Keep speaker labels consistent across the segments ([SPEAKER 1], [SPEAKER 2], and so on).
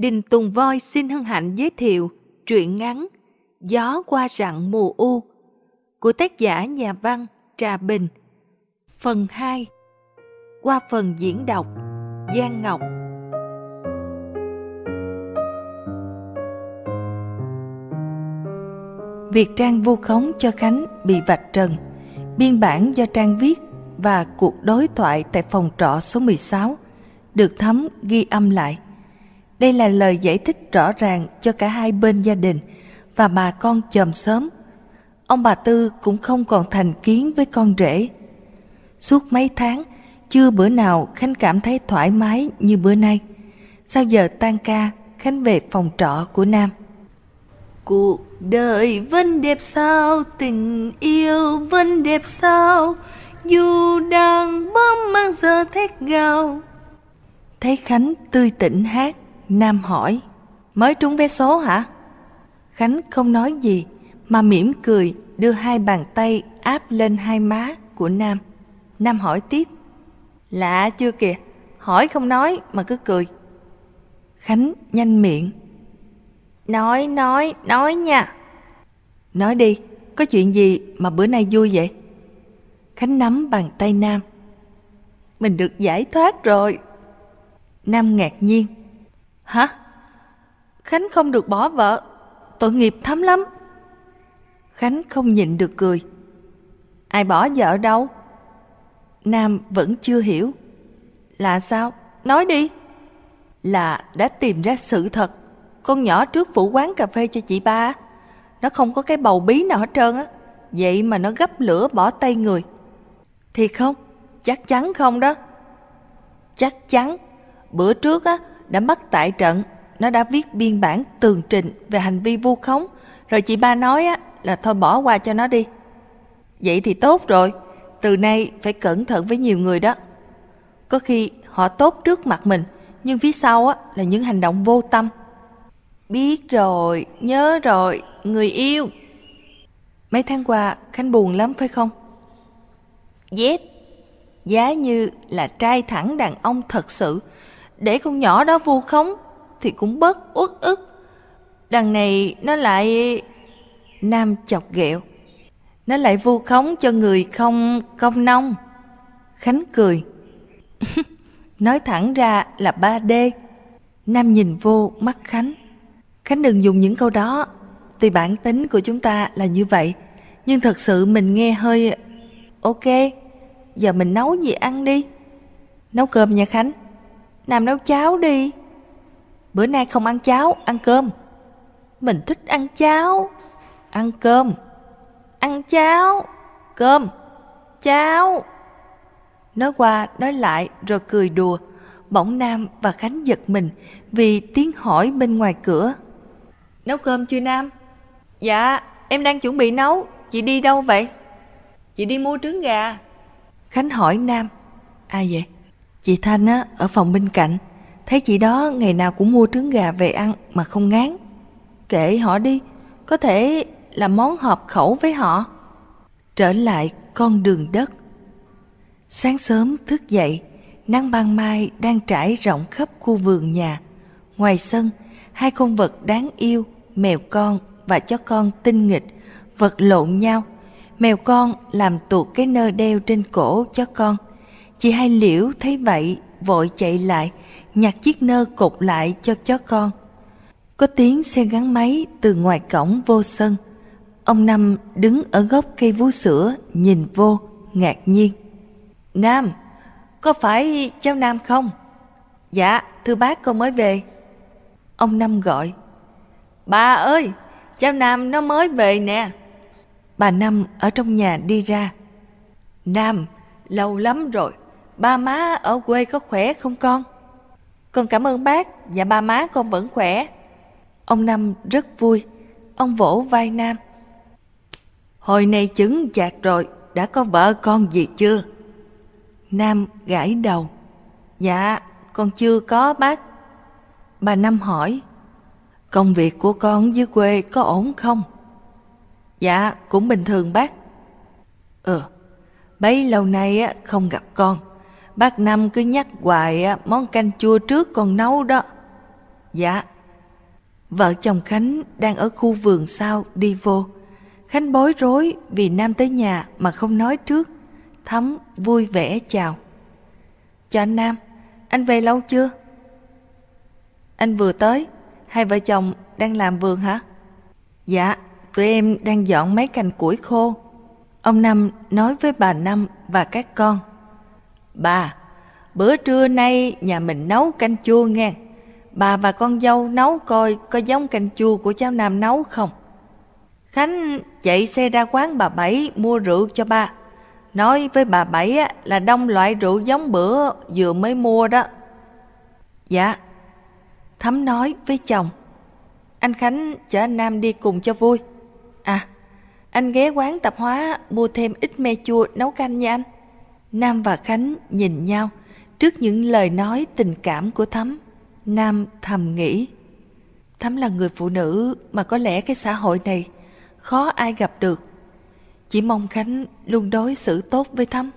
[SPEAKER 1] Đình Tùng Voi xin hân hạnh giới thiệu truyện ngắn Gió qua rặng mù u của tác giả nhà văn Trà Bình. Phần 2 Qua phần diễn đọc Giang Ngọc Việc Trang vu khống cho Khánh bị vạch trần Biên bản do Trang viết và cuộc đối thoại tại phòng trọ số 16 được Thấm ghi âm lại – đây là lời giải thích rõ ràng cho cả hai bên gia đình và bà con chòm sớm. Ông bà Tư cũng không còn thành kiến với con rể. Suốt mấy tháng, chưa bữa nào Khánh cảm thấy thoải mái như bữa nay. Sau giờ tan ca, Khánh về phòng trọ của Nam. Cuộc đời vẫn đẹp sao, tình yêu vẫn đẹp sao, dù đang bơm mang giờ thét gào. Thấy Khánh tươi tỉnh hát, Nam hỏi Mới trúng vé số hả? Khánh không nói gì Mà mỉm cười đưa hai bàn tay áp lên hai má của Nam Nam hỏi tiếp Lạ chưa kìa Hỏi không nói mà cứ cười Khánh nhanh miệng Nói nói nói nha Nói đi Có chuyện gì mà bữa nay vui vậy Khánh nắm bàn tay Nam Mình được giải thoát rồi Nam ngạc nhiên Hả? Khánh không được bỏ vợ Tội nghiệp thấm lắm Khánh không nhịn được cười Ai bỏ vợ đâu Nam vẫn chưa hiểu Là sao? Nói đi Là đã tìm ra sự thật Con nhỏ trước phủ quán cà phê cho chị ba Nó không có cái bầu bí nào hết trơn á Vậy mà nó gấp lửa bỏ tay người Thiệt không? Chắc chắn không đó Chắc chắn Bữa trước á đã mất tại trận nó đã viết biên bản tường trình về hành vi vu khống rồi chị ba nói á, là thôi bỏ qua cho nó đi vậy thì tốt rồi từ nay phải cẩn thận với nhiều người đó có khi họ tốt trước mặt mình nhưng phía sau á, là những hành động vô tâm biết rồi nhớ rồi người yêu mấy tháng qua khánh buồn lắm phải không yes giá như là trai thẳng đàn ông thật sự để con nhỏ đó vu khống Thì cũng bớt uất ức Đằng này nó lại Nam chọc ghẹo Nó lại vu khống cho người không công nông Khánh cười. Nói thẳng ra là ba d Nam nhìn vô mắt Khánh Khánh đừng dùng những câu đó Tùy bản tính của chúng ta là như vậy Nhưng thật sự mình nghe hơi Ok Giờ mình nấu gì ăn đi Nấu cơm nha Khánh Nam nấu cháo đi Bữa nay không ăn cháo, ăn cơm Mình thích ăn cháo Ăn cơm Ăn cháo Cơm Cháo Nói qua nói lại rồi cười đùa Bỗng Nam và Khánh giật mình Vì tiếng hỏi bên ngoài cửa Nấu cơm chưa Nam? Dạ em đang chuẩn bị nấu Chị đi đâu vậy? Chị đi mua trứng gà Khánh hỏi Nam Ai à vậy? Chị Thanh á, ở phòng bên cạnh, thấy chị đó ngày nào cũng mua trứng gà về ăn mà không ngán. Kệ họ đi, có thể là món hợp khẩu với họ. Trở lại con đường đất. Sáng sớm thức dậy, nắng ban mai đang trải rộng khắp khu vườn nhà. Ngoài sân, hai con vật đáng yêu, mèo con và chó con tinh nghịch, vật lộn nhau. Mèo con làm tuột cái nơ đeo trên cổ chó con – chị hai liễu thấy vậy vội chạy lại nhặt chiếc nơ cột lại cho chó con có tiếng xe gắn máy từ ngoài cổng vô sân ông năm đứng ở gốc cây vú sữa nhìn vô ngạc nhiên nam có phải cháu nam không dạ thưa bác con mới về ông năm gọi bà ơi cháu nam nó mới về nè bà năm ở trong nhà đi ra nam lâu lắm rồi ba má ở quê có khỏe không con? Con cảm ơn bác, và ba má con vẫn khỏe. Ông Năm rất vui, ông vỗ vai Nam. Hồi nay chứng chạc rồi, đã có vợ con gì chưa? Nam gãi đầu. Dạ, con chưa có bác. Bà Năm hỏi, công việc của con dưới quê có ổn không? Dạ, cũng bình thường bác. Ừ, bấy lâu nay không gặp con Bác Năm cứ nhắc hoài món canh chua trước con nấu đó. Dạ. Vợ chồng Khánh đang ở khu vườn sau đi vô. Khánh bối rối vì Nam tới nhà mà không nói trước. Thắm vui vẻ chào. Chào anh Nam, anh về lâu chưa? Anh vừa tới, hai vợ chồng đang làm vườn hả? Dạ, tụi em đang dọn mấy cành củi khô. Ông Năm nói với bà Năm và các con. Bà, bữa trưa nay nhà mình nấu canh chua nghe. Bà và con dâu nấu coi có giống canh chua của cháu Nam nấu không. Khánh chạy xe ra quán bà Bảy mua rượu cho ba. Nói với bà Bảy là đông loại rượu giống bữa vừa mới mua đó. Dạ. Thấm nói với chồng. Anh Khánh chở anh Nam đi cùng cho vui. À, anh ghé quán tạp hóa mua thêm ít me chua nấu canh nha anh. Nam và Khánh nhìn nhau trước những lời nói tình cảm của Thắm. Nam thầm nghĩ. Thắm là người phụ nữ mà có lẽ cái xã hội này khó ai gặp được. Chỉ mong Khánh luôn đối xử tốt với Thắm.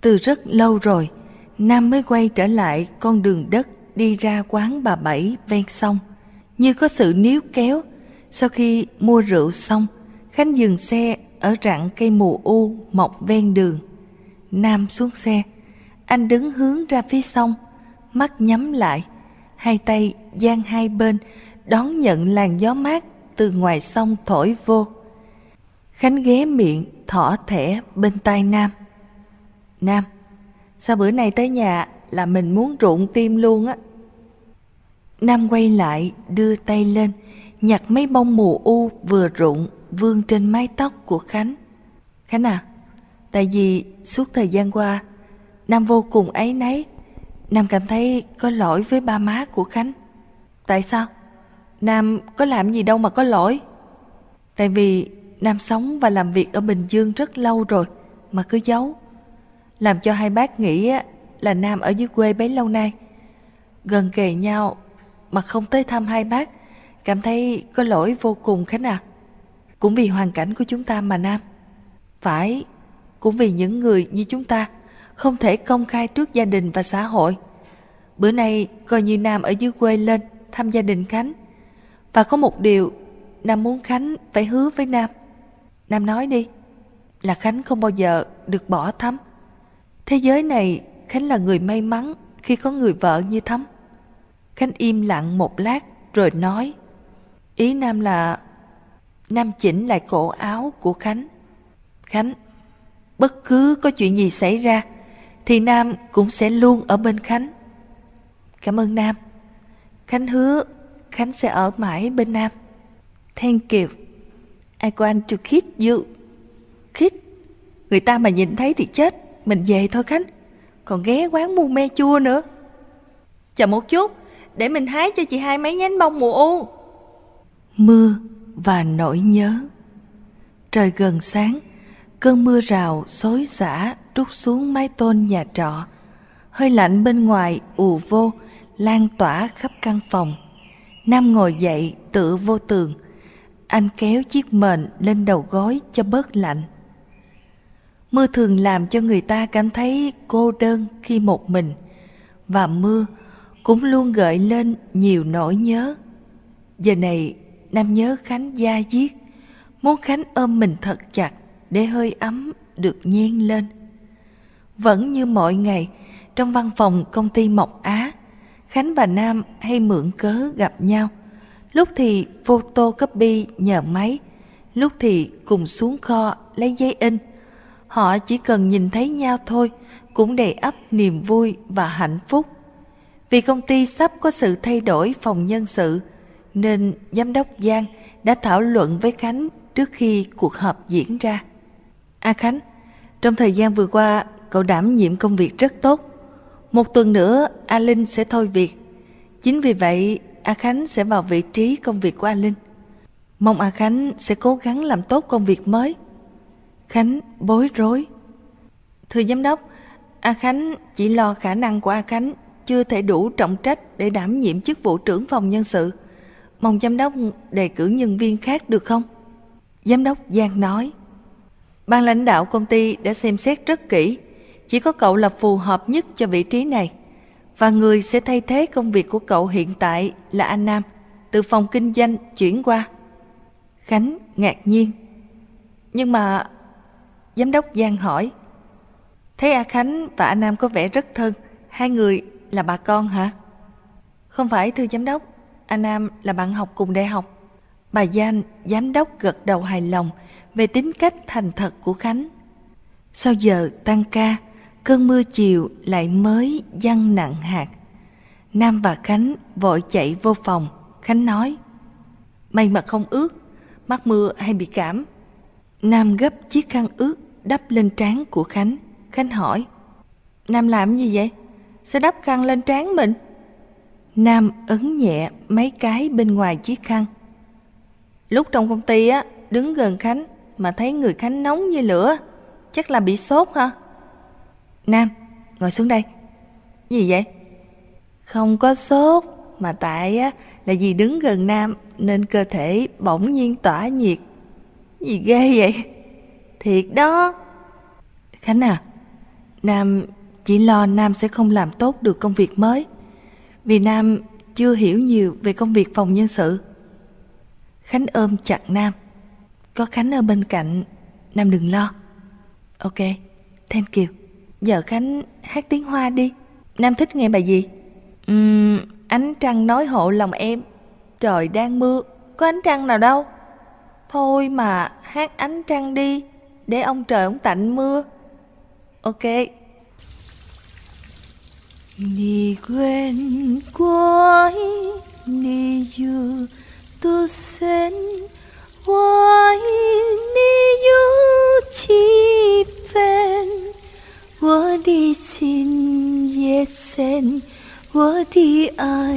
[SPEAKER 1] Từ rất lâu rồi, Nam mới quay trở lại con đường đất đi ra quán bà Bảy ven sông. Như có sự níu kéo, sau khi mua rượu xong, Khánh dừng xe ở rặng cây mù u mọc ven đường. Nam xuống xe. Anh đứng hướng ra phía sông, mắt nhắm lại, hai tay giang hai bên, đón nhận làn gió mát từ ngoài sông thổi vô. Khánh ghé miệng thỏ thẻ bên tai Nam. Nam, sao bữa nay tới nhà là mình muốn rụng tim luôn á. Nam quay lại, đưa tay lên, nhặt mấy bông mù u vừa rụng vương trên mái tóc của Khánh. Khánh à, tại vì suốt thời gian qua nam vô cùng ấy nấy nam cảm thấy có lỗi với ba má của khánh tại sao nam có làm gì đâu mà có lỗi tại vì nam sống và làm việc ở bình dương rất lâu rồi mà cứ giấu làm cho hai bác nghĩ là nam ở dưới quê bấy lâu nay gần kề nhau mà không tới thăm hai bác cảm thấy có lỗi vô cùng khánh à cũng vì hoàn cảnh của chúng ta mà nam phải cũng vì những người như chúng ta không thể công khai trước gia đình và xã hội. Bữa nay coi như Nam ở dưới quê lên thăm gia đình Khánh. Và có một điều Nam muốn Khánh phải hứa với Nam. Nam nói đi, là Khánh không bao giờ được bỏ Thắm. Thế giới này Khánh là người may mắn khi có người vợ như Thắm. Khánh im lặng một lát rồi nói. Ý Nam là Nam chỉnh lại cổ áo của Khánh. Khánh, bất cứ có chuyện gì xảy ra thì Nam cũng sẽ luôn ở bên Khánh. Cảm ơn Nam. Khánh hứa Khánh sẽ ở mãi bên Nam. Thank you. I want to kiss you. Kiss? Người ta mà nhìn thấy thì chết. Mình về thôi Khánh. Còn ghé quán mua me chua nữa. Chờ một chút, để mình hái cho chị hai mấy nhánh bông mùa u. Mưa và nỗi nhớ. Trời gần sáng, Cơn mưa rào, xối xả trút xuống mái tôn nhà trọ. Hơi lạnh bên ngoài ù vô, lan tỏa khắp căn phòng. Nam ngồi dậy tựa vô tường. Anh kéo chiếc mền lên đầu gối cho bớt lạnh. Mưa thường làm cho người ta cảm thấy cô đơn khi một mình. Và mưa cũng luôn gợi lên nhiều nỗi nhớ. Giờ này, Nam nhớ Khánh da diết, muốn Khánh ôm mình thật chặt để hơi ấm được nhen lên. Vẫn như mọi ngày, trong văn phòng công ty Mộc Á, Khánh và Nam hay mượn cớ gặp nhau. Lúc thì photocopy nhờ máy, lúc thì cùng xuống kho lấy giấy in. Họ chỉ cần nhìn thấy nhau thôi cũng đầy ắp niềm vui và hạnh phúc. Vì công ty sắp có sự thay đổi phòng nhân sự, nên giám đốc Giang đã thảo luận với Khánh trước khi cuộc họp diễn ra. A Khánh, trong thời gian vừa qua cậu đảm nhiệm công việc rất tốt. Một tuần nữa A Linh sẽ thôi việc. Chính vì vậy A Khánh sẽ vào vị trí công việc của A Linh. Mong A Khánh sẽ cố gắng làm tốt công việc mới. Khánh bối rối. Thưa giám đốc, A Khánh chỉ lo khả năng của A Khánh chưa thể đủ trọng trách để đảm nhiệm chức vụ trưởng phòng nhân sự. Mong giám đốc đề cử nhân viên khác được không? Giám đốc Giang nói. Ban lãnh đạo công ty đã xem xét rất kỹ, chỉ có cậu là phù hợp nhất cho vị trí này. Và người sẽ thay thế công việc của cậu hiện tại là anh Nam, từ phòng kinh doanh chuyển qua. Khánh ngạc nhiên. Nhưng mà... Giám đốc Giang hỏi. Thấy A à Khánh và anh Nam có vẻ rất thân, hai người là bà con hả? Không phải thưa giám đốc, anh Nam là bạn học cùng đại học. Bà Giang, giám đốc gật đầu hài lòng về tính cách thành thật của Khánh. Sau giờ tăng ca, cơn mưa chiều lại mới giăng nặng hạt. Nam và Khánh vội chạy vô phòng, Khánh nói: "May mà không ướt, mắt mưa hay bị cảm." Nam gấp chiếc khăn ướt đắp lên trán của Khánh, Khánh hỏi: "Nam làm gì vậy? Sao đắp khăn lên trán mình?" Nam ấn nhẹ mấy cái bên ngoài chiếc khăn. Lúc trong công ty á, đứng gần Khánh, mà thấy người Khánh nóng như lửa. Chắc là bị sốt hả? Nam, ngồi xuống đây. Gì vậy? Không có sốt, mà tại là vì đứng gần Nam nên cơ thể bỗng nhiên tỏa nhiệt. Gì ghê vậy? Thiệt đó. Khánh à, Nam chỉ lo Nam sẽ không làm tốt được công việc mới. Vì Nam chưa hiểu nhiều về công việc phòng nhân sự. Khánh ôm chặt Nam. Có Khánh ở bên cạnh, Nam đừng lo. Ok, thêm Kiều. Giờ Khánh hát tiếng Hoa đi. Nam thích nghe bài gì? Uhm, ánh trăng nói hộ lòng em. Trời đang mưa, có ánh trăng nào đâu. Thôi mà hát ánh trăng đi, để ông trời ông tạnh mưa. Ok. đi quên quái, đi dư tôi sến 我因你有几分，我的心也深，我的爱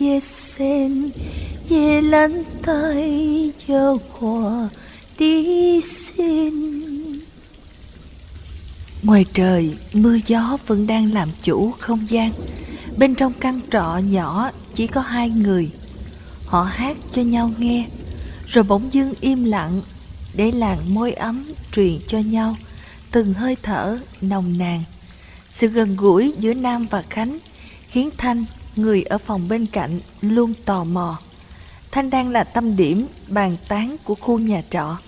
[SPEAKER 1] 也深，也难带有我 đi ngoài trời mưa gió vẫn đang làm chủ không gian bên trong căn trọ nhỏ chỉ có hai người họ hát cho nhau nghe rồi bỗng dưng im lặng để làn môi ấm truyền cho nhau từng hơi thở nồng nàn sự gần gũi giữa nam và khánh khiến thanh người ở phòng bên cạnh luôn tò mò thanh đang là tâm điểm bàn tán của khu nhà trọ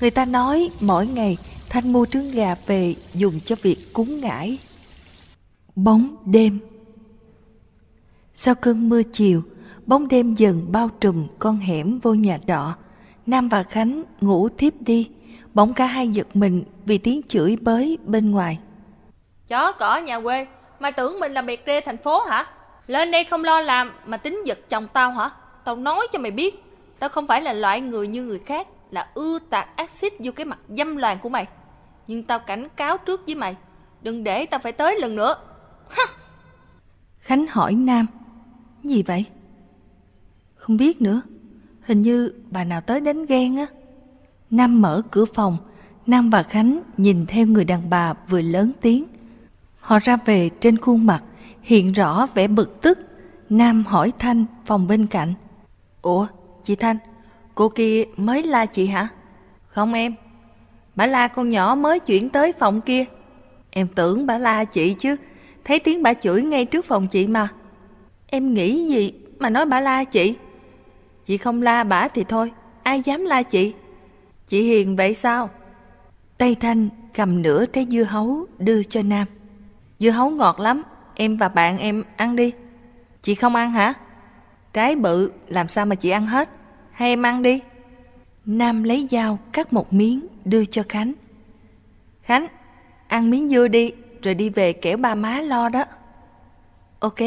[SPEAKER 1] người ta nói mỗi ngày thanh mua trứng gà về dùng cho việc cúng ngải bóng đêm sau cơn mưa chiều bóng đêm dần bao trùm con hẻm vô nhà trọ nam và khánh ngủ thiếp đi bỗng cả hai giật mình vì tiếng chửi bới bên ngoài chó cỏ nhà quê mày tưởng mình là biệt rê thành phố hả lên đây không lo làm mà tính giật chồng tao hả tao nói cho mày biết tao không phải là loại người như người khác là ưa tạt axit vô cái mặt dâm loạn của mày nhưng tao cảnh cáo trước với mày đừng để tao phải tới lần nữa khánh hỏi nam gì vậy không biết nữa, hình như bà nào tới đánh ghen á. Nam mở cửa phòng, Nam và Khánh nhìn theo người đàn bà vừa lớn tiếng. Họ ra về trên khuôn mặt, hiện rõ vẻ bực tức. Nam hỏi Thanh phòng bên cạnh. Ủa, chị Thanh, cô kia mới la chị hả? Không em, bà la con nhỏ mới chuyển tới phòng kia. Em tưởng bà la chị chứ, thấy tiếng bà chửi ngay trước phòng chị mà. Em nghĩ gì mà nói bà la chị? Chị không la bả thì thôi, ai dám la chị? Chị hiền vậy sao? Tây Thanh cầm nửa trái dưa hấu đưa cho Nam. Dưa hấu ngọt lắm, em và bạn em ăn đi. Chị không ăn hả? Trái bự làm sao mà chị ăn hết? Hay em ăn đi? Nam lấy dao cắt một miếng đưa cho Khánh. Khánh, ăn miếng dưa đi rồi đi về kẻo ba má lo đó. Ok.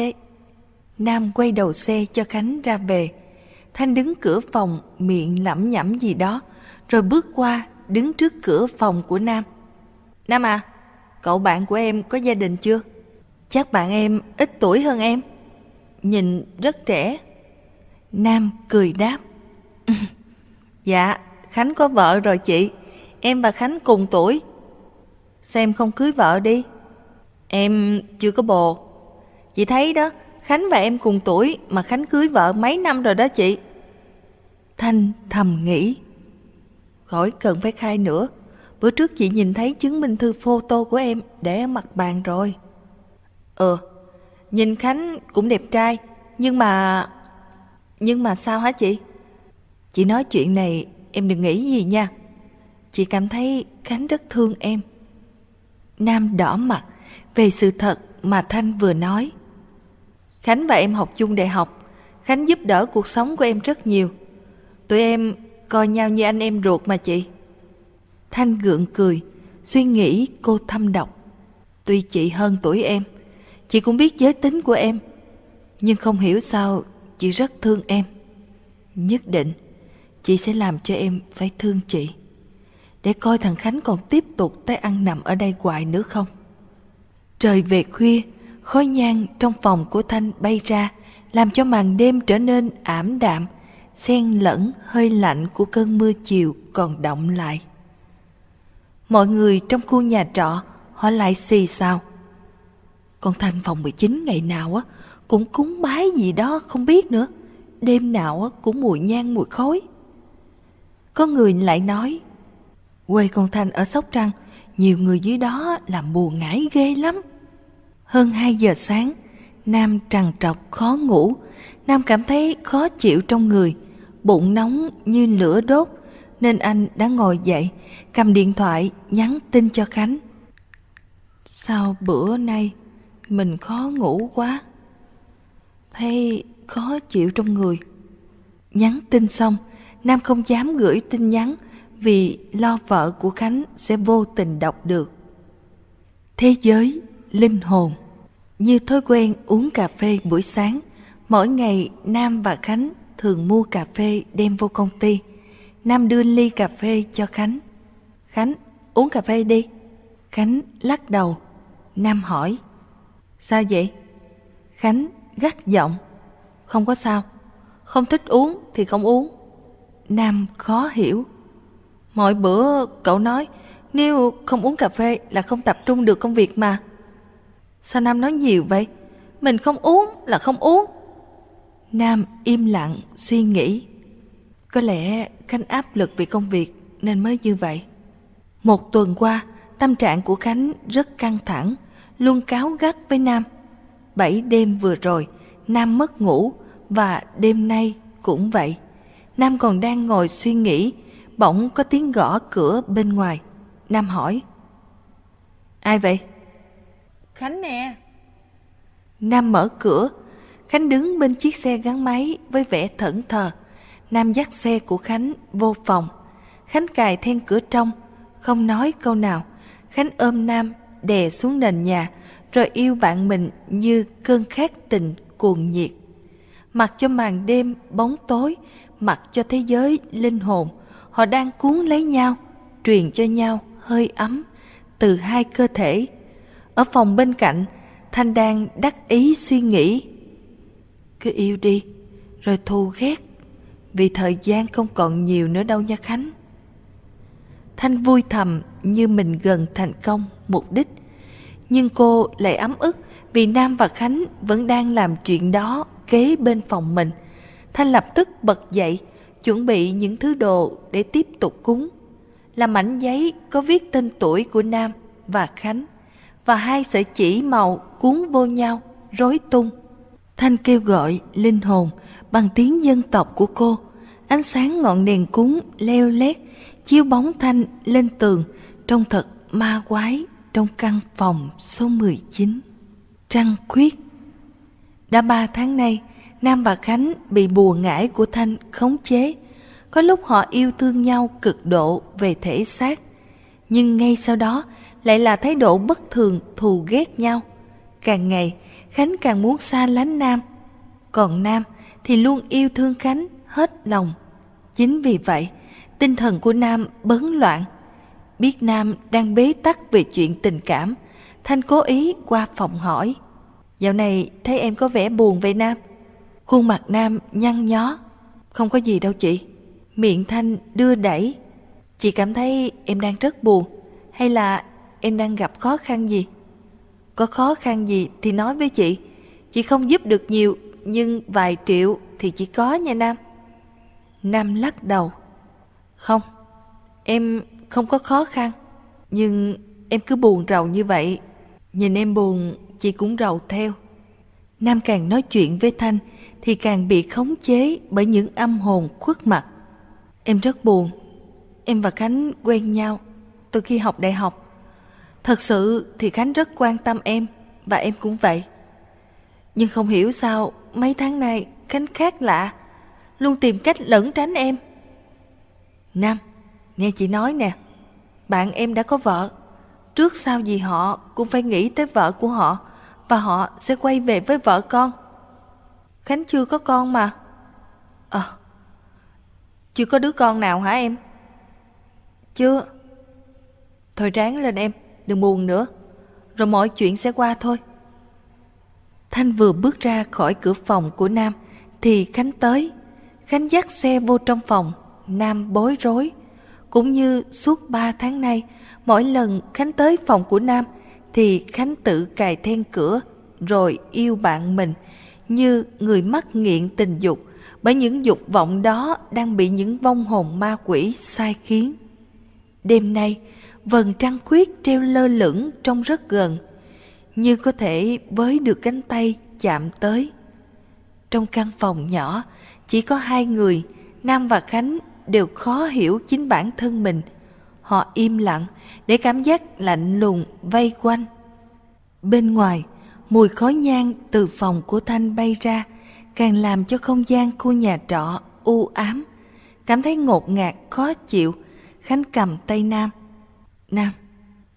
[SPEAKER 1] Nam quay đầu xe cho Khánh ra về. Thanh đứng cửa phòng, miệng lẩm nhẩm gì đó, rồi bước qua, đứng trước cửa phòng của Nam. Nam à, cậu bạn của em có gia đình chưa? Chắc bạn em ít tuổi hơn em. Nhìn rất trẻ. Nam cười đáp. dạ, Khánh có vợ rồi chị. Em và Khánh cùng tuổi. Sao em không cưới vợ đi? Em chưa có bồ. Chị thấy đó, Khánh và em cùng tuổi mà Khánh cưới vợ mấy năm rồi đó chị. Thanh thầm nghĩ. Khỏi cần phải khai nữa, bữa trước chị nhìn thấy chứng minh thư photo của em để ở mặt bàn rồi. Ờ, nhìn Khánh cũng đẹp trai, nhưng mà... Nhưng mà sao hả chị? Chị nói chuyện này em đừng nghĩ gì nha. Chị cảm thấy Khánh rất thương em. Nam đỏ mặt về sự thật mà Thanh vừa nói. Khánh và em học chung đại học. Khánh giúp đỡ cuộc sống của em rất nhiều. Tụi em coi nhau như anh em ruột mà chị. Thanh gượng cười, suy nghĩ cô thâm độc. Tuy chị hơn tuổi em, chị cũng biết giới tính của em. Nhưng không hiểu sao chị rất thương em. Nhất định, chị sẽ làm cho em phải thương chị. Để coi thằng Khánh còn tiếp tục tới ăn nằm ở đây hoài nữa không. Trời về khuya, khói nhang trong phòng của Thanh bay ra, làm cho màn đêm trở nên ảm đạm, xen lẫn hơi lạnh của cơn mưa chiều còn động lại mọi người trong khu nhà trọ họ lại xì xào con thanh phòng 19 ngày nào á cũng cúng bái gì đó không biết nữa đêm nào á cũng mùi nhang mùi khói có người lại nói quê con thanh ở sóc trăng nhiều người dưới đó làm buồn ngãi ghê lắm hơn 2 giờ sáng nam trằn trọc khó ngủ nam cảm thấy khó chịu trong người bụng nóng như lửa đốt nên anh đã ngồi dậy, cầm điện thoại nhắn tin cho Khánh. Sao bữa nay mình khó ngủ quá, thấy khó chịu trong người. Nhắn tin xong, Nam không dám gửi tin nhắn vì lo vợ của Khánh sẽ vô tình đọc được. Thế giới, linh hồn Như thói quen uống cà phê buổi sáng, mỗi ngày Nam và Khánh thường mua cà phê đem vô công ty. Nam đưa ly cà phê cho Khánh. Khánh, uống cà phê đi. Khánh lắc đầu. Nam hỏi. Sao vậy? Khánh gắt giọng. Không có sao. Không thích uống thì không uống. Nam khó hiểu. mọi bữa cậu nói nếu không uống cà phê là không tập trung được công việc mà. Sao Nam nói nhiều vậy? Mình không uống là không uống. Nam im lặng, suy nghĩ. Có lẽ Khánh áp lực vì công việc nên mới như vậy. Một tuần qua, tâm trạng của Khánh rất căng thẳng, luôn cáo gắt với Nam. Bảy đêm vừa rồi, Nam mất ngủ và đêm nay cũng vậy. Nam còn đang ngồi suy nghĩ, bỗng có tiếng gõ cửa bên ngoài. Nam hỏi. Ai vậy? Khánh nè. Nam mở cửa, Khánh đứng bên chiếc xe gắn máy với vẻ thẫn thờ. Nam dắt xe của Khánh vô phòng. Khánh cài then cửa trong, không nói câu nào. Khánh ôm Nam, đè xuống nền nhà, rồi yêu bạn mình như cơn khát tình cuồng nhiệt. Mặc cho màn đêm bóng tối, mặc cho thế giới linh hồn, họ đang cuốn lấy nhau, truyền cho nhau hơi ấm từ hai cơ thể. Ở phòng bên cạnh, Thanh đang đắc ý suy nghĩ cứ yêu đi rồi thù ghét vì thời gian không còn nhiều nữa đâu nha khánh thanh vui thầm như mình gần thành công mục đích nhưng cô lại ấm ức vì nam và khánh vẫn đang làm chuyện đó kế bên phòng mình thanh lập tức bật dậy chuẩn bị những thứ đồ để tiếp tục cúng là mảnh giấy có viết tên tuổi của nam và khánh và hai sợi chỉ màu cuốn vô nhau rối tung Thanh kêu gọi linh hồn bằng tiếng dân tộc của cô. Ánh sáng ngọn đèn cúng leo lét chiếu bóng Thanh lên tường trông thật ma quái trong căn phòng số 19. Trăng khuyết Đã ba tháng nay, Nam và Khánh bị bùa ngải của Thanh khống chế. Có lúc họ yêu thương nhau cực độ về thể xác. Nhưng ngay sau đó lại là thái độ bất thường thù ghét nhau. Càng ngày, Khánh càng muốn xa lánh Nam. Còn Nam thì luôn yêu thương Khánh hết lòng. Chính vì vậy, tinh thần của Nam bấn loạn. Biết Nam đang bế tắc về chuyện tình cảm, Thanh cố ý qua phòng hỏi. Dạo này thấy em có vẻ buồn vậy Nam. Khuôn mặt Nam nhăn nhó. Không có gì đâu chị. Miệng Thanh đưa đẩy. Chị cảm thấy em đang rất buồn hay là em đang gặp khó khăn gì? Có khó khăn gì thì nói với chị. Chị không giúp được nhiều, nhưng vài triệu thì chỉ có nha Nam. Nam lắc đầu. Không, em không có khó khăn. Nhưng em cứ buồn rầu như vậy. Nhìn em buồn, chị cũng rầu theo. Nam càng nói chuyện với Thanh thì càng bị khống chế bởi những âm hồn khuất mặt. Em rất buồn. Em và Khánh quen nhau từ khi học đại học. Thật sự thì Khánh rất quan tâm em Và em cũng vậy Nhưng không hiểu sao Mấy tháng nay Khánh khác lạ Luôn tìm cách lẩn tránh em Nam Nghe chị nói nè Bạn em đã có vợ Trước sau gì họ cũng phải nghĩ tới vợ của họ Và họ sẽ quay về với vợ con Khánh chưa có con mà Ờ Chưa có đứa con nào hả em Chưa Thôi ráng lên em Đừng buồn nữa Rồi mọi chuyện sẽ qua thôi Thanh vừa bước ra khỏi cửa phòng của Nam Thì Khánh tới Khánh dắt xe vô trong phòng Nam bối rối Cũng như suốt ba tháng nay Mỗi lần Khánh tới phòng của Nam Thì Khánh tự cài then cửa Rồi yêu bạn mình Như người mắc nghiện tình dục Bởi những dục vọng đó Đang bị những vong hồn ma quỷ sai khiến Đêm nay vầng trăng khuyết treo lơ lửng trông rất gần như có thể với được cánh tay chạm tới trong căn phòng nhỏ chỉ có hai người nam và khánh đều khó hiểu chính bản thân mình họ im lặng để cảm giác lạnh lùng vây quanh bên ngoài mùi khói nhang từ phòng của thanh bay ra càng làm cho không gian khu nhà trọ u ám cảm thấy ngột ngạt khó chịu khánh cầm tay nam Nam,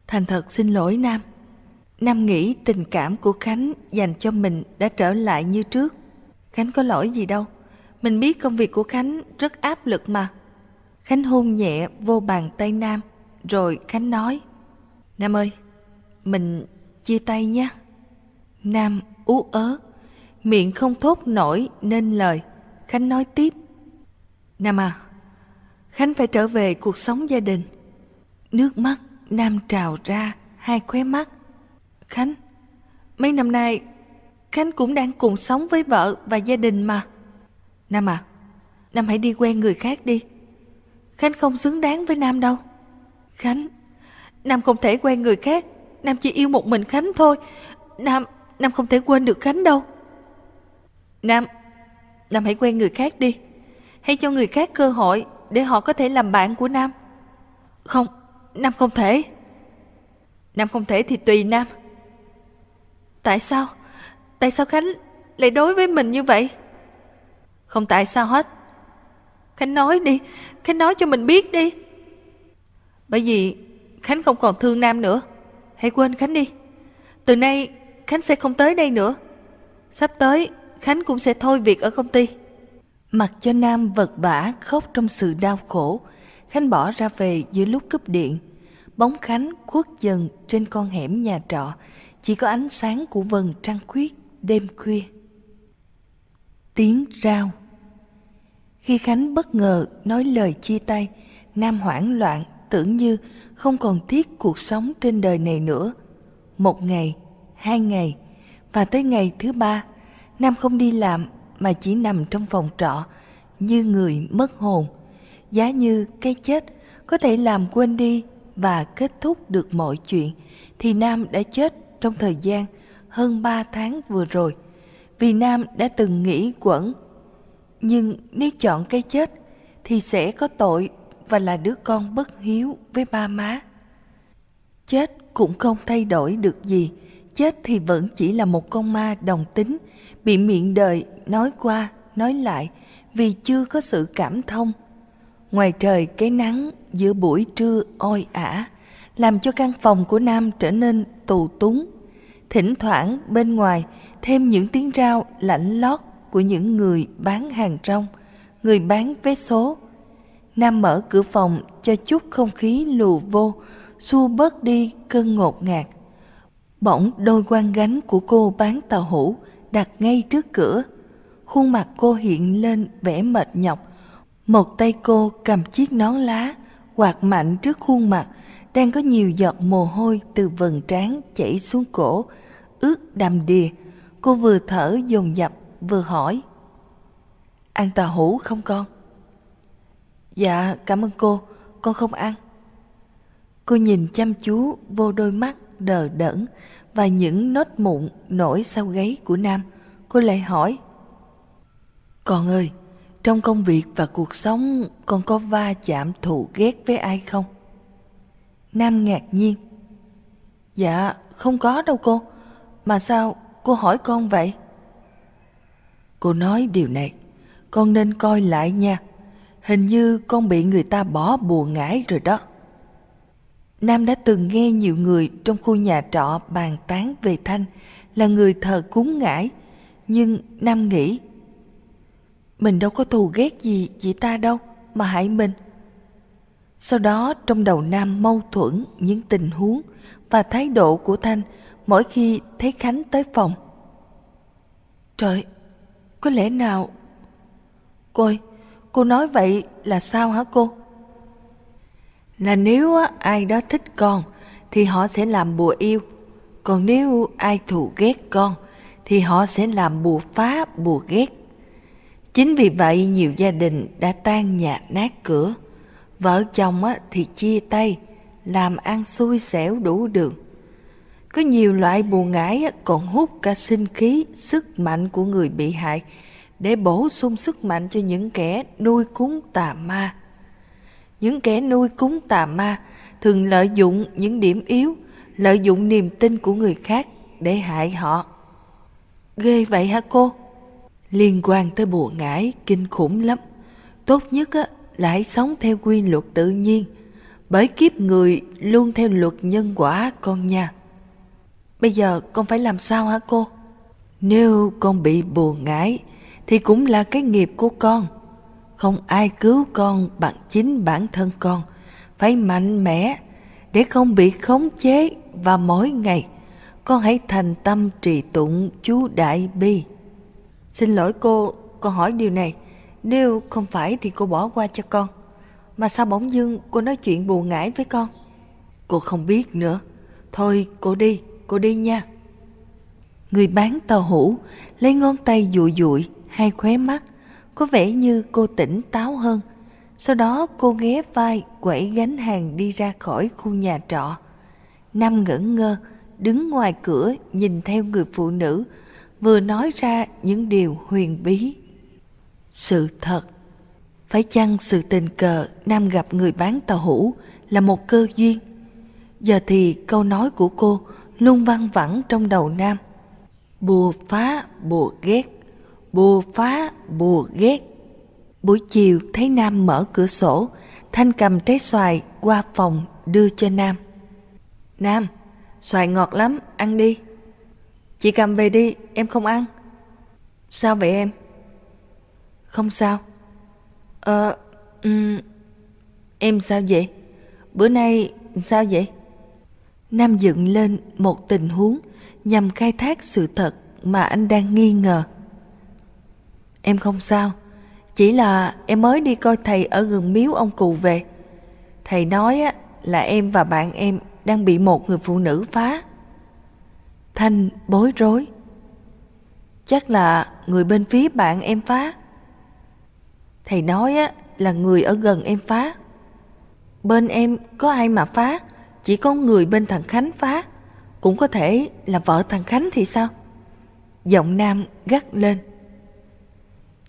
[SPEAKER 1] thành thật xin lỗi Nam. Nam nghĩ tình cảm của Khánh dành cho mình đã trở lại như trước. Khánh có lỗi gì đâu. Mình biết công việc của Khánh rất áp lực mà. Khánh hôn nhẹ vô bàn tay Nam, rồi Khánh nói. Nam ơi, mình chia tay nhé. Nam ú ớ, miệng không thốt nổi nên lời. Khánh nói tiếp. Nam à, Khánh phải trở về cuộc sống gia đình Nước mắt Nam trào ra hai khóe mắt. Khánh, mấy năm nay Khánh cũng đang cùng sống với vợ và gia đình mà. Nam à, Nam hãy đi quen người khác đi. Khánh không xứng đáng với Nam đâu. Khánh, Nam không thể quen người khác. Nam chỉ yêu một mình Khánh thôi. Nam, Nam không thể quên được Khánh đâu. Nam, Nam hãy quen người khác đi. Hãy cho người khác cơ hội để họ có thể làm bạn của Nam. Không, Nam không thể Nam không thể thì tùy Nam Tại sao Tại sao Khánh lại đối với mình như vậy Không tại sao hết Khánh nói đi Khánh nói cho mình biết đi Bởi vì Khánh không còn thương Nam nữa Hãy quên Khánh đi Từ nay Khánh sẽ không tới đây nữa Sắp tới Khánh cũng sẽ thôi việc ở công ty Mặc cho Nam vật vả khóc trong sự đau khổ Khánh bỏ ra về giữa lúc cúp điện. Bóng Khánh khuất dần trên con hẻm nhà trọ, chỉ có ánh sáng của vầng trăng khuyết đêm khuya. Tiếng rao Khi Khánh bất ngờ nói lời chia tay, Nam hoảng loạn tưởng như không còn tiếc cuộc sống trên đời này nữa. Một ngày, hai ngày, và tới ngày thứ ba, Nam không đi làm mà chỉ nằm trong phòng trọ như người mất hồn giá như cái chết có thể làm quên đi và kết thúc được mọi chuyện thì Nam đã chết trong thời gian hơn 3 tháng vừa rồi vì Nam đã từng nghĩ quẩn. Nhưng nếu chọn cái chết thì sẽ có tội và là đứa con bất hiếu với ba má. Chết cũng không thay đổi được gì, chết thì vẫn chỉ là một con ma đồng tính, bị miệng đời nói qua, nói lại vì chưa có sự cảm thông Ngoài trời cái nắng giữa buổi trưa oi ả, làm cho căn phòng của Nam trở nên tù túng. Thỉnh thoảng bên ngoài thêm những tiếng rao lạnh lót của những người bán hàng rong, người bán vé số. Nam mở cửa phòng cho chút không khí lùa vô, xua bớt đi cơn ngột ngạt. Bỗng đôi quan gánh của cô bán tàu hũ đặt ngay trước cửa. Khuôn mặt cô hiện lên vẻ mệt nhọc, một tay cô cầm chiếc nón lá, quạt mạnh trước khuôn mặt, đang có nhiều giọt mồ hôi từ vầng trán chảy xuống cổ, ướt đầm đìa. Cô vừa thở dồn dập vừa hỏi. Ăn tàu hũ không con? Dạ, cảm ơn cô, con không ăn. Cô nhìn chăm chú vô đôi mắt đờ đẫn và những nốt mụn nổi sau gáy của Nam. Cô lại hỏi. Con ơi, trong công việc và cuộc sống con có va chạm thù ghét với ai không nam ngạc nhiên dạ không có đâu cô mà sao cô hỏi con vậy cô nói điều này con nên coi lại nha hình như con bị người ta bỏ bùa ngải rồi đó nam đã từng nghe nhiều người trong khu nhà trọ bàn tán về thanh là người thờ cúng ngải nhưng nam nghĩ mình đâu có thù ghét gì chị ta đâu mà hại mình sau đó trong đầu nam mâu thuẫn những tình huống và thái độ của thanh mỗi khi thấy khánh tới phòng trời có lẽ nào cô ơi cô nói vậy là sao hả cô là nếu ai đó thích con thì họ sẽ làm bùa yêu còn nếu ai thù ghét con thì họ sẽ làm bùa phá bùa ghét Chính vì vậy nhiều gia đình đã tan nhà nát cửa, vợ chồng thì chia tay, làm ăn xui xẻo đủ đường. Có nhiều loại buồn ngãi còn hút cả sinh khí, sức mạnh của người bị hại để bổ sung sức mạnh cho những kẻ nuôi cúng tà ma. Những kẻ nuôi cúng tà ma thường lợi dụng những điểm yếu, lợi dụng niềm tin của người khác để hại họ. Ghê vậy hả cô? liên quan tới bùa ngải kinh khủng lắm. Tốt nhất á, là hãy sống theo quy luật tự nhiên, bởi kiếp người luôn theo luật nhân quả con nha. Bây giờ con phải làm sao hả cô? Nếu con bị bùa ngải thì cũng là cái nghiệp của con. Không ai cứu con bằng chính bản thân con. Phải mạnh mẽ để không bị khống chế và mỗi ngày con hãy thành tâm trì tụng chú Đại Bi. Xin lỗi cô, con hỏi điều này. Nếu không phải thì cô bỏ qua cho con. Mà sao bỗng dưng cô nói chuyện buồn ngãi với con? Cô không biết nữa. Thôi cô đi, cô đi nha. Người bán tàu hũ lấy ngón tay dụi dụi hai khóe mắt. Có vẻ như cô tỉnh táo hơn. Sau đó cô ghé vai quẩy gánh hàng đi ra khỏi khu nhà trọ. Nam ngẩn ngơ, đứng ngoài cửa nhìn theo người phụ nữ vừa nói ra những điều huyền bí sự thật phải chăng sự tình cờ nam gặp người bán tàu hũ là một cơ duyên giờ thì câu nói của cô luôn văng vẳng trong đầu nam bùa phá bùa ghét bùa phá bùa ghét buổi chiều thấy nam mở cửa sổ thanh cầm trái xoài qua phòng đưa cho nam nam xoài ngọt lắm ăn đi Chị cầm về đi, em không ăn. Sao vậy em? Không sao. Ờ, um, em sao vậy? Bữa nay sao vậy? Nam dựng lên một tình huống nhằm khai thác sự thật mà anh đang nghi ngờ. Em không sao, chỉ là em mới đi coi thầy ở gần miếu ông cụ về. Thầy nói là em và bạn em đang bị một người phụ nữ phá. Thanh bối rối. Chắc là người bên phía bạn em phá. Thầy nói á, là người ở gần em phá. Bên em có ai mà phá, chỉ có người bên thằng Khánh phá. Cũng có thể là vợ thằng Khánh thì sao? Giọng nam gắt lên.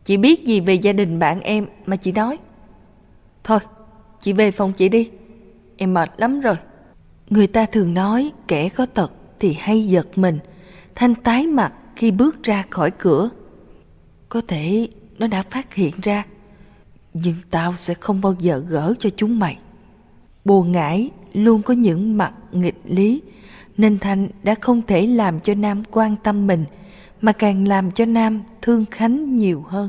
[SPEAKER 1] Chị biết gì về gia đình bạn em mà chị nói. Thôi, chị về phòng chị đi. Em mệt lắm rồi. Người ta thường nói kẻ có tật thì hay giật mình thanh tái mặt khi bước ra khỏi cửa có thể nó đã phát hiện ra nhưng tao sẽ không bao giờ gỡ cho chúng mày bồ ngải luôn có những mặt nghịch lý nên thanh đã không thể làm cho nam quan tâm mình mà càng làm cho nam thương khánh nhiều hơn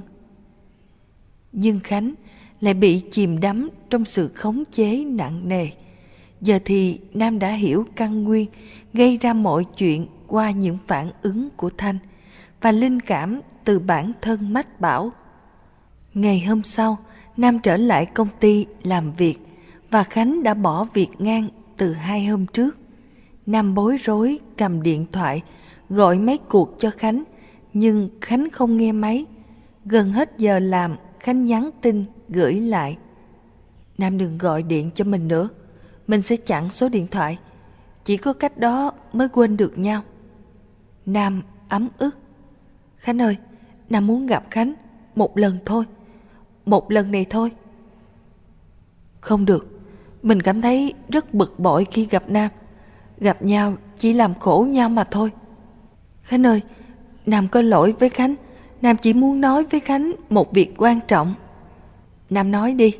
[SPEAKER 1] nhưng khánh lại bị chìm đắm trong sự khống chế nặng nề giờ thì nam đã hiểu căn nguyên gây ra mọi chuyện qua những phản ứng của Thanh và linh cảm từ bản thân Mách Bảo. Ngày hôm sau, Nam trở lại công ty làm việc và Khánh đã bỏ việc ngang từ hai hôm trước. Nam bối rối cầm điện thoại gọi mấy cuộc cho Khánh nhưng Khánh không nghe máy. Gần hết giờ làm Khánh nhắn tin gửi lại. Nam đừng gọi điện cho mình nữa, mình sẽ chặn số điện thoại chỉ có cách đó mới quên được nhau nam ấm ức khánh ơi nam muốn gặp khánh một lần thôi một lần này thôi không được mình cảm thấy rất bực bội khi gặp nam gặp nhau chỉ làm khổ nhau mà thôi khánh ơi nam có lỗi với khánh nam chỉ muốn nói với khánh một việc quan trọng nam nói đi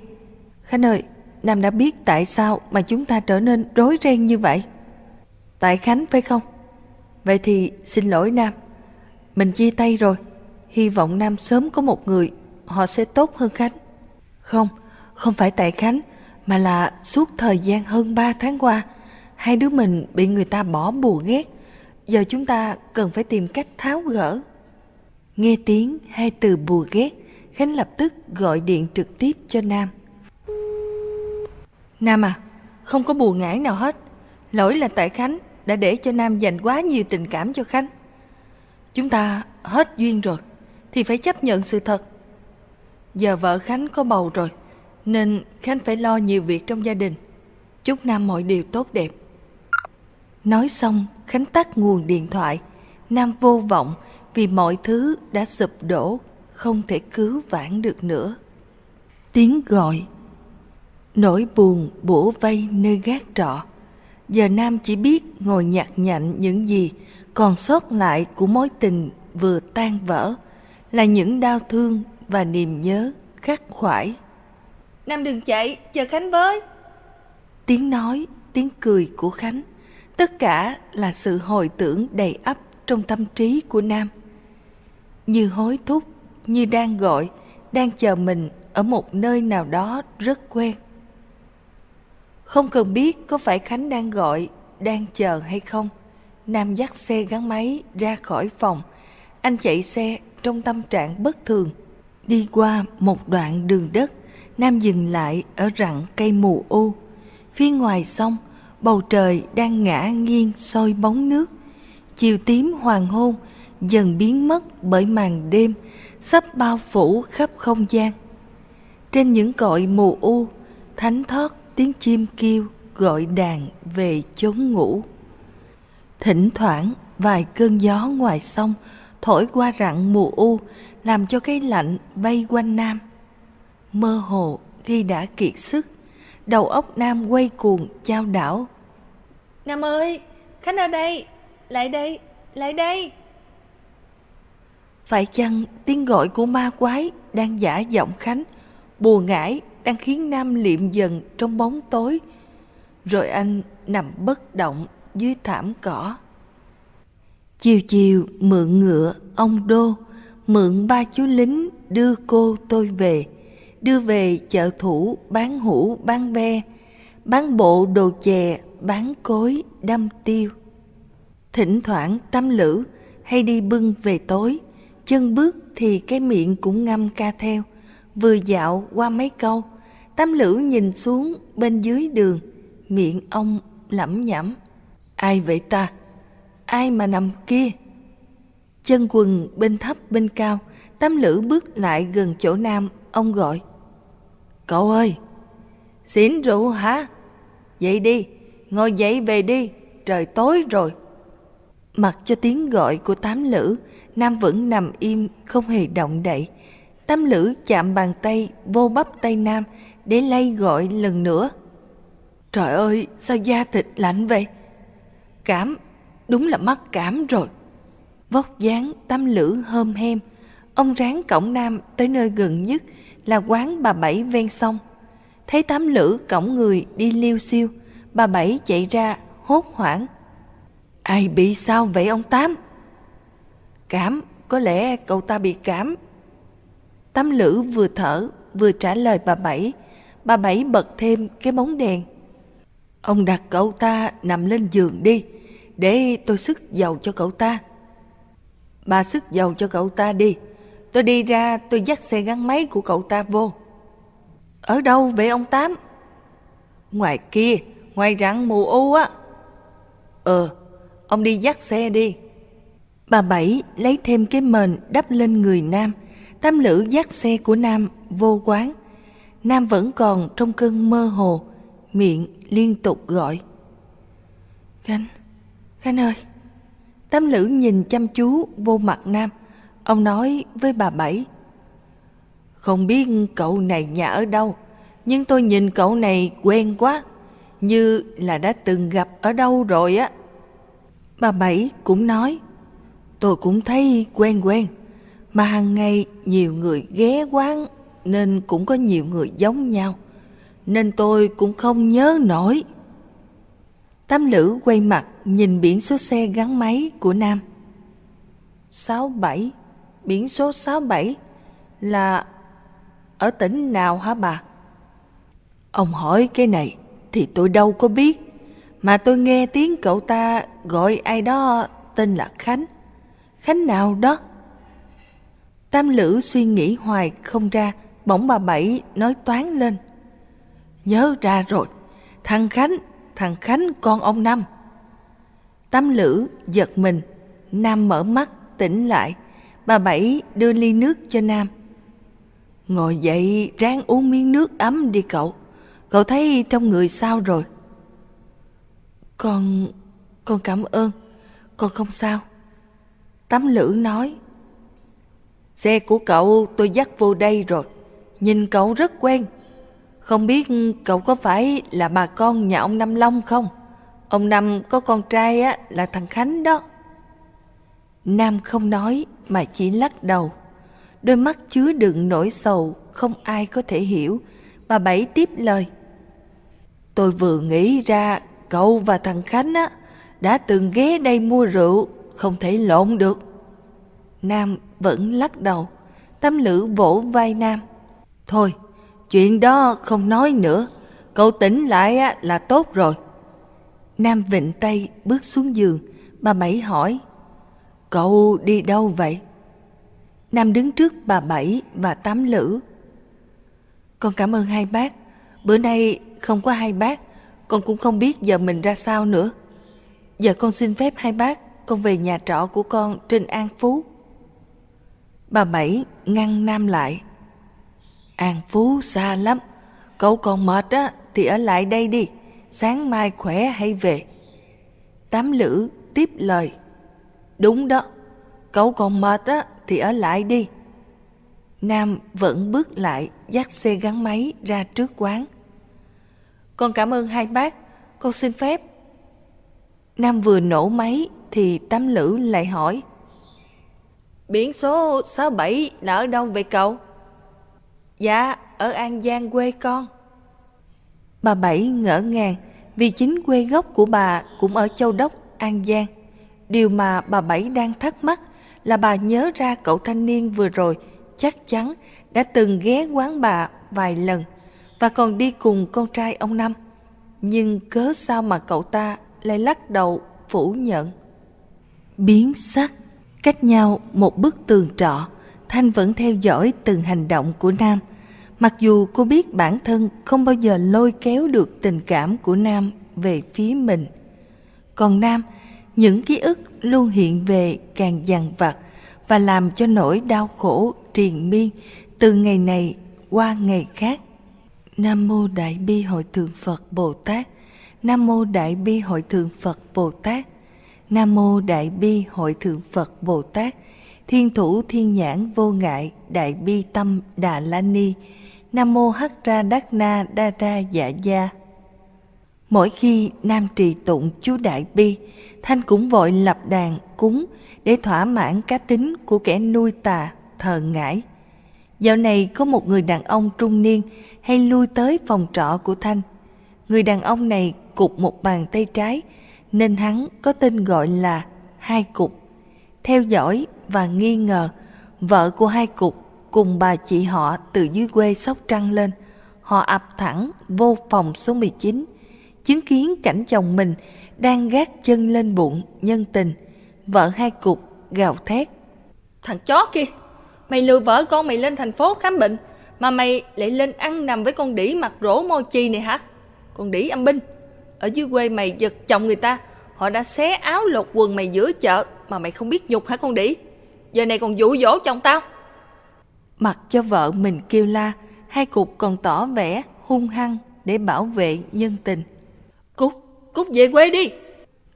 [SPEAKER 1] khánh ơi nam đã biết tại sao mà chúng ta trở nên rối ren như vậy Tại Khánh phải không? Vậy thì xin lỗi Nam. Mình chia tay rồi. Hy vọng Nam sớm có một người, họ sẽ tốt hơn Khánh. Không, không phải tại Khánh, mà là suốt thời gian hơn 3 tháng qua, hai đứa mình bị người ta bỏ bùa ghét. Giờ chúng ta cần phải tìm cách tháo gỡ. Nghe tiếng hai từ bùa ghét, Khánh lập tức gọi điện trực tiếp cho Nam. Nam à, không có bùa ngải nào hết. Lỗi là tại Khánh, đã để cho Nam dành quá nhiều tình cảm cho Khánh. Chúng ta hết duyên rồi, thì phải chấp nhận sự thật. Giờ vợ Khánh có bầu rồi, nên Khánh phải lo nhiều việc trong gia đình. Chúc Nam mọi điều tốt đẹp. Nói xong, Khánh tắt nguồn điện thoại. Nam vô vọng vì mọi thứ đã sụp đổ, không thể cứu vãn được nữa. Tiếng gọi Nỗi buồn bủa vây nơi gác trọ giờ nam chỉ biết ngồi nhạt nhạnh những gì còn sót lại của mối tình vừa tan vỡ là những đau thương và niềm nhớ khắc khoải nam đừng chạy chờ khánh với tiếng nói tiếng cười của khánh tất cả là sự hồi tưởng đầy ắp trong tâm trí của nam như hối thúc như đang gọi đang chờ mình ở một nơi nào đó rất quen không cần biết có phải Khánh đang gọi, đang chờ hay không. Nam dắt xe gắn máy ra khỏi phòng. Anh chạy xe trong tâm trạng bất thường. Đi qua một đoạn đường đất, Nam dừng lại ở rặng cây mù u. Phía ngoài sông, bầu trời đang ngã nghiêng soi bóng nước. Chiều tím hoàng hôn dần biến mất bởi màn đêm sắp bao phủ khắp không gian. Trên những cội mù u, thánh thót tiếng chim kêu gọi đàn về chốn ngủ thỉnh thoảng vài cơn gió ngoài sông thổi qua rặng mù u làm cho cái lạnh bay quanh nam mơ hồ khi đã kiệt sức đầu óc nam quay cuồng chao đảo nam ơi khánh ở đây lại đây lại đây phải chăng tiếng gọi của ma quái đang giả giọng khánh bùa ngải đang khiến Nam liệm dần trong bóng tối. Rồi anh nằm bất động dưới thảm cỏ. Chiều chiều mượn ngựa ông Đô, mượn ba chú lính đưa cô tôi về, đưa về chợ thủ bán hũ bán be, bán bộ đồ chè, bán cối, đâm tiêu. Thỉnh thoảng tắm lữ hay đi bưng về tối, chân bước thì cái miệng cũng ngâm ca theo, vừa dạo qua mấy câu, Tam Lữ nhìn xuống bên dưới đường, miệng ông lẩm nhẩm. Ai vậy ta? Ai mà nằm kia? Chân quần bên thấp bên cao, Tam Lữ bước lại gần chỗ Nam, ông gọi. Cậu ơi! Xỉn rượu hả? Dậy đi, ngồi dậy về đi, trời tối rồi. Mặc cho tiếng gọi của Tám Lữ, Nam vẫn nằm im, không hề động đậy. Tam Lữ chạm bàn tay vô bắp tay Nam, để lay gọi lần nữa. Trời ơi, sao da thịt lạnh vậy? Cảm, đúng là mắc cảm rồi. Vóc dáng tăm lữ hôm hem, ông ráng cổng nam tới nơi gần nhất là quán bà Bảy ven sông. Thấy tám lữ cổng người đi liêu siêu, bà Bảy chạy ra hốt hoảng. Ai bị sao vậy ông Tám? Cảm, có lẽ cậu ta bị cảm. Tám lữ vừa thở vừa trả lời bà Bảy bà Bảy bật thêm cái bóng đèn. Ông đặt cậu ta nằm lên giường đi, để tôi sức dầu cho cậu ta. Bà sức dầu cho cậu ta đi, tôi đi ra tôi dắt xe gắn máy của cậu ta vô. Ở đâu vậy ông Tám? Ngoài kia, ngoài rặng mù u á. Ờ, ông đi dắt xe đi. Bà Bảy lấy thêm cái mền đắp lên người Nam, Tam Lữ dắt xe của Nam vô quán. Nam vẫn còn trong cơn mơ hồ, miệng liên tục gọi. Khanh, Khanh ơi! Tám lữ nhìn chăm chú vô mặt Nam, ông nói với bà Bảy. Không biết cậu này nhà ở đâu, nhưng tôi nhìn cậu này quen quá, như là đã từng gặp ở đâu rồi á. Bà Bảy cũng nói, tôi cũng thấy quen quen, mà hàng ngày nhiều người ghé quán nên cũng có nhiều người giống nhau nên tôi cũng không nhớ nổi Tám lữ quay mặt nhìn biển số xe gắn máy của Nam Sáu bảy, Biển số sáu bảy là ở tỉnh nào hả bà? Ông hỏi cái này thì tôi đâu có biết Mà tôi nghe tiếng cậu ta gọi ai đó tên là Khánh Khánh nào đó? Tam Lữ suy nghĩ hoài không ra Bỗng bà Bảy nói toán lên. Nhớ ra rồi, thằng Khánh, thằng Khánh con ông Năm. Tâm Lữ giật mình, Nam mở mắt, tỉnh lại. Bà Bảy đưa ly nước cho Nam. Ngồi dậy ráng uống miếng nước ấm đi cậu. Cậu thấy trong người sao rồi? Con... con cảm ơn. Con không sao. Tấm lữ nói. Xe của cậu tôi dắt vô đây rồi. Nhìn cậu rất quen Không biết cậu có phải là bà con nhà ông Năm Long không? Ông Năm có con trai á, là thằng Khánh đó Nam không nói mà chỉ lắc đầu Đôi mắt chứa đựng nỗi sầu không ai có thể hiểu Bà Bảy tiếp lời Tôi vừa nghĩ ra cậu và thằng Khánh á, đã từng ghé đây mua rượu Không thể lộn được Nam vẫn lắc đầu Tâm lữ vỗ vai Nam Thôi, chuyện đó không nói nữa, cậu tỉnh lại là tốt rồi. Nam Vịnh Tây bước xuống giường, bà Bảy hỏi, Cậu đi đâu vậy? Nam đứng trước bà Bảy và Tám Lữ. Con cảm ơn hai bác, bữa nay không có hai bác, con cũng không biết giờ mình ra sao nữa. Giờ con xin phép hai bác, con về nhà trọ của con trên An Phú. Bà Bảy ngăn Nam lại An Phú xa lắm. Cậu còn mệt á, thì ở lại đây đi. Sáng mai khỏe hay về. Tám Lữ tiếp lời. Đúng đó, cậu còn mệt á, thì ở lại đi. Nam vẫn bước lại dắt xe gắn máy ra trước quán. Con cảm ơn hai bác, con xin phép. Nam vừa nổ máy thì Tám Lữ lại hỏi. Biển số 67 là ở đâu vậy cậu? Dạ, ở An Giang quê con. Bà Bảy ngỡ ngàng vì chính quê gốc của bà cũng ở Châu Đốc, An Giang. Điều mà bà Bảy đang thắc mắc là bà nhớ ra cậu thanh niên vừa rồi chắc chắn đã từng ghé quán bà vài lần và còn đi cùng con trai ông Năm. Nhưng cớ sao mà cậu ta lại lắc đầu phủ nhận. Biến sắc, cách nhau một bức tường trọ. Thanh vẫn theo dõi từng hành động của Nam. Mặc dù cô biết bản thân không bao giờ lôi kéo được tình cảm của Nam về phía mình. Còn Nam, những ký ức luôn hiện về càng dằn vặt và làm cho nỗi đau khổ triền miên từ ngày này qua ngày khác. Nam Mô Đại Bi Hội Thượng Phật Bồ Tát Nam Mô Đại Bi Hội Thượng Phật Bồ Tát Nam Mô Đại Bi Hội Thượng Phật Bồ Tát Thiên thủ thiên nhãn vô ngại, đại bi tâm đà la ni, Nam mô hắc ra đắc na đa ra dạ gia. Mỗi khi Nam trì tụng chú Đại Bi, Thanh cũng vội lập đàn, cúng để thỏa mãn cá tính của kẻ nuôi tà, thờ ngãi. Dạo này có một người đàn ông trung niên hay lui tới phòng trọ của Thanh. Người đàn ông này cục một bàn tay trái, nên hắn có tên gọi là Hai Cục. Theo dõi và nghi ngờ vợ của hai cục cùng bà chị họ từ dưới quê Sóc Trăng lên. Họ ập thẳng vô phòng số 19, chứng kiến cảnh chồng mình đang gác chân lên bụng nhân tình. Vợ hai cục gào thét. Thằng chó kia, mày lừa vợ con mày lên thành phố khám bệnh mà mày lại lên ăn nằm với con đĩ mặt rỗ môi chi này hả? Con đĩ âm binh, ở dưới quê mày giật chồng người ta, họ đã xé áo lột quần mày giữa chợ mà mày không biết nhục hả con đĩ? giờ này còn dụ dỗ chồng tao mặc cho vợ mình kêu la hai cục còn tỏ vẻ hung hăng để bảo vệ nhân tình cúc cúc về quê đi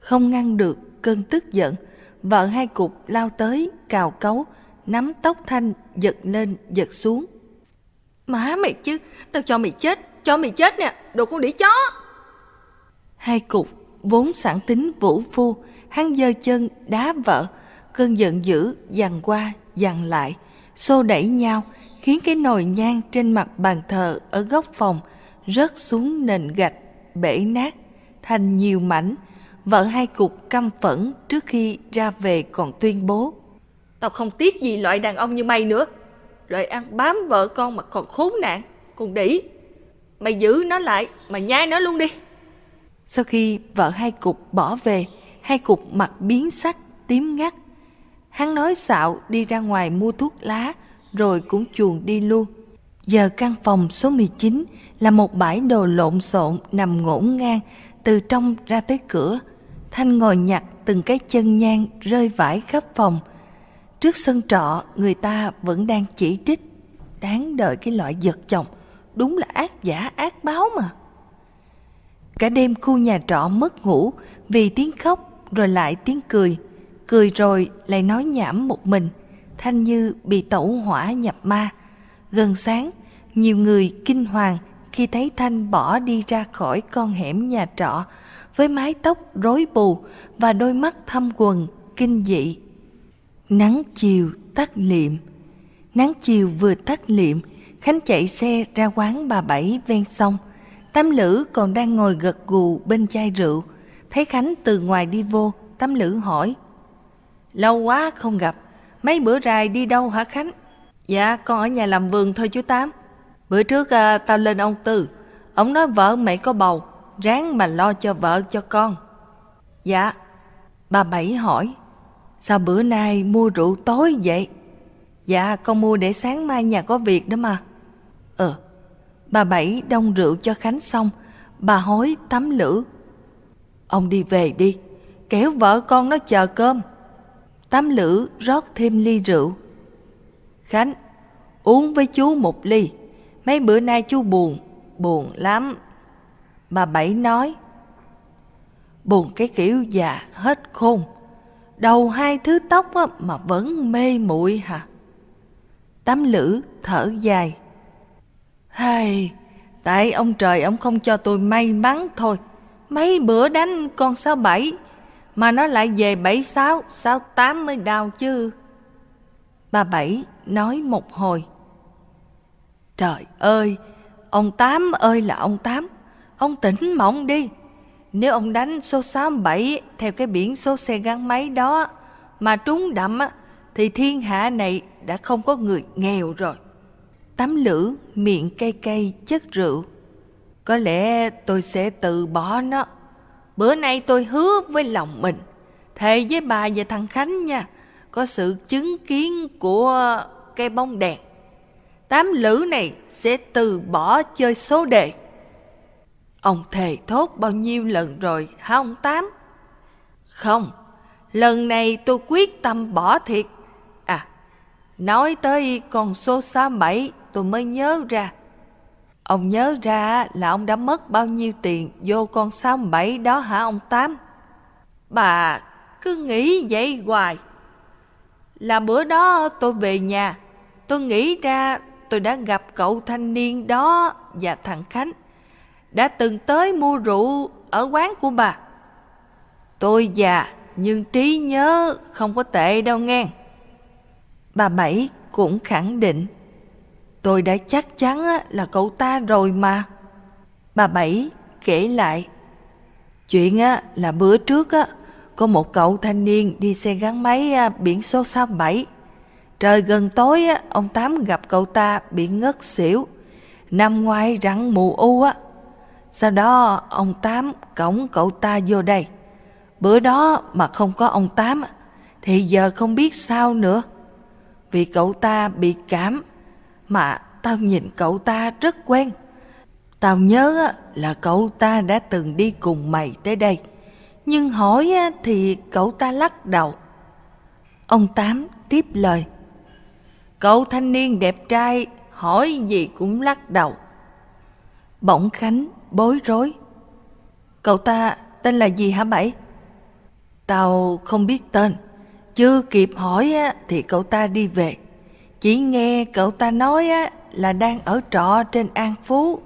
[SPEAKER 1] không ngăn được cơn tức giận vợ hai cục lao tới cào cấu nắm tóc thanh giật lên giật xuống má mày chứ tao cho mày chết cho mày chết nè đồ con đĩ chó hai cục vốn sẵn tính vũ phu hắn giơ chân đá vợ cơn giận dữ dằn qua dằn lại xô đẩy nhau khiến cái nồi nhang trên mặt bàn thờ ở góc phòng rớt xuống nền gạch bể nát thành nhiều mảnh vợ hai cục căm phẫn trước khi ra về còn tuyên bố tao không tiếc gì loại đàn ông như mày nữa loại ăn bám vợ con mà còn khốn nạn còn đỉ mày giữ nó lại mà nhai nó luôn đi sau khi vợ hai cục bỏ về hai cục mặt biến sắc tím ngắt Hắn nói xạo đi ra ngoài mua thuốc lá, rồi cũng chuồn đi luôn. Giờ căn phòng số 19 là một bãi đồ lộn xộn nằm ngổn ngang từ trong ra tới cửa. Thanh ngồi nhặt từng cái chân nhang rơi vãi khắp phòng. Trước sân trọ người ta vẫn đang chỉ trích. Đáng đợi cái loại giật chồng, đúng là ác giả ác báo mà. Cả đêm khu nhà trọ mất ngủ vì tiếng khóc rồi lại tiếng cười cười rồi lại nói nhảm một mình thanh như bị tẩu hỏa nhập ma gần sáng nhiều người kinh hoàng khi thấy thanh bỏ đi ra khỏi con hẻm nhà trọ với mái tóc rối bù và đôi mắt thâm quần kinh dị nắng chiều tắt liệm nắng chiều vừa tắt liệm khánh chạy xe ra quán bà bảy ven sông tam Lữ còn đang ngồi gật gù bên chai rượu. Thấy Khánh từ ngoài đi vô, tam Lữ hỏi. Lâu quá không gặp, mấy bữa rày đi đâu hả Khánh? Dạ, con ở nhà làm vườn thôi chú Tám. Bữa trước à, tao lên ông Tư, ông nói vợ mày có bầu, ráng mà lo cho vợ cho con. Dạ, bà Bảy hỏi, sao bữa nay mua rượu tối vậy? Dạ, con mua để sáng mai nhà có việc đó mà. Ờ, bà Bảy đông rượu cho Khánh xong, bà hối tắm lửa. Ông đi về đi, kéo vợ con nó chờ cơm. Tám lữ rót thêm ly rượu. Khánh, uống với chú một ly. Mấy bữa nay chú buồn, buồn lắm. Bà Bảy nói, buồn cái kiểu già hết khôn. Đầu hai thứ tóc mà vẫn mê muội hả? Tám lữ thở dài. Hay, tại ông trời ông không cho tôi may mắn thôi. Mấy bữa đánh con sao bảy mà nó lại về bảy sáu 76, tám mới đau chứ. Bà Bảy nói một hồi. Trời ơi, ông Tám ơi là ông Tám, ông tỉnh mộng đi. Nếu ông đánh số sáu bảy theo cái biển số xe gắn máy đó mà trúng đậm á, thì thiên hạ này đã không có người nghèo rồi. Tám lữ miệng cay cay chất rượu. Có lẽ tôi sẽ từ bỏ nó Bữa nay tôi hứa với lòng mình, thề với bà và thằng Khánh nha, có sự chứng kiến của cây bóng đèn. Tám lữ này sẽ từ bỏ chơi số đề. Ông thề thốt bao nhiêu lần rồi hả ông Tám? Không, lần này tôi quyết tâm bỏ thiệt. À, nói tới con số 67 tôi mới nhớ ra Ông nhớ ra là ông đã mất bao nhiêu tiền vô con sáu bảy đó hả ông Tám? Bà cứ nghĩ vậy hoài. Là bữa đó tôi về nhà, tôi nghĩ ra tôi đã gặp cậu thanh niên đó và thằng Khánh đã từng tới mua rượu ở quán của bà. Tôi già nhưng trí nhớ không có tệ đâu nghe. Bà Bảy cũng khẳng định Tôi đã chắc chắn là cậu ta rồi mà. Bà Bảy kể lại. Chuyện là bữa trước có một cậu thanh niên đi xe gắn máy à, biển số 67. Trời gần tối ông Tám gặp cậu ta bị ngất xỉu. Nằm ngoài rắn mù u á. Sau đó ông Tám cổng cậu ta vô đây. Bữa đó mà không có ông Tám thì giờ không biết sao nữa. Vì cậu ta bị cảm mà tao nhìn cậu ta rất quen. Tao nhớ là cậu ta đã từng đi cùng mày tới đây, nhưng hỏi thì cậu ta lắc đầu. Ông Tám tiếp lời. Cậu thanh niên đẹp trai hỏi gì cũng lắc đầu. Bỗng Khánh bối rối. Cậu ta tên là gì hả Bảy? Tao không biết tên, chưa kịp hỏi thì cậu ta đi về. Chỉ nghe cậu ta nói á, là đang ở trọ trên An Phú.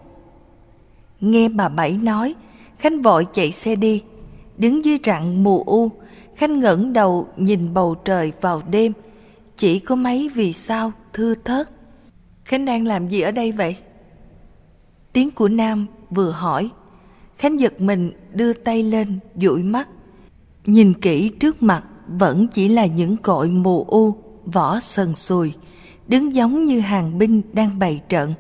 [SPEAKER 1] Nghe bà Bảy nói, Khánh vội chạy xe đi. Đứng dưới rặng mù u, Khánh ngẩng đầu nhìn bầu trời vào đêm. Chỉ có mấy vì sao thưa thớt. Khánh đang làm gì ở đây vậy? Tiếng của Nam vừa hỏi. Khánh giật mình đưa tay lên dụi mắt. Nhìn kỹ trước mặt vẫn chỉ là những cội mù u, vỏ sần sùi đứng giống như hàng binh đang bày trận.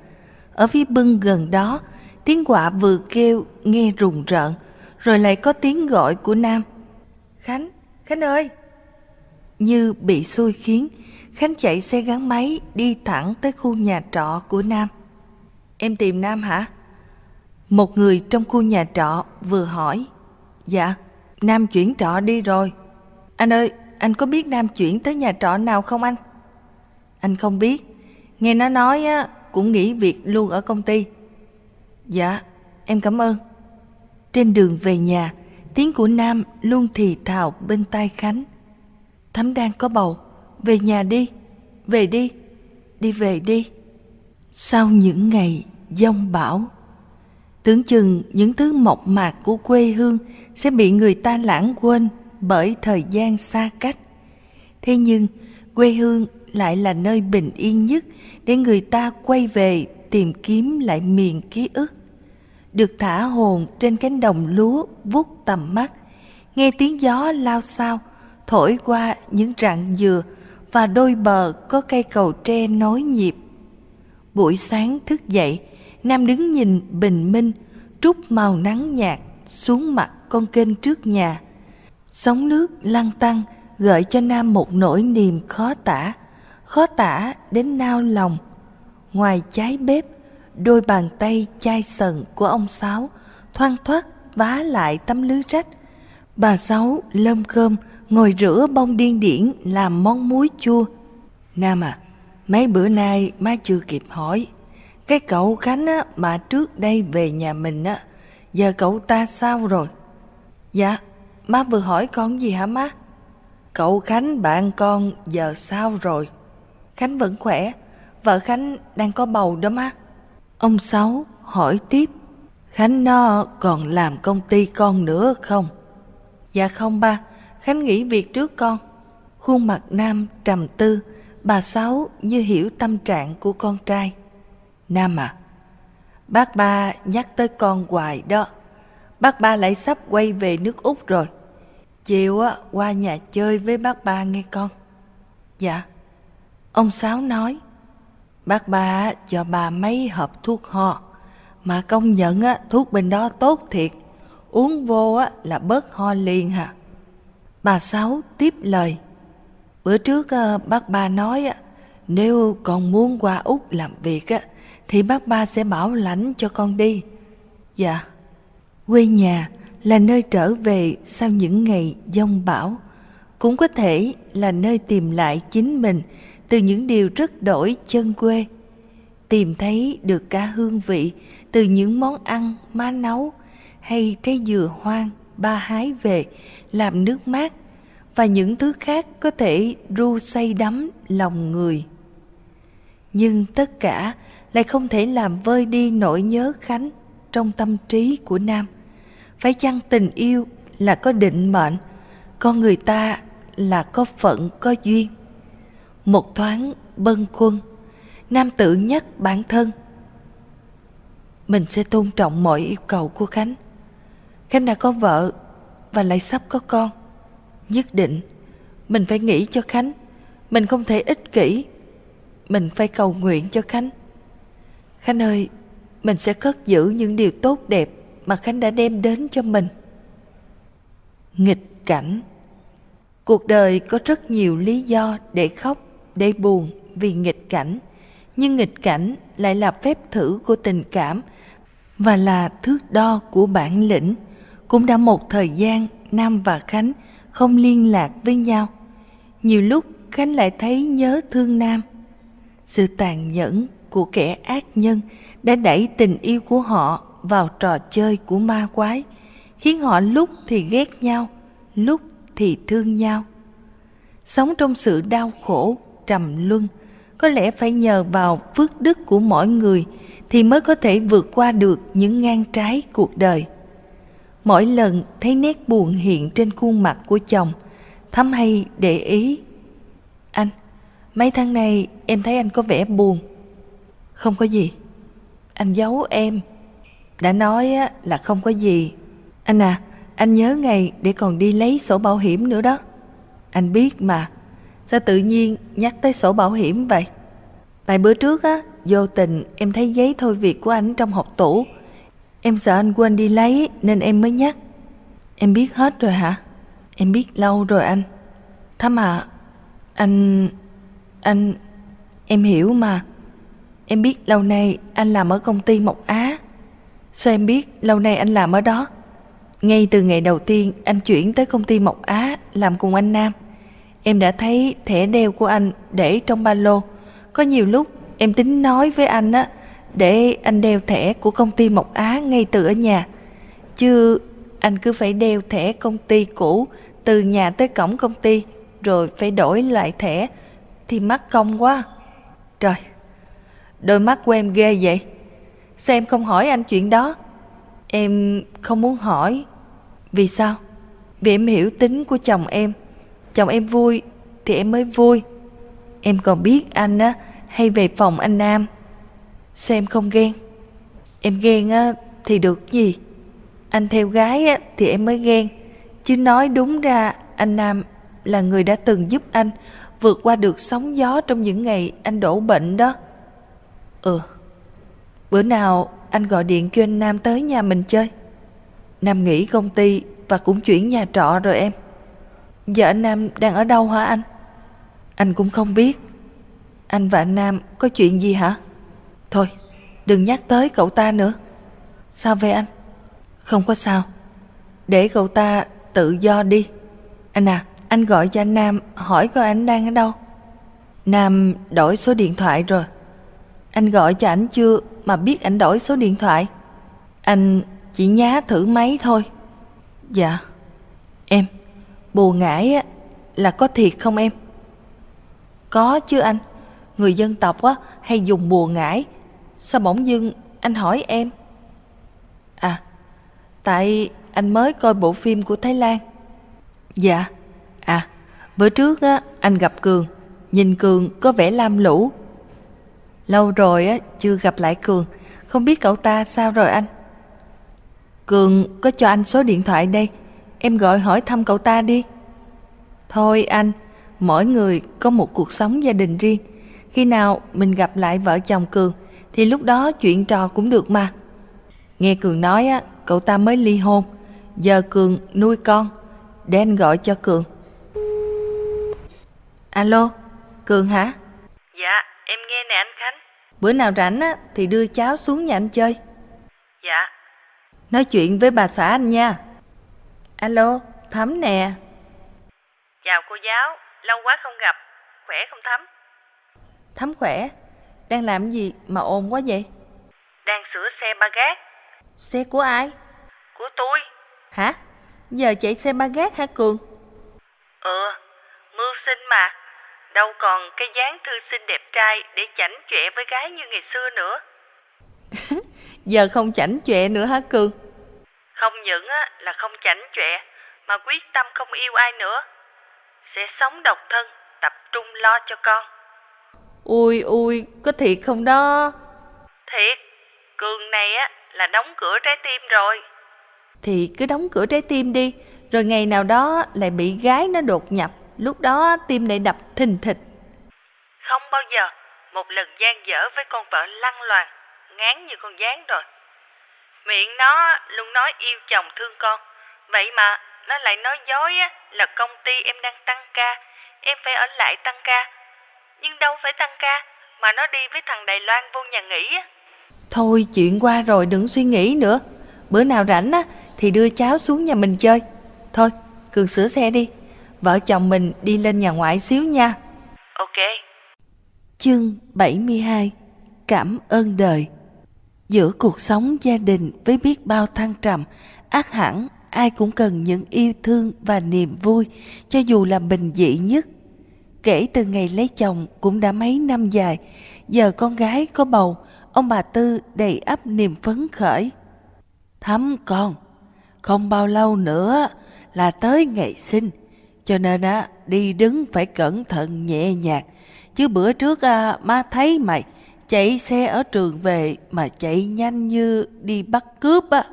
[SPEAKER 1] Ở phía bưng gần đó, tiếng quạ vừa kêu nghe rùng rợn, rồi lại có tiếng gọi của Nam. Khánh, Khánh ơi! Như bị xui khiến, Khánh chạy xe gắn máy đi thẳng tới khu nhà trọ của Nam. Em tìm Nam hả? Một người trong khu nhà trọ vừa hỏi. Dạ, Nam chuyển trọ đi rồi. Anh ơi, anh có biết Nam chuyển tới nhà trọ nào không anh? Anh không biết Nghe nó nói á, cũng nghỉ việc luôn ở công ty Dạ em cảm ơn Trên đường về nhà Tiếng của Nam luôn thì thào bên tai Khánh Thắm đang có bầu Về nhà đi Về đi Đi về đi Sau những ngày giông bão Tưởng chừng những thứ mộc mạc của quê hương Sẽ bị người ta lãng quên Bởi thời gian xa cách Thế nhưng quê hương lại là nơi bình yên nhất để người ta quay về tìm kiếm lại miền ký ức được thả hồn trên cánh đồng lúa vuốt tầm mắt nghe tiếng gió lao sao thổi qua những rặng dừa và đôi bờ có cây cầu tre nối nhịp buổi sáng thức dậy nam đứng nhìn bình minh trút màu nắng nhạt xuống mặt con kênh trước nhà sóng nước lăn tăng gợi cho Nam một nỗi niềm khó tả, khó tả đến nao lòng. Ngoài trái bếp, đôi bàn tay chai sần của ông Sáu thoang thoát vá lại tấm lưới rách. Bà Sáu lơm khơm ngồi rửa bông điên điển làm món muối chua. Nam à, mấy bữa nay má chưa kịp hỏi. Cái cậu Khánh á, mà trước đây về nhà mình á, giờ cậu ta sao rồi? Dạ, má vừa hỏi con gì hả má? Cậu Khánh bạn con giờ sao rồi? Khánh vẫn khỏe, vợ Khánh đang có bầu đó má. Ông Sáu hỏi tiếp, Khánh no còn làm công ty con nữa không? Dạ không ba, Khánh nghỉ việc trước con. Khuôn mặt Nam trầm tư, bà Sáu như hiểu tâm trạng của con trai. Nam à, bác ba nhắc tới con hoài đó. Bác ba lại sắp quay về nước Úc rồi Chiều á, qua nhà chơi với bác ba nghe con. Dạ. Ông Sáu nói, bác ba cho bà mấy hộp thuốc ho, mà công nhận á, thuốc bên đó tốt thiệt, uống vô á, là bớt ho liền hả. Bà Sáu tiếp lời, bữa trước bác ba nói á, nếu con muốn qua Úc làm việc á, thì bác ba sẽ bảo lãnh cho con đi. Dạ. Quê nhà là nơi trở về sau những ngày giông bão cũng có thể là nơi tìm lại chính mình từ những điều rất đổi chân quê tìm thấy được cả hương vị từ những món ăn má nấu hay trái dừa hoang ba hái về làm nước mát và những thứ khác có thể ru say đắm lòng người nhưng tất cả lại không thể làm vơi đi nỗi nhớ khánh trong tâm trí của nam phải chăng tình yêu là có định mệnh con người ta là có phận có duyên một thoáng bân khuân nam tử nhất bản thân mình sẽ tôn trọng mọi yêu cầu của khánh khánh đã có vợ và lại sắp có con nhất định mình phải nghĩ cho khánh mình không thể ích kỷ mình phải cầu nguyện cho khánh khánh ơi mình sẽ cất giữ những điều tốt đẹp mà Khánh đã đem đến cho mình. Nghịch cảnh Cuộc đời có rất nhiều lý do để khóc, để buồn vì nghịch cảnh. Nhưng nghịch cảnh lại là phép thử của tình cảm và là thước đo của bản lĩnh. Cũng đã một thời gian Nam và Khánh không liên lạc với nhau. Nhiều lúc Khánh lại thấy nhớ thương Nam. Sự tàn nhẫn của kẻ ác nhân đã đẩy tình yêu của họ vào trò chơi của ma quái khiến họ lúc thì ghét nhau lúc thì thương nhau sống trong sự đau khổ trầm luân có lẽ phải nhờ vào phước đức của mỗi người thì mới có thể vượt qua được những ngang trái cuộc đời mỗi lần thấy nét buồn hiện trên khuôn mặt của chồng thắm hay để ý anh mấy tháng nay em thấy anh có vẻ buồn không có gì anh giấu em đã nói là không có gì anh à anh nhớ ngày để còn đi lấy sổ bảo hiểm nữa đó anh biết mà sao tự nhiên nhắc tới sổ bảo hiểm vậy tại bữa trước á vô tình em thấy giấy thôi việc của anh trong hộp tủ em sợ anh quên đi lấy nên em mới nhắc em biết hết rồi hả em biết lâu rồi anh thắm à anh anh em hiểu mà em biết lâu nay anh làm ở công ty mộc a Sao em biết lâu nay anh làm ở đó? Ngay từ ngày đầu tiên anh chuyển tới công ty Mộc Á làm cùng anh Nam, em đã thấy thẻ đeo của anh để trong ba lô. Có nhiều lúc em tính nói với anh á để anh đeo thẻ của công ty Mộc Á ngay từ ở nhà. Chứ anh cứ phải đeo thẻ công ty cũ từ nhà tới cổng công ty rồi phải đổi lại thẻ thì mắc công quá. Trời, đôi mắt của em ghê vậy. Sao em không hỏi anh chuyện đó Em không muốn hỏi Vì sao Vì em hiểu tính của chồng em Chồng em vui thì em mới vui Em còn biết anh á Hay về phòng anh Nam Sao em không ghen Em ghen á thì được gì Anh theo gái á thì em mới ghen Chứ nói đúng ra Anh Nam là người đã từng giúp anh Vượt qua được sóng gió trong những ngày anh đổ bệnh đó Ừ Bữa nào anh gọi điện kêu anh Nam tới nhà mình chơi. Nam nghỉ công ty và cũng chuyển nhà trọ rồi em. Giờ anh Nam đang ở đâu hả anh? Anh cũng không biết. Anh và anh Nam có chuyện gì hả? Thôi, đừng nhắc tới cậu ta nữa. Sao về anh? Không có sao. Để cậu ta tự do đi. Anh à, anh gọi cho anh Nam hỏi coi anh đang ở đâu. Nam đổi số điện thoại rồi. Anh gọi cho ảnh chưa mà biết ảnh đổi số điện thoại. Anh chỉ nhá thử máy thôi. Dạ. Em, bù ngải á, là có thiệt không em? Có chứ anh. Người dân tộc á, hay dùng bùa ngải. Sao bỗng dưng anh hỏi em? À, tại anh mới coi bộ phim của Thái Lan. Dạ. À, bữa trước á, anh gặp Cường. Nhìn Cường có vẻ lam lũ Lâu rồi á, chưa gặp lại Cường, không biết cậu ta sao rồi anh? Cường có cho anh số điện thoại đây, em gọi hỏi thăm cậu ta đi. Thôi anh, mỗi người có một cuộc sống gia đình riêng. Khi nào mình gặp lại vợ chồng Cường thì lúc đó chuyện trò cũng được mà. Nghe Cường nói á, cậu ta mới ly hôn, giờ Cường nuôi con, để anh gọi cho Cường. Alo, Cường hả? Bữa nào rảnh á, thì đưa cháu xuống nhà anh chơi. Dạ. Nói chuyện với bà xã anh nha. Alo, Thắm nè.
[SPEAKER 2] Chào cô giáo, lâu quá không gặp. Khỏe không Thắm?
[SPEAKER 1] Thắm khỏe. Đang làm gì mà ồn quá vậy?
[SPEAKER 2] Đang sửa xe ba gác.
[SPEAKER 1] Xe của ai? Của tôi. Hả? Giờ chạy xe ba gác hả Cường? Ừ, mưu sinh mà
[SPEAKER 2] đâu còn cái dáng thư sinh đẹp trai để chảnh chọe với gái như ngày xưa nữa.
[SPEAKER 1] Giờ không chảnh chọe nữa hả Cương?
[SPEAKER 2] Không những á, là không chảnh chọe mà quyết tâm không yêu ai nữa. Sẽ sống độc thân, tập trung lo cho con.
[SPEAKER 1] Ui ui, có thiệt không đó?
[SPEAKER 2] Thiệt, cương này á là đóng cửa trái tim rồi.
[SPEAKER 1] Thì cứ đóng cửa trái tim đi, rồi ngày nào đó lại bị gái nó đột nhập lúc đó tim lại đập thình thịch.
[SPEAKER 2] Không bao giờ, một lần gian dở với con vợ lăng loàn, ngán như con gián rồi. Miệng nó luôn nói yêu chồng thương con, vậy mà nó lại nói dối á, là công ty em đang tăng ca, em phải ở lại tăng ca. Nhưng đâu phải tăng ca, mà nó đi với thằng Đài Loan
[SPEAKER 1] vô nhà nghỉ á. Thôi chuyện qua rồi đừng suy nghĩ nữa, bữa nào rảnh á thì đưa cháu xuống nhà mình chơi. Thôi, Cường sửa xe đi, vợ chồng mình đi lên nhà ngoại xíu nha. Ok. Chương 72 Cảm ơn đời Giữa cuộc sống gia đình với biết bao thăng trầm, ác hẳn ai cũng cần những yêu thương và niềm vui cho dù là bình dị nhất. Kể từ ngày lấy chồng cũng đã mấy năm dài, giờ con gái có bầu, ông bà Tư đầy ấp niềm phấn khởi. Thắm con, không bao lâu nữa là tới ngày sinh – cho nên á, đi đứng phải cẩn thận nhẹ nhàng. Chứ bữa trước à, má thấy mày chạy xe ở trường về mà chạy nhanh như đi bắt cướp á.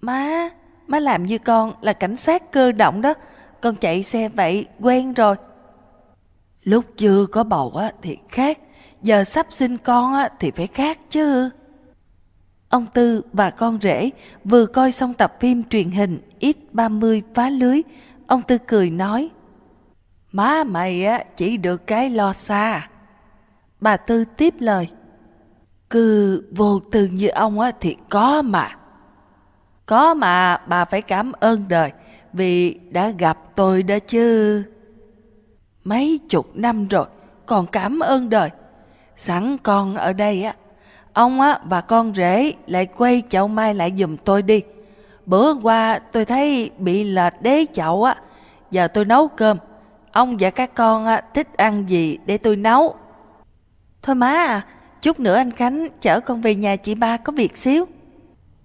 [SPEAKER 1] Má, má làm như con là cảnh sát cơ động đó. Con chạy xe vậy quen rồi. Lúc chưa có bầu á, thì khác. Giờ sắp sinh con á, thì phải khác chứ. Ông Tư và con rể vừa coi xong tập phim truyền hình X30 phá lưới Ông Tư cười nói, Má mày á chỉ được cái lo xa. Bà Tư tiếp lời, Cứ vô tư như ông á thì có mà. Có mà bà phải cảm ơn đời vì đã gặp tôi đó chứ. Mấy chục năm rồi còn cảm ơn đời. Sẵn con ở đây á, ông á và con rể lại quay chậu mai lại giùm tôi đi Bữa qua tôi thấy bị lệch đế chậu á, giờ tôi nấu cơm. Ông và các con á, thích ăn gì để tôi nấu. Thôi má à, chút nữa anh Khánh chở con về nhà chị ba có việc xíu.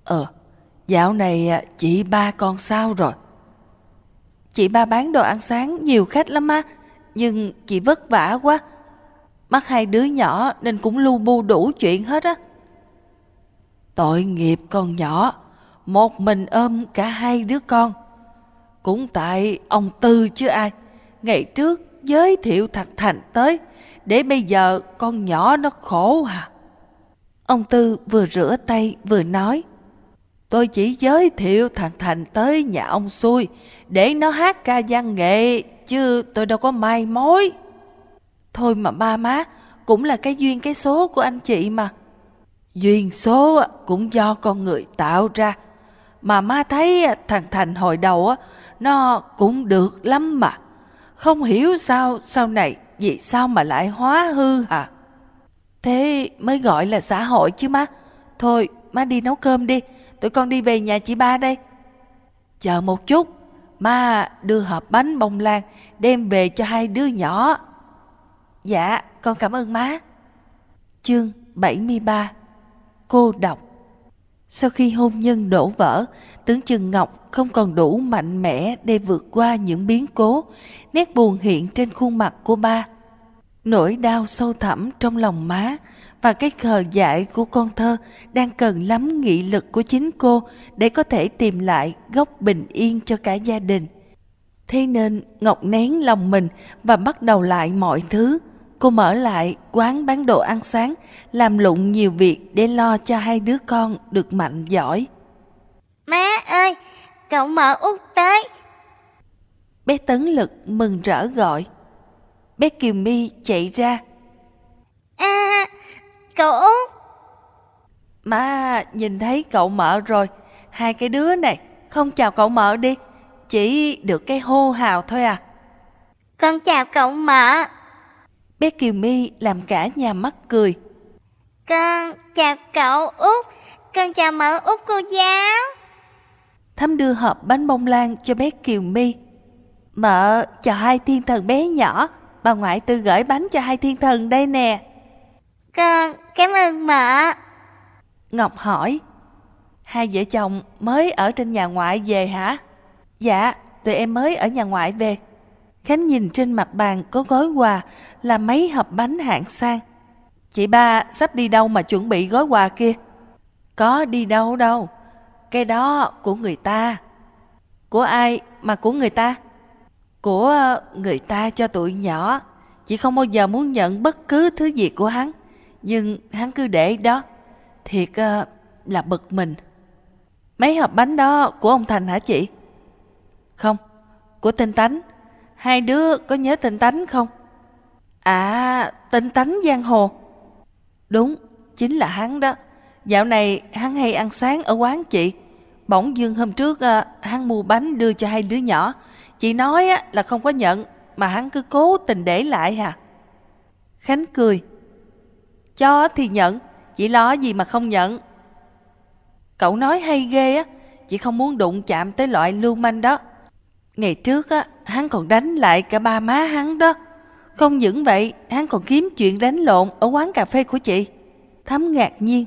[SPEAKER 1] Ờ, dạo này à, chị ba con sao rồi? Chị ba bán đồ ăn sáng nhiều khách lắm á, nhưng chị vất vả quá. Mắc hai đứa nhỏ nên cũng lu bu đủ chuyện hết á. Tội nghiệp con nhỏ một mình ôm cả hai đứa con. Cũng tại ông Tư chứ ai, ngày trước giới thiệu thật thành tới, để bây giờ con nhỏ nó khổ hả à. Ông Tư vừa rửa tay vừa nói, tôi chỉ giới thiệu thằng Thành tới nhà ông xui để nó hát ca văn nghệ, chứ tôi đâu có mai mối. Thôi mà ba má, cũng là cái duyên cái số của anh chị mà. Duyên số cũng do con người tạo ra, mà ma thấy thằng Thành hồi đầu nó cũng được lắm mà. Không hiểu sao sau này vì sao mà lại hóa hư hả? Thế mới gọi là xã hội chứ má. Thôi má đi nấu cơm đi, tụi con đi về nhà chị ba đây. Chờ một chút, ma đưa hộp bánh bông lan đem về cho hai đứa nhỏ. Dạ, con cảm ơn má. Chương 73 Cô đọc sau khi hôn nhân đổ vỡ, tướng Trừng Ngọc không còn đủ mạnh mẽ để vượt qua những biến cố, nét buồn hiện trên khuôn mặt của ba. Nỗi đau sâu thẳm trong lòng má và cái khờ dại của con thơ đang cần lắm nghị lực của chính cô để có thể tìm lại góc bình yên cho cả gia đình. Thế nên Ngọc nén lòng mình và bắt đầu lại mọi thứ – Cô mở lại quán bán đồ ăn sáng, làm lụng nhiều việc để lo cho hai đứa con được mạnh giỏi. Má ơi, cậu mở út tới. Bé Tấn Lực mừng rỡ gọi. Bé Kiều My chạy ra. a à, cậu út. Má nhìn thấy cậu mở rồi, hai cái đứa này không chào cậu mở đi, chỉ được cái hô hào thôi à. Con chào cậu mở. Bé Kiều My làm cả nhà mắc cười. Con chào cậu Út, con chào mợ Út cô giáo. Thắm đưa hộp bánh bông lan cho bé Kiều My. Mợ chào hai thiên thần bé nhỏ, bà ngoại tư gửi bánh cho hai thiên thần đây nè. Con cảm ơn mợ. Ngọc hỏi, hai vợ chồng mới ở trên nhà ngoại về hả? Dạ, tụi em mới ở nhà ngoại về. Khánh nhìn trên mặt bàn có gói quà, là mấy hộp bánh hạng sang. Chị ba sắp đi đâu mà chuẩn bị gói quà kia? Có đi đâu đâu. Cái đó của người ta. Của ai mà của người ta? Của ờ, người ta cho tụi nhỏ. Chị không bao giờ muốn nhận bất cứ thứ gì của hắn. Nhưng hắn cứ để đó. Thiệt ờ, là bực mình. Mấy hộp bánh đó của ông Thành hả chị? Không, của Tinh Tánh. Hai đứa có nhớ Tinh Tánh không? À, tên tánh giang hồ. Đúng, chính là hắn đó. Dạo này hắn hay ăn sáng ở quán chị. Bỗng dương hôm trước ờ, hắn mua bánh đưa cho hai đứa nhỏ. Chị nói là không có nhận mà hắn cứ cố tình để lại hả? Khánh cười. Cho thì nhận, chị lo gì mà không nhận. Cậu nói hay ghê á, chị không muốn đụng chạm tới loại lưu manh đó. Ngày trước á, hắn còn đánh lại cả ba má hắn đó. Không những vậy, hắn còn kiếm chuyện đánh lộn ở quán cà phê của chị. Thắm ngạc nhiên.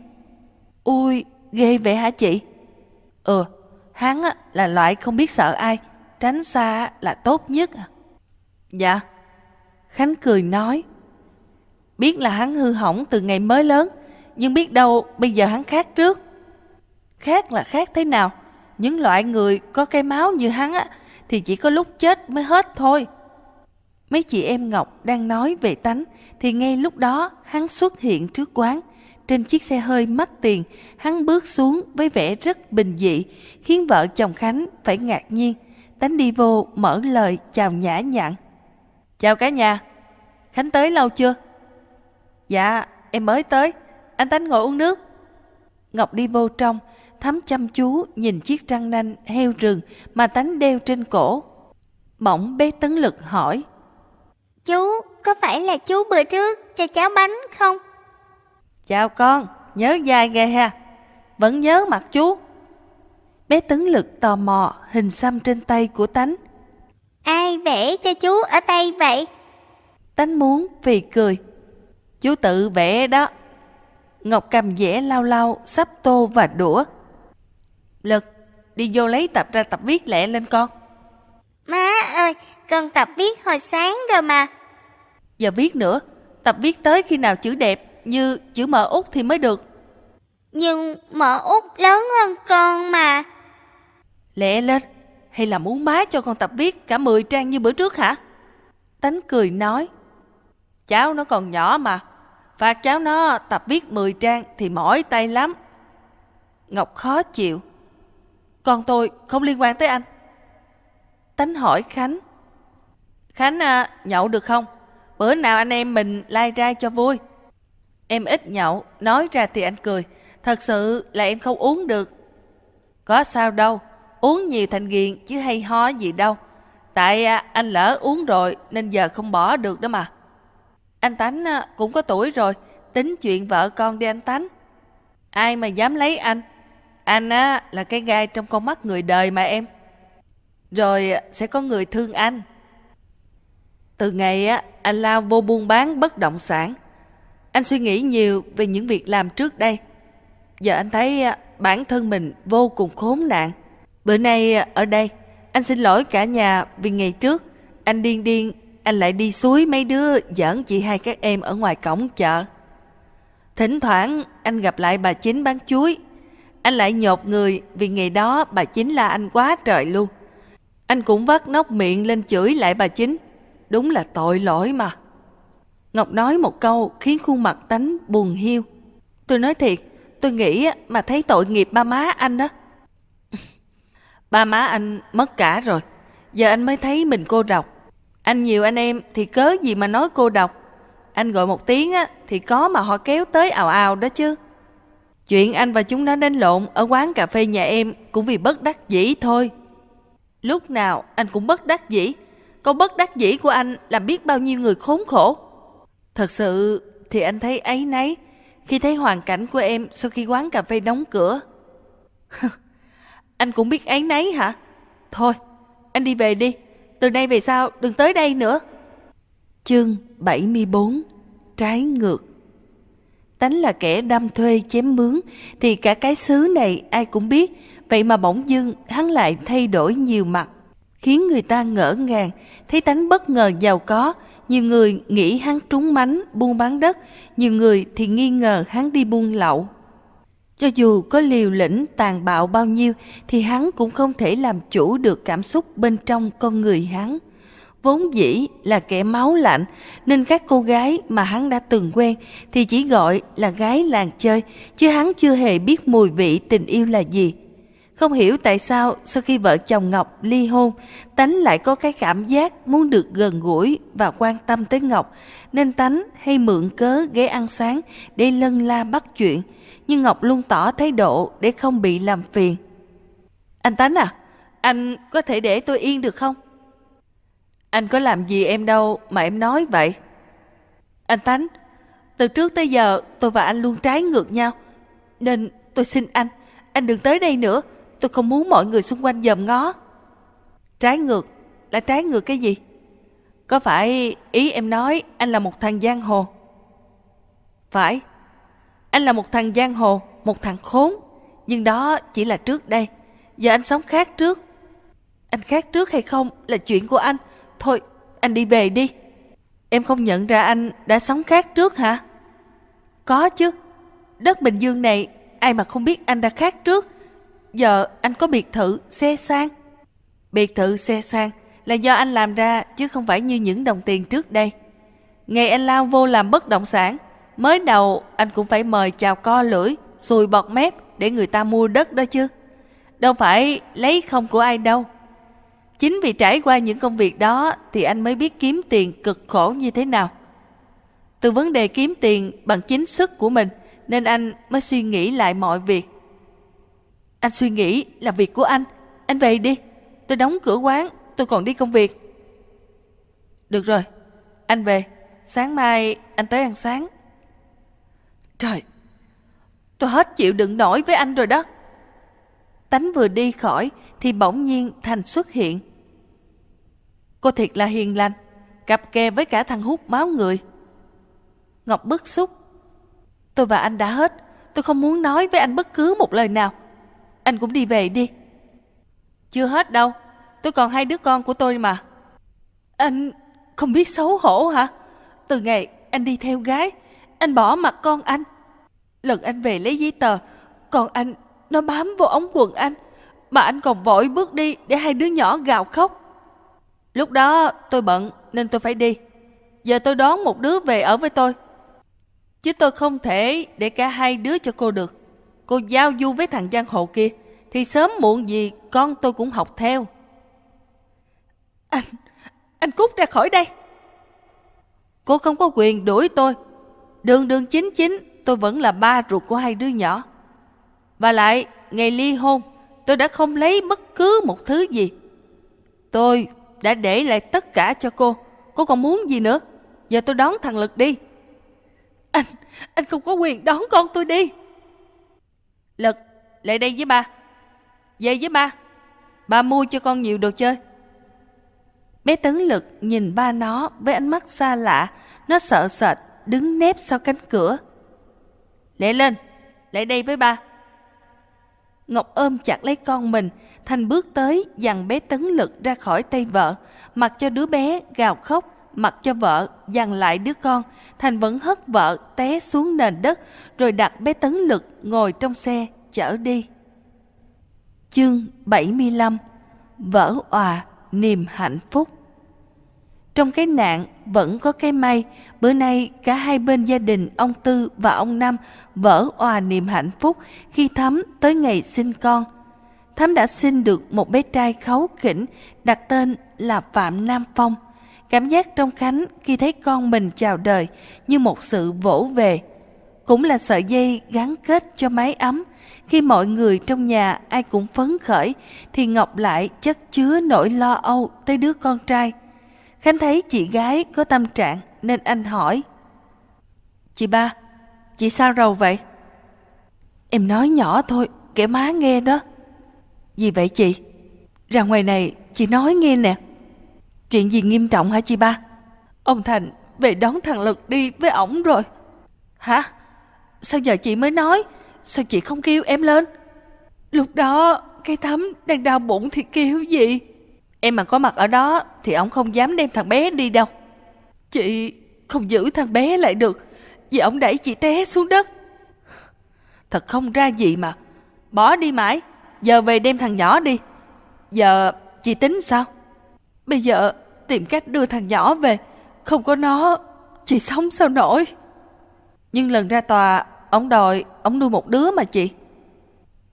[SPEAKER 1] Ui, ghê vậy hả chị? Ừ, hắn là loại không biết sợ ai, tránh xa là tốt nhất. À. Dạ. Khánh cười nói. Biết là hắn hư hỏng từ ngày mới lớn, nhưng biết đâu bây giờ hắn khác trước. Khác là khác thế nào? Những loại người có cái máu như hắn á, thì chỉ có lúc chết mới hết thôi mấy chị em Ngọc đang nói về tánh thì ngay lúc đó hắn xuất hiện trước quán. Trên chiếc xe hơi mắc tiền, hắn bước xuống với vẻ rất bình dị, khiến vợ chồng Khánh phải ngạc nhiên. Tánh đi vô mở lời chào nhã nhặn. Chào cả nhà, Khánh tới lâu chưa? Dạ, em mới tới, anh Tánh ngồi uống nước. Ngọc đi vô trong, thắm chăm chú nhìn chiếc răng nanh heo rừng mà Tánh đeo trên cổ. Bỗng bé Tấn Lực hỏi. Chú, có phải là chú bữa trước cho cháu bánh không? Chào con, nhớ dài ghê ha. Vẫn nhớ mặt chú. Bé Tấn Lực tò mò hình xăm trên tay của Tánh. Ai vẽ cho chú ở tay vậy? Tánh muốn vì cười. Chú tự vẽ đó. Ngọc cầm vẽ lau lau, sắp tô và đũa. Lực, đi vô lấy tập ra tập viết lẹ lên con. Má ơi, cần tập viết hồi sáng rồi mà. Và viết nữa, tập viết tới khi nào chữ đẹp như chữ mở út thì mới được. Nhưng mở út lớn hơn con mà. Lẹ lên, hay là muốn má cho con tập viết cả 10 trang như bữa trước hả? Tánh cười nói, cháu nó còn nhỏ mà, phạt cháu nó tập viết 10 trang thì mỏi tay lắm. Ngọc khó chịu, con tôi không liên quan tới anh. Tánh hỏi Khánh, Khánh à, nhậu được không? Bữa nào anh em mình lai like ra cho vui. Em ít nhậu, nói ra thì anh cười. Thật sự là em không uống được. Có sao đâu, uống nhiều thành nghiện chứ hay ho gì đâu. Tại à, anh lỡ uống rồi nên giờ không bỏ được đó mà. Anh Tánh à, cũng có tuổi rồi, tính chuyện vợ con đi anh Tánh. Ai mà dám lấy anh? Anh á à, là cái gai trong con mắt người đời mà em. Rồi sẽ có người thương anh. Từ ngày anh lao vô buôn bán bất động sản. Anh suy nghĩ nhiều về những việc làm trước đây. Giờ anh thấy bản thân mình vô cùng khốn nạn. Bữa nay ở đây, anh xin lỗi cả nhà vì ngày trước anh điên điên, anh lại đi suối mấy đứa giỡn chị hai các em ở ngoài cổng chợ. Thỉnh thoảng anh gặp lại bà Chính bán chuối. Anh lại nhột người vì ngày đó bà Chính la anh quá trời luôn. Anh cũng vắt nóc miệng lên chửi lại bà Chính đúng là tội lỗi mà ngọc nói một câu khiến khuôn mặt tánh buồn hiu tôi nói thiệt tôi nghĩ mà thấy tội nghiệp ba má anh đó ba má anh mất cả rồi giờ anh mới thấy mình cô độc anh nhiều anh em thì cớ gì mà nói cô độc anh gọi một tiếng á thì có mà họ kéo tới ào ào đó chứ chuyện anh và chúng nó đánh lộn ở quán cà phê nhà em cũng vì bất đắc dĩ thôi lúc nào anh cũng bất đắc dĩ Câu bất đắc dĩ của anh làm biết bao nhiêu người khốn khổ. Thật sự thì anh thấy ấy nấy khi thấy hoàn cảnh của em sau khi quán cà phê đóng cửa. anh cũng biết ấy nấy hả? Thôi, anh đi về đi. Từ nay về sau đừng tới đây nữa. Chương 74 Trái ngược Tánh là kẻ đâm thuê chém mướn thì cả cái xứ này ai cũng biết. Vậy mà bỗng dưng hắn lại thay đổi nhiều mặt khiến người ta ngỡ ngàng, thấy tánh bất ngờ giàu có, nhiều người nghĩ hắn trúng mánh buôn bán đất, nhiều người thì nghi ngờ hắn đi buôn lậu. Cho dù có liều lĩnh tàn bạo bao nhiêu thì hắn cũng không thể làm chủ được cảm xúc bên trong con người hắn. Vốn dĩ là kẻ máu lạnh nên các cô gái mà hắn đã từng quen thì chỉ gọi là gái làng chơi chứ hắn chưa hề biết mùi vị tình yêu là gì. Không hiểu tại sao sau khi vợ chồng Ngọc ly hôn, Tánh lại có cái cảm giác muốn được gần gũi và quan tâm tới Ngọc, nên Tánh hay mượn cớ ghé ăn sáng để lân la bắt chuyện, nhưng Ngọc luôn tỏ thái độ để không bị làm phiền. Anh Tánh à, anh có thể để tôi yên được không? Anh có làm gì em đâu mà em nói vậy? Anh Tánh, từ trước tới giờ tôi và anh luôn trái ngược nhau, nên tôi xin anh, anh đừng tới đây nữa Tôi không muốn mọi người xung quanh dòm ngó. Trái ngược là trái ngược cái gì? Có phải ý em nói anh là một thằng giang hồ? Phải. Anh là một thằng giang hồ, một thằng khốn. Nhưng đó chỉ là trước đây. Giờ anh sống khác trước. Anh khác trước hay không là chuyện của anh. Thôi, anh đi về đi. Em không nhận ra anh đã sống khác trước hả? Có chứ. Đất Bình Dương này, ai mà không biết anh đã khác trước giờ anh có biệt thự xe sang. Biệt thự xe sang là do anh làm ra chứ không phải như những đồng tiền trước đây. Ngày anh lao vô làm bất động sản, mới đầu anh cũng phải mời chào co lưỡi, xùi bọt mép để người ta mua đất đó chứ. Đâu phải lấy không của ai đâu. Chính vì trải qua những công việc đó thì anh mới biết kiếm tiền cực khổ như thế nào. Từ vấn đề kiếm tiền bằng chính sức của mình nên anh mới suy nghĩ lại mọi việc. Anh suy nghĩ là việc của anh. Anh về đi. Tôi đóng cửa quán, tôi còn đi công việc. Được rồi, anh về. Sáng mai anh tới ăn sáng. Trời, tôi hết chịu đựng nổi với anh rồi đó. Tánh vừa đi khỏi thì bỗng nhiên Thành xuất hiện. Cô thiệt là hiền lành, cặp kè với cả thằng hút máu người. Ngọc bức xúc. Tôi và anh đã hết, tôi không muốn nói với anh bất cứ một lời nào anh cũng đi về đi. Chưa hết đâu, tôi còn hai đứa con của tôi mà. Anh không biết xấu hổ hả? Từ ngày anh đi theo gái, anh bỏ mặt con anh. Lần anh về lấy giấy tờ, còn anh nó bám vô ống quần anh, mà anh còn vội bước đi để hai đứa nhỏ gào khóc. Lúc đó tôi bận nên tôi phải đi. Giờ tôi đón một đứa về ở với tôi. Chứ tôi không thể để cả hai đứa cho cô được. Cô giao du với thằng giang hồ kia Thì sớm muộn gì con tôi cũng học theo Anh, anh cút ra khỏi đây Cô không có quyền đuổi tôi Đường đường chính chính tôi vẫn là ba ruột của hai đứa nhỏ Và lại ngày ly hôn tôi đã không lấy bất cứ một thứ gì Tôi đã để lại tất cả cho cô Cô còn muốn gì nữa Giờ tôi đón thằng Lực đi Anh, anh không có quyền đón con tôi đi Lực, lại đây với ba. Về với ba. Ba mua cho con nhiều đồ chơi. Bé Tấn Lực nhìn ba nó với ánh mắt xa lạ. Nó sợ sệt, đứng nép sau cánh cửa. Lẹ lên, lại đây với ba. Ngọc ôm chặt lấy con mình, Thành bước tới dằn bé Tấn Lực ra khỏi tay vợ, mặc cho đứa bé gào khóc mặc cho vợ dằn lại đứa con, Thành vẫn hất vợ té xuống nền đất rồi đặt bé Tấn Lực ngồi trong xe chở đi. Chương 75 Vỡ òa niềm hạnh phúc Trong cái nạn vẫn có cái may, bữa nay cả hai bên gia đình ông Tư và ông Năm vỡ òa niềm hạnh phúc khi Thắm tới ngày sinh con. Thắm đã sinh được một bé trai kháu khỉnh đặt tên là Phạm Nam Phong. Cảm giác trong Khánh khi thấy con mình chào đời như một sự vỗ về. Cũng là sợi dây gắn kết cho mái ấm. Khi mọi người trong nhà ai cũng phấn khởi thì Ngọc lại chất chứa nỗi lo âu tới đứa con trai. Khánh thấy chị gái có tâm trạng nên anh hỏi. Chị ba, chị sao rầu vậy? Em nói nhỏ thôi, kẻ má nghe đó. Gì vậy chị? Ra ngoài này, chị nói nghe nè. Chuyện gì nghiêm trọng hả chị ba? Ông Thành về đón thằng Lực đi với ổng rồi. Hả? Sao giờ chị mới nói? Sao chị không kêu em lên? Lúc đó cái thấm đang đau bụng thì kêu gì? Em mà có mặt ở đó thì ổng không dám đem thằng bé đi đâu. Chị không giữ thằng bé lại được vì ổng đẩy chị té xuống đất. Thật không ra gì mà. Bỏ đi mãi, giờ về đem thằng nhỏ đi. Giờ chị tính sao? Bây giờ tìm cách đưa thằng nhỏ về. Không có nó, chị sống sao nổi. Nhưng lần ra tòa, ông đòi ông nuôi một đứa mà chị.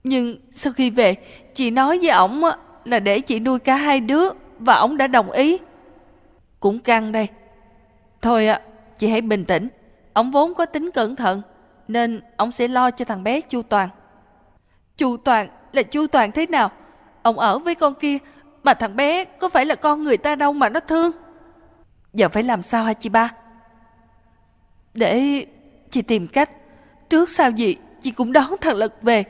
[SPEAKER 1] Nhưng sau khi về, chị nói với ổng là để chị nuôi cả hai đứa và ổng đã đồng ý. Cũng căng đây. Thôi ạ, chị hãy bình tĩnh. Ổng vốn có tính cẩn thận, nên ông sẽ lo cho thằng bé Chu Toàn. Chu Toàn là Chu Toàn thế nào? Ông ở với con kia mà thằng bé có phải là con người ta đâu mà nó thương Giờ phải làm sao hả chị ba Để chị tìm cách Trước sau gì chị cũng đón thằng Lực về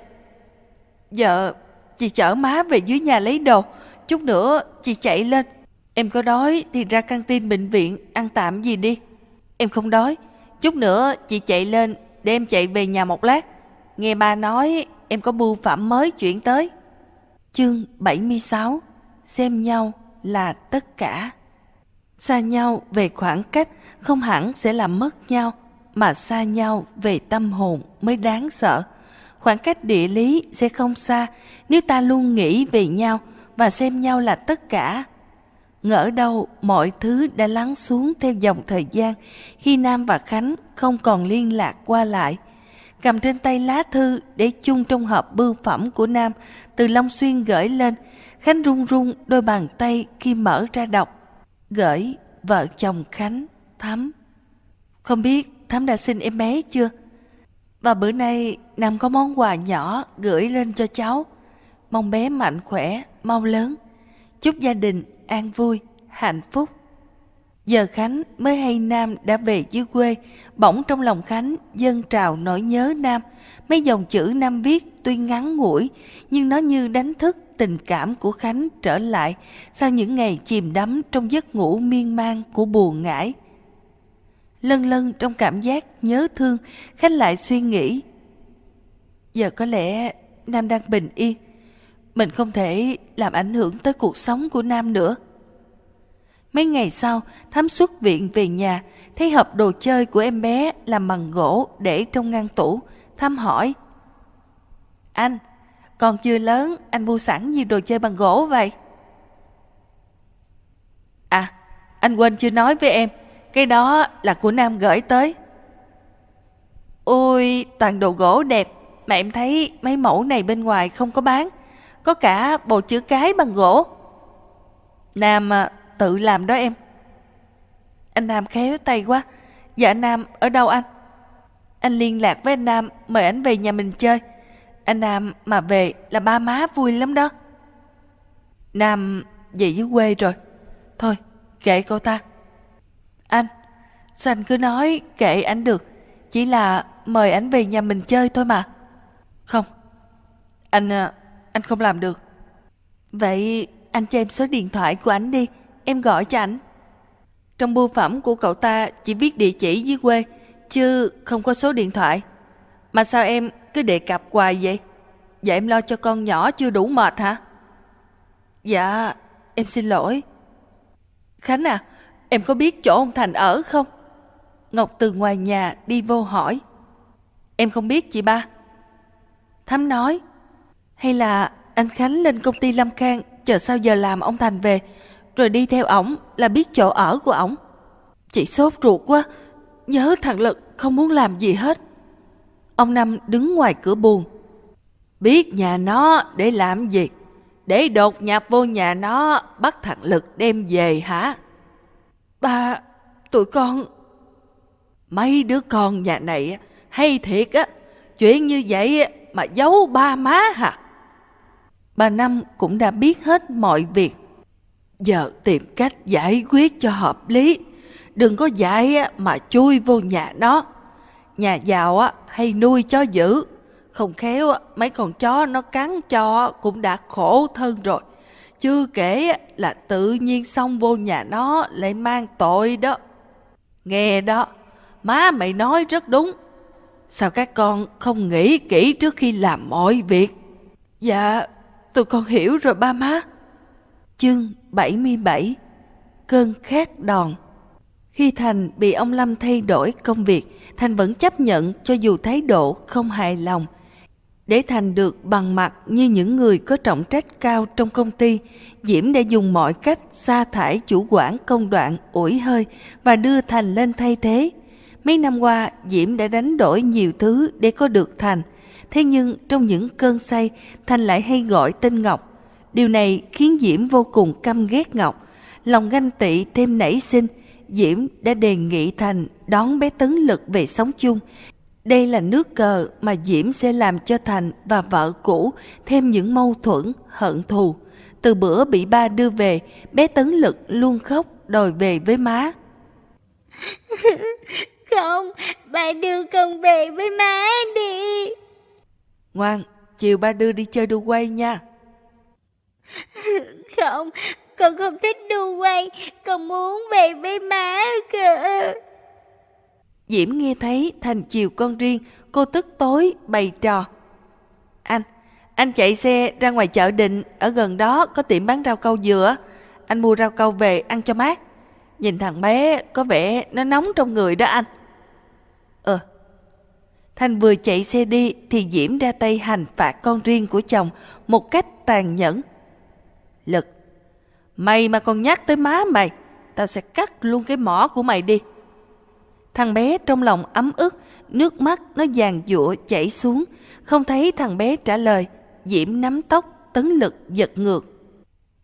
[SPEAKER 1] Giờ chị chở má về dưới nhà lấy đồ Chút nữa chị chạy lên Em có đói thì ra căng tin bệnh viện ăn tạm gì đi Em không đói Chút nữa chị chạy lên để em chạy về nhà một lát Nghe ba nói em có bưu phẩm mới chuyển tới Chương 76 xem nhau là tất cả xa nhau về khoảng cách không hẳn sẽ là mất nhau mà xa nhau về tâm hồn mới đáng sợ khoảng cách địa lý sẽ không xa nếu ta luôn nghĩ về nhau và xem nhau là tất cả ngỡ đâu mọi thứ đã lắng xuống theo dòng thời gian khi nam và khánh không còn liên lạc qua lại cầm trên tay lá thư để chung trong hộp bưu phẩm của nam từ long xuyên gửi lên Khánh run run đôi bàn tay khi mở ra đọc. Gửi vợ chồng Khánh, Thắm. Không biết Thắm đã sinh em bé chưa? Và bữa nay Nam có món quà nhỏ gửi lên cho cháu. Mong bé mạnh khỏe, mau lớn. Chúc gia đình an vui, hạnh phúc. Giờ Khánh mới hay Nam đã về dưới quê, bỗng trong lòng Khánh dâng trào nỗi nhớ Nam. Mấy dòng chữ Nam viết tuy ngắn ngủi, nhưng nó như đánh thức tình cảm của Khánh trở lại sau những ngày chìm đắm trong giấc ngủ miên man của buồn ngãi. Lân lân trong cảm giác nhớ thương, Khánh lại suy nghĩ. Giờ có lẽ Nam đang bình yên, mình không thể làm ảnh hưởng tới cuộc sống của Nam nữa. Mấy ngày sau, thám xuất viện về nhà, thấy hộp đồ chơi của em bé làm bằng gỗ để trong ngăn tủ, thăm hỏi. Anh, còn chưa lớn, anh mua sẵn nhiều đồ chơi bằng gỗ vậy. À, anh quên chưa nói với em, cái đó là của Nam gửi tới. Ôi, toàn đồ gỗ đẹp, mà em thấy mấy mẫu này bên ngoài không có bán. Có cả bộ chữ cái bằng gỗ. Nam à, tự làm đó em. Anh Nam khéo tay quá. Dạ Nam, ở đâu anh? Anh liên lạc với anh Nam, mời anh về nhà mình chơi. Anh Nam mà về là ba má vui lắm đó. Nam về dưới quê rồi. Thôi, kệ cô ta. Anh, sao cứ nói kệ anh được. Chỉ là mời anh về nhà mình chơi thôi mà. Không, anh à, anh không làm được. Vậy anh cho em số điện thoại của anh đi, em gọi cho anh. Trong bưu phẩm của cậu ta chỉ biết địa chỉ dưới quê, chứ không có số điện thoại. Mà sao em cứ đề cập hoài vậy? Dạ em lo cho con nhỏ chưa đủ mệt hả? Dạ, em xin lỗi. Khánh à, em có biết chỗ ông Thành ở không? Ngọc từ ngoài nhà đi vô hỏi. Em không biết chị ba. Thắm nói, hay là anh Khánh lên công ty Lâm Khang chờ sau giờ làm ông Thành về, rồi đi theo ổng là biết chỗ ở của ổng. Chị sốt ruột quá, nhớ thằng Lực không muốn làm gì hết. Ông Năm đứng ngoài cửa buồn. Biết nhà nó để làm gì? Để đột nhập vô nhà nó bắt thằng Lực đem về hả? Ba, tụi con... Mấy đứa con nhà này hay thiệt á. Chuyện như vậy mà giấu ba má hả? Bà Năm cũng đã biết hết mọi việc. Giờ tìm cách giải quyết cho hợp lý. Đừng có giải mà chui vô nhà nó nhà giàu á hay nuôi chó dữ không khéo á mấy con chó nó cắn cho cũng đã khổ thân rồi chưa kể là tự nhiên xông vô nhà nó lại mang tội đó nghe đó má mày nói rất đúng sao các con không nghĩ kỹ trước khi làm mọi việc dạ tụi con hiểu rồi ba má chương 77 cơn khát đòn khi thành bị ông lâm thay đổi công việc Thành vẫn chấp nhận cho dù thái độ không hài lòng. Để Thành được bằng mặt như những người có trọng trách cao trong công ty, Diễm đã dùng mọi cách sa thải chủ quản công đoạn ủi hơi và đưa Thành lên thay thế. Mấy năm qua, Diễm đã đánh đổi nhiều thứ để có được Thành. Thế nhưng trong những cơn say, Thành lại hay gọi tên Ngọc. Điều này khiến Diễm vô cùng căm ghét Ngọc. Lòng ganh tị thêm nảy sinh – Diễm đã đề nghị Thành đón bé Tấn Lực về sống chung. Đây là nước cờ mà Diễm sẽ làm cho Thành và vợ cũ thêm những mâu thuẫn, hận thù. Từ bữa bị ba đưa về, bé Tấn Lực luôn khóc đòi về với má. Không, ba đưa con về với má đi. Ngoan, chiều ba đưa đi chơi đu quay nha. Không, con không thích đu quay Con muốn về với má cơ Diễm nghe thấy Thành chiều con riêng Cô tức tối bày trò Anh Anh chạy xe ra ngoài chợ định Ở gần đó có tiệm bán rau câu dừa Anh mua rau câu về ăn cho mát Nhìn thằng bé có vẻ nó nóng trong người đó anh Ờ Thành vừa chạy xe đi thì Diễm ra tay hành phạt con riêng của chồng một cách tàn nhẫn. Lực Mày mà còn nhắc tới má mày, tao sẽ cắt luôn cái mỏ của mày đi. Thằng bé trong lòng ấm ức, nước mắt nó giàn giụa chảy xuống. Không thấy thằng bé trả lời, Diễm nắm tóc, tấn lực giật ngược.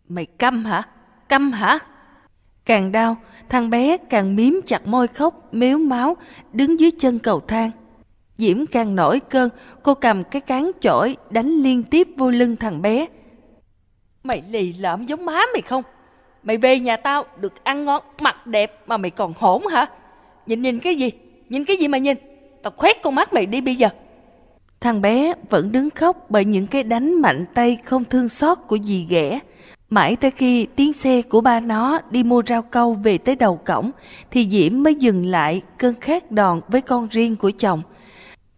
[SPEAKER 1] Mày câm hả? Câm hả? Càng đau, thằng bé càng miếm chặt môi khóc, méo máu, đứng dưới chân cầu thang. Diễm càng nổi cơn, cô cầm cái cán chổi đánh liên tiếp vô lưng thằng bé. Mày lì lợm giống má mày không Mày về nhà tao được ăn ngon Mặt đẹp mà mày còn hổn hả Nhìn nhìn cái gì Nhìn cái gì mà nhìn Tao khoét con mắt mày đi bây giờ Thằng bé vẫn đứng khóc bởi những cái đánh mạnh tay không thương xót của dì ghẻ. Mãi tới khi tiếng xe của ba nó đi mua rau câu về tới đầu cổng thì Diễm mới dừng lại cơn khát đòn với con riêng của chồng.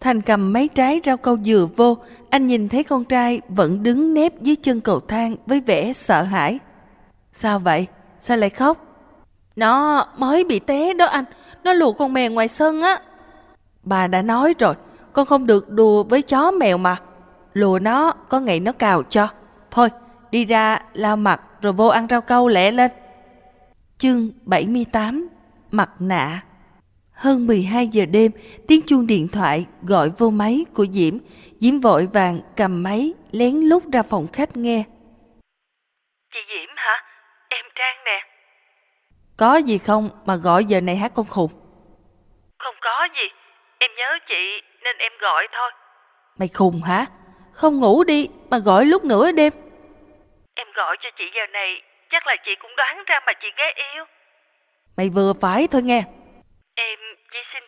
[SPEAKER 1] Thành cầm mấy trái rau câu dừa vô, anh nhìn thấy con trai vẫn đứng nép dưới chân cầu thang với vẻ sợ hãi. Sao vậy? Sao lại khóc? Nó mới bị té đó anh, nó lùa con mèo ngoài sân á. Bà đã nói rồi, con không được đùa với chó mèo mà. Lùa nó, có ngày nó cào cho. Thôi, đi ra lao mặt rồi vô ăn rau câu lẹ lên. Chương 78 Mặt nạ hơn 12 giờ đêm, tiếng chuông điện thoại gọi vô máy của Diễm. Diễm vội vàng cầm máy, lén lút ra phòng khách nghe. Chị Diễm hả? Em Trang nè. Có gì không mà gọi giờ này hát con khùng?
[SPEAKER 2] Không có gì. Em nhớ chị nên em gọi thôi.
[SPEAKER 1] Mày khùng hả? Không ngủ đi mà gọi lúc nửa đêm.
[SPEAKER 2] Em gọi cho chị giờ này chắc là chị cũng đoán ra mà chị ghé yêu.
[SPEAKER 1] Mày vừa phải thôi nghe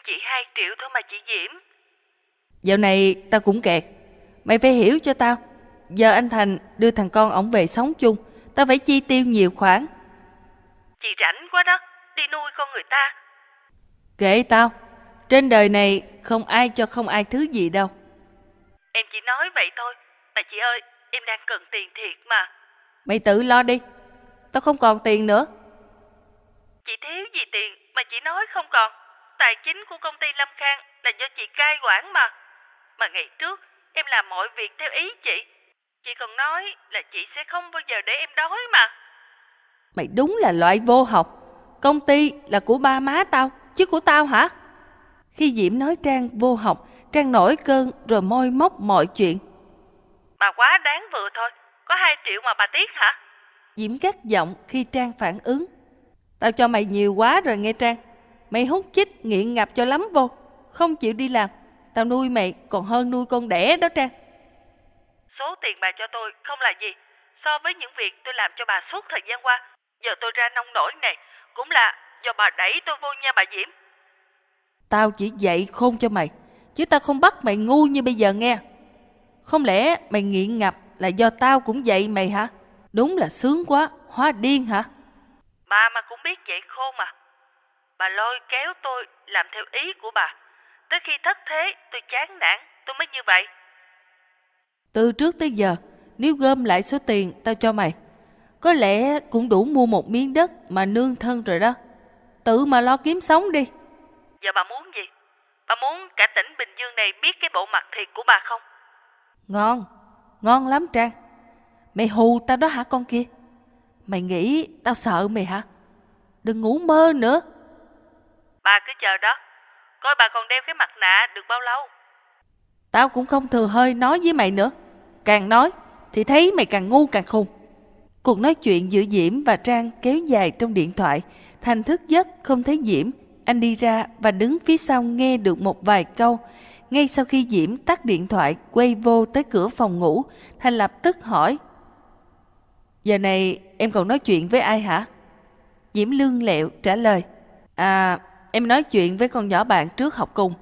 [SPEAKER 1] chỉ 2 triệu thôi mà chị Diễm. Dạo này tao cũng kẹt. Mày phải hiểu cho tao. Giờ anh Thành đưa thằng con ổng về sống chung. Tao phải chi tiêu nhiều khoản.
[SPEAKER 2] Chị rảnh quá đó. Đi nuôi con người ta.
[SPEAKER 1] Kệ tao. Trên đời này không ai cho không ai thứ gì đâu.
[SPEAKER 2] Em chỉ nói vậy thôi. Mà chị ơi, em đang cần tiền thiệt mà.
[SPEAKER 1] Mày tự lo đi. Tao không còn tiền nữa.
[SPEAKER 2] Chị thiếu gì tiền mà chị nói không còn tài chính của công ty Lâm Khang là do chị cai quản mà. Mà ngày trước em làm mọi việc theo ý chị. Chị còn nói là chị sẽ không bao giờ để em đói mà.
[SPEAKER 1] Mày đúng là loại vô học. Công ty là của ba má tao, chứ của tao hả? Khi Diễm nói Trang vô học, Trang nổi cơn rồi môi móc mọi chuyện.
[SPEAKER 2] Bà quá đáng vừa thôi, có 2 triệu mà bà tiếc hả?
[SPEAKER 1] Diễm gắt giọng khi Trang phản ứng. Tao cho mày nhiều quá rồi nghe Trang Mày hút chích nghiện ngập cho lắm vô Không chịu đi làm Tao nuôi mày còn hơn nuôi con đẻ đó Trang
[SPEAKER 2] Số tiền bà cho tôi không là gì So với những việc tôi làm cho bà suốt thời gian qua Giờ tôi ra nông nổi này Cũng là do bà đẩy tôi vô nha bà Diễm
[SPEAKER 1] Tao chỉ dạy khôn cho mày Chứ tao không bắt mày ngu như bây giờ nghe Không lẽ mày nghiện ngập là do tao cũng dạy mày hả Đúng là sướng quá Hóa điên hả
[SPEAKER 2] Bà mà cũng biết dạy khôn mà bà lôi kéo tôi làm theo ý của bà. Tới khi thất thế, tôi chán nản, tôi mới như vậy.
[SPEAKER 1] Từ trước tới giờ, nếu gom lại số tiền tao cho mày, có lẽ cũng đủ mua một miếng đất mà nương thân rồi đó. Tự mà lo kiếm sống đi.
[SPEAKER 2] Giờ bà muốn gì? Bà muốn cả tỉnh Bình Dương này biết cái bộ mặt thiệt của bà không?
[SPEAKER 1] Ngon, ngon lắm Trang. Mày hù tao đó hả con kia? Mày nghĩ tao sợ mày hả? Đừng ngủ mơ nữa.
[SPEAKER 2] Bà cứ chờ đó, coi bà còn đeo cái mặt nạ được bao lâu.
[SPEAKER 1] Tao cũng không thừa hơi nói với mày nữa. Càng nói thì thấy mày càng ngu càng khùng. Cuộc nói chuyện giữa Diễm và Trang kéo dài trong điện thoại. Thành thức giấc không thấy Diễm. Anh đi ra và đứng phía sau nghe được một vài câu. Ngay sau khi Diễm tắt điện thoại quay vô tới cửa phòng ngủ, Thành lập tức hỏi. Giờ này em còn nói chuyện với ai hả? Diễm lương lẹo trả lời. À em nói chuyện với con nhỏ bạn trước học cùng.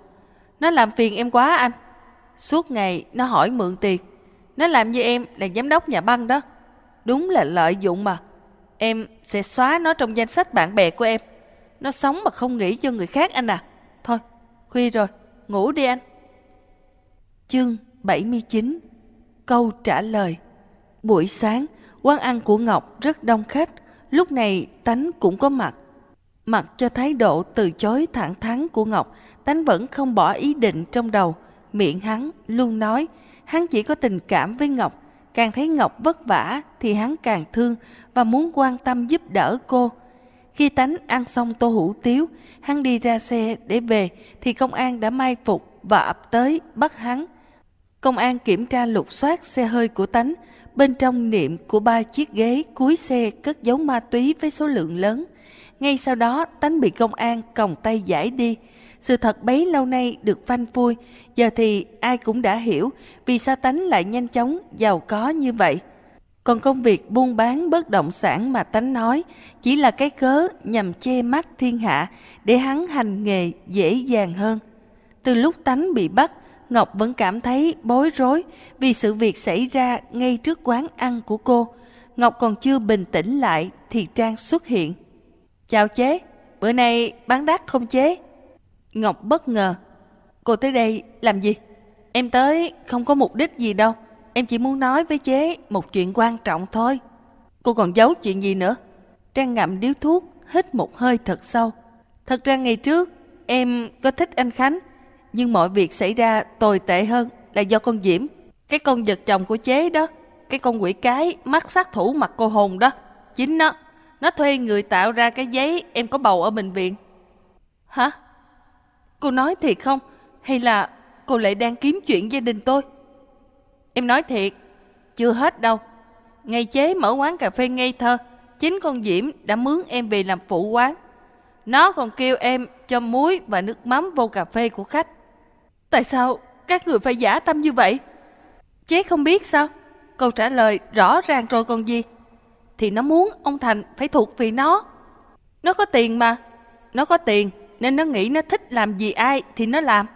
[SPEAKER 1] Nó làm phiền em quá anh. Suốt ngày nó hỏi mượn tiền. Nó làm như em là giám đốc nhà băng đó. Đúng là lợi dụng mà. Em sẽ xóa nó trong danh sách bạn bè của em. Nó sống mà không nghĩ cho người khác anh à. Thôi, khuya rồi, ngủ đi anh. Chương 79 Câu trả lời Buổi sáng, quán ăn của Ngọc rất đông khách. Lúc này Tánh cũng có mặt Mặc cho thái độ từ chối thẳng thắn của Ngọc, Tánh vẫn không bỏ ý định trong đầu. Miệng hắn luôn nói, hắn chỉ có tình cảm với Ngọc. Càng thấy Ngọc vất vả thì hắn càng thương và muốn quan tâm giúp đỡ cô. Khi Tánh ăn xong tô hủ tiếu, hắn đi ra xe để về thì công an đã mai phục và ập tới bắt hắn. Công an kiểm tra lục soát xe hơi của Tánh, bên trong niệm của ba chiếc ghế cuối xe cất giấu ma túy với số lượng lớn – ngay sau đó, tánh bị công an còng tay giải đi. Sự thật bấy lâu nay được phanh phui, giờ thì ai cũng đã hiểu vì sao tánh lại nhanh chóng giàu có như vậy. Còn công việc buôn bán bất động sản mà tánh nói chỉ là cái cớ nhằm che mắt thiên hạ để hắn hành nghề dễ dàng hơn. Từ lúc tánh bị bắt, Ngọc vẫn cảm thấy bối rối vì sự việc xảy ra ngay trước quán ăn của cô. Ngọc còn chưa bình tĩnh lại thì Trang xuất hiện. Chào chế, bữa nay bán đắt không chế? Ngọc bất ngờ. Cô tới đây làm gì? Em tới không có mục đích gì đâu. Em chỉ muốn nói với chế một chuyện quan trọng thôi. Cô còn giấu chuyện gì nữa? Trang ngậm điếu thuốc, hít một hơi thật sâu. Thật ra ngày trước, em có thích anh Khánh. Nhưng mọi việc xảy ra tồi tệ hơn là do con Diễm. Cái con vật chồng của chế đó. Cái con quỷ cái mắt sát thủ mặt cô hồn đó. Chính nó. Nó thuê người tạo ra cái giấy em có bầu ở bệnh viện. Hả? Cô nói thiệt không? Hay là cô lại đang kiếm chuyện gia đình tôi? Em nói thiệt, chưa hết đâu. Ngày chế mở quán cà phê ngây thơ, chính con Diễm đã mướn em về làm phụ quán. Nó còn kêu em cho muối và nước mắm vô cà phê của khách. Tại sao các người phải giả tâm như vậy? Chế không biết sao? Câu trả lời rõ ràng rồi còn gì thì nó muốn ông Thành phải thuộc vì nó. Nó có tiền mà, nó có tiền nên nó nghĩ nó thích làm gì ai thì nó làm.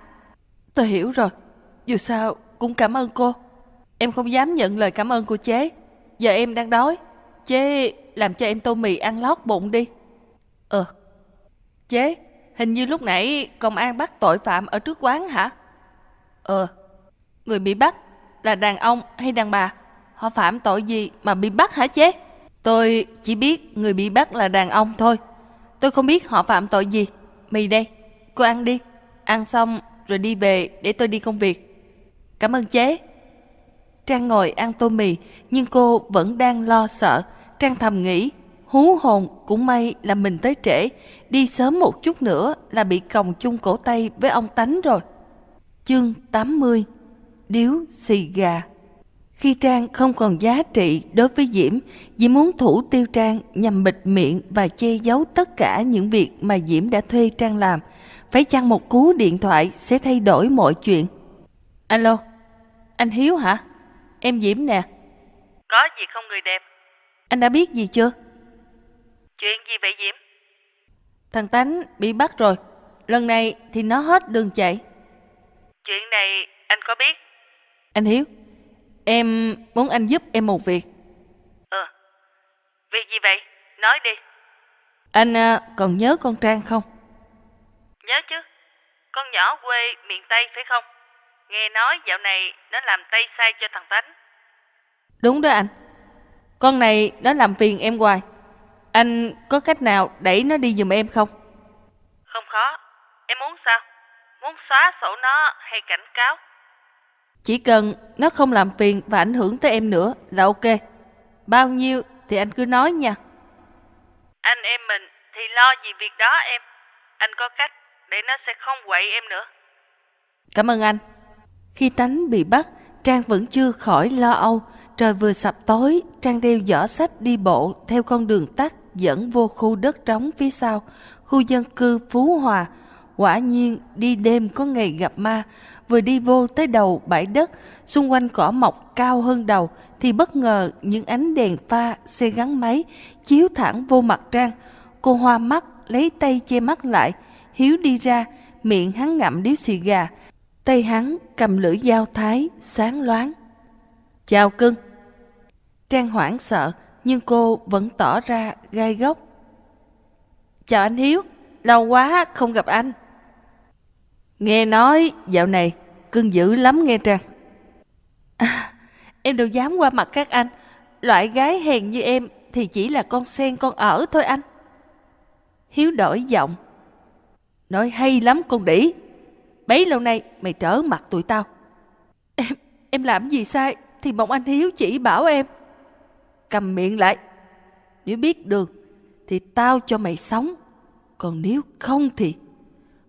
[SPEAKER 1] Tôi hiểu rồi, dù sao cũng cảm ơn cô. Em không dám nhận lời cảm ơn của chế, giờ em đang đói. Chế làm cho em tô mì ăn lót bụng đi. Ờ, chế, hình như lúc nãy công an bắt tội phạm ở trước quán hả? Ờ, người bị bắt là đàn ông hay đàn bà? Họ phạm tội gì mà bị bắt hả chế? Tôi chỉ biết người bị bắt là đàn ông thôi. Tôi không biết họ phạm tội gì. Mì đây, cô ăn đi. Ăn xong rồi đi về để tôi đi công việc. Cảm ơn chế. Trang ngồi ăn tô mì nhưng cô vẫn đang lo sợ. Trang thầm nghĩ, hú hồn cũng may là mình tới trễ. Đi sớm một chút nữa là bị còng chung cổ tay với ông Tánh rồi. Chương 80 Điếu xì gà khi Trang không còn giá trị đối với Diễm, Diễm muốn thủ tiêu Trang nhằm bịt miệng và che giấu tất cả những việc mà Diễm đã thuê Trang làm. Phải chăng một cú điện thoại sẽ thay đổi mọi chuyện? Alo, anh Hiếu hả? Em Diễm nè.
[SPEAKER 2] Có gì không người đẹp?
[SPEAKER 1] Anh đã biết gì chưa?
[SPEAKER 2] Chuyện gì vậy Diễm?
[SPEAKER 1] Thằng Tánh bị bắt rồi. Lần này thì nó hết đường chạy.
[SPEAKER 2] Chuyện này anh có biết?
[SPEAKER 1] Anh Hiếu, Em muốn anh giúp em một việc.
[SPEAKER 2] Ờ, việc gì vậy? Nói đi.
[SPEAKER 1] Anh à, còn nhớ con Trang không?
[SPEAKER 2] Nhớ chứ. Con nhỏ quê miền Tây phải không? Nghe nói dạo này nó làm tay sai cho thằng Tánh.
[SPEAKER 1] Đúng đó anh. Con này nó làm phiền em hoài. Anh có cách nào đẩy nó đi giùm em không?
[SPEAKER 2] Không khó. Em muốn sao? Muốn xóa sổ nó hay cảnh cáo?
[SPEAKER 1] Chỉ cần nó không làm phiền và ảnh hưởng tới em nữa là ok. Bao nhiêu thì anh cứ nói nha.
[SPEAKER 2] Anh em mình thì lo gì việc đó em. Anh có cách để nó sẽ không quậy em nữa.
[SPEAKER 1] Cảm ơn anh. Khi Tánh bị bắt, Trang vẫn chưa khỏi lo âu. Trời vừa sập tối, Trang đeo giỏ sách đi bộ theo con đường tắt dẫn vô khu đất trống phía sau, khu dân cư Phú Hòa. Quả nhiên, đi đêm có ngày gặp ma, vừa đi vô tới đầu bãi đất, xung quanh cỏ mọc cao hơn đầu, thì bất ngờ những ánh đèn pha xe gắn máy chiếu thẳng vô mặt Trang. Cô hoa mắt, lấy tay che mắt lại, Hiếu đi ra, miệng hắn ngậm điếu xì gà, tay hắn cầm lưỡi dao thái, sáng loáng. Chào cưng! Trang hoảng sợ, nhưng cô vẫn tỏ ra gai góc. Chào anh Hiếu, lâu quá không gặp anh. Nghe nói dạo này cưng dữ lắm nghe Trang. À, em đâu dám qua mặt các anh. Loại gái hèn như em thì chỉ là con sen con ở thôi anh. Hiếu đổi giọng. Nói hay lắm con đỉ. Bấy lâu nay mày trở mặt tụi tao. Em, em làm gì sai thì mong anh Hiếu chỉ bảo em. Cầm miệng lại. Nếu biết đường thì tao cho mày sống. Còn nếu không thì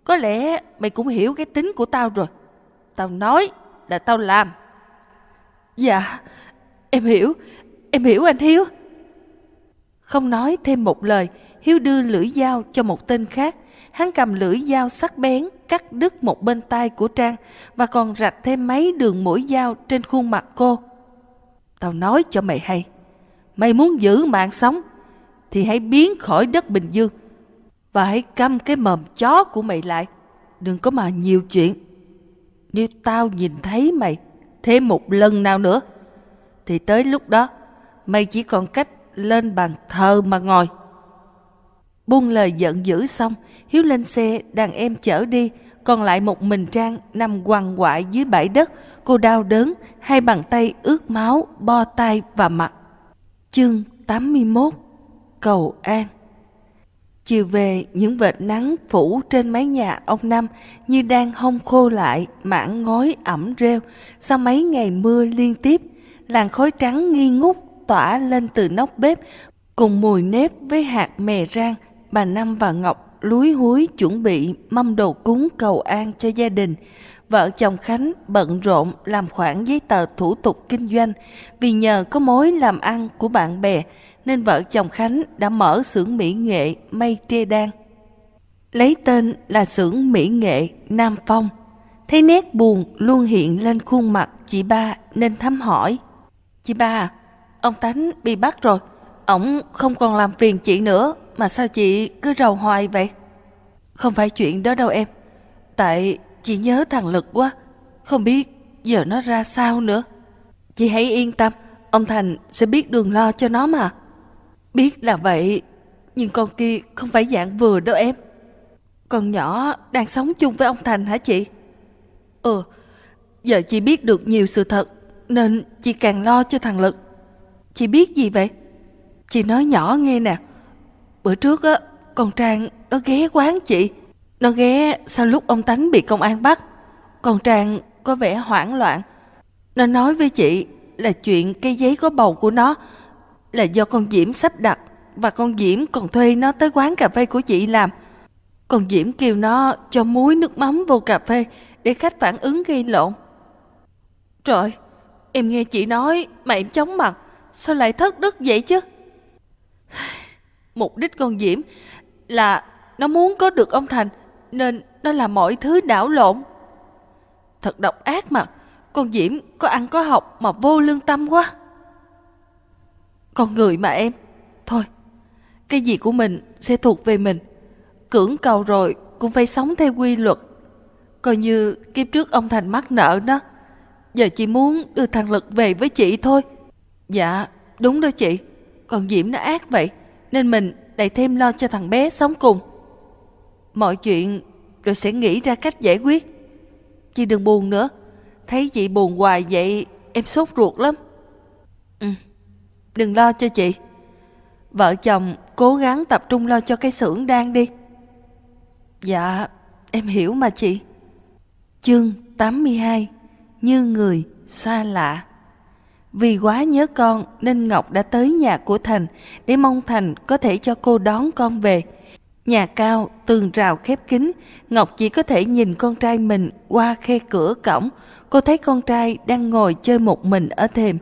[SPEAKER 1] có lẽ mày cũng hiểu cái tính của tao rồi Tao nói là tao làm Dạ Em hiểu Em hiểu anh Hiếu Không nói thêm một lời Hiếu đưa lưỡi dao cho một tên khác Hắn cầm lưỡi dao sắc bén Cắt đứt một bên tay của Trang Và còn rạch thêm mấy đường mũi dao Trên khuôn mặt cô Tao nói cho mày hay Mày muốn giữ mạng sống Thì hãy biến khỏi đất Bình Dương và hãy câm cái mầm chó của mày lại. Đừng có mà nhiều chuyện. Nếu tao nhìn thấy mày thêm một lần nào nữa, thì tới lúc đó mày chỉ còn cách lên bàn thờ mà ngồi. Buông lời giận dữ xong, Hiếu lên xe, đàn em chở đi, còn lại một mình Trang nằm quằn quại dưới bãi đất, cô đau đớn, hai bàn tay ướt máu, bo tay và mặt. Chương 81 Cầu An Chiều về, những vệt nắng phủ trên mái nhà ông Năm như đang hông khô lại mảng ngói ẩm rêu sau mấy ngày mưa liên tiếp. Làn khói trắng nghi ngút tỏa lên từ nóc bếp cùng mùi nếp với hạt mè rang. Bà Năm và Ngọc lúi húi chuẩn bị mâm đồ cúng cầu an cho gia đình. Vợ chồng Khánh bận rộn làm khoản giấy tờ thủ tục kinh doanh vì nhờ có mối làm ăn của bạn bè nên vợ chồng Khánh đã mở xưởng mỹ nghệ Mây tre Đan. Lấy tên là xưởng mỹ nghệ Nam Phong. Thấy nét buồn luôn hiện lên khuôn mặt chị ba nên thăm hỏi. Chị ba ông Tánh bị bắt rồi, ổng không còn làm phiền chị nữa mà sao chị cứ rầu hoài vậy? Không phải chuyện đó đâu em, tại chị nhớ thằng Lực quá, không biết giờ nó ra sao nữa. Chị hãy yên tâm, ông Thành sẽ biết đường lo cho nó mà. Biết là vậy, nhưng con kia không phải dạng vừa đâu em. Con nhỏ đang sống chung với ông Thành hả chị? Ừ, giờ chị biết được nhiều sự thật, nên chị càng lo cho thằng Lực. Chị biết gì vậy? Chị nói nhỏ nghe nè. Bữa trước á, con Trang nó ghé quán chị. Nó ghé sau lúc ông Tánh bị công an bắt. Con Trang có vẻ hoảng loạn. Nó nói với chị là chuyện cái giấy có bầu của nó là do con Diễm sắp đặt và con Diễm còn thuê nó tới quán cà phê của chị làm. Con Diễm kêu nó cho muối nước mắm vô cà phê để khách phản ứng gây lộn. Trời, em nghe chị nói mà em chóng mặt, sao lại thất đức vậy chứ? Mục đích con Diễm là nó muốn có được ông Thành nên nó làm mọi thứ đảo lộn. Thật độc ác mà, con Diễm có ăn có học mà vô lương tâm quá. Con người mà em Thôi Cái gì của mình sẽ thuộc về mình Cưỡng cầu rồi cũng phải sống theo quy luật Coi như kiếp trước ông Thành mắc nợ đó Giờ chị muốn đưa thằng Lực về với chị thôi Dạ đúng đó chị Còn Diễm nó ác vậy Nên mình lại thêm lo cho thằng bé sống cùng Mọi chuyện rồi sẽ nghĩ ra cách giải quyết Chị đừng buồn nữa Thấy chị buồn hoài vậy em sốt ruột lắm Ừ đừng lo cho chị vợ chồng cố gắng tập trung lo cho cái xưởng đang đi dạ em hiểu mà chị chương 82 như người xa lạ vì quá nhớ con nên ngọc đã tới nhà của thành để mong thành có thể cho cô đón con về nhà cao tường rào khép kín ngọc chỉ có thể nhìn con trai mình qua khe cửa cổng cô thấy con trai đang ngồi chơi một mình ở thềm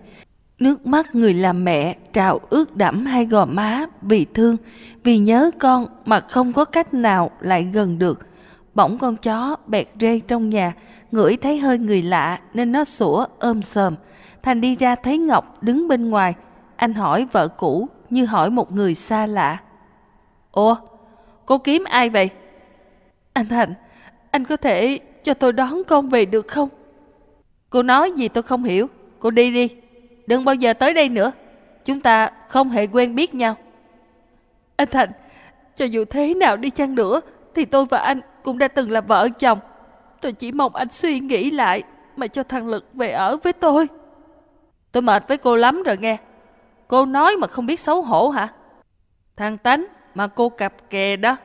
[SPEAKER 1] Nước mắt người làm mẹ trào ướt đẫm hai gò má vì thương, vì nhớ con mà không có cách nào lại gần được. Bỗng con chó bẹt rê trong nhà, ngửi thấy hơi người lạ nên nó sủa ôm sờm. Thành đi ra thấy Ngọc đứng bên ngoài, anh hỏi vợ cũ như hỏi một người xa lạ. Ủa, cô kiếm ai vậy? Anh Thành, anh có thể cho tôi đón con về được không? Cô nói gì tôi không hiểu, cô đi đi đừng bao giờ tới đây nữa. Chúng ta không hề quen biết nhau. Anh Thành, cho dù thế nào đi chăng nữa, thì tôi và anh cũng đã từng là vợ chồng. Tôi chỉ mong anh suy nghĩ lại mà cho thằng Lực về ở với tôi. Tôi mệt với cô lắm rồi nghe. Cô nói mà không biết xấu hổ hả? Thằng Tánh mà cô cặp kè đó,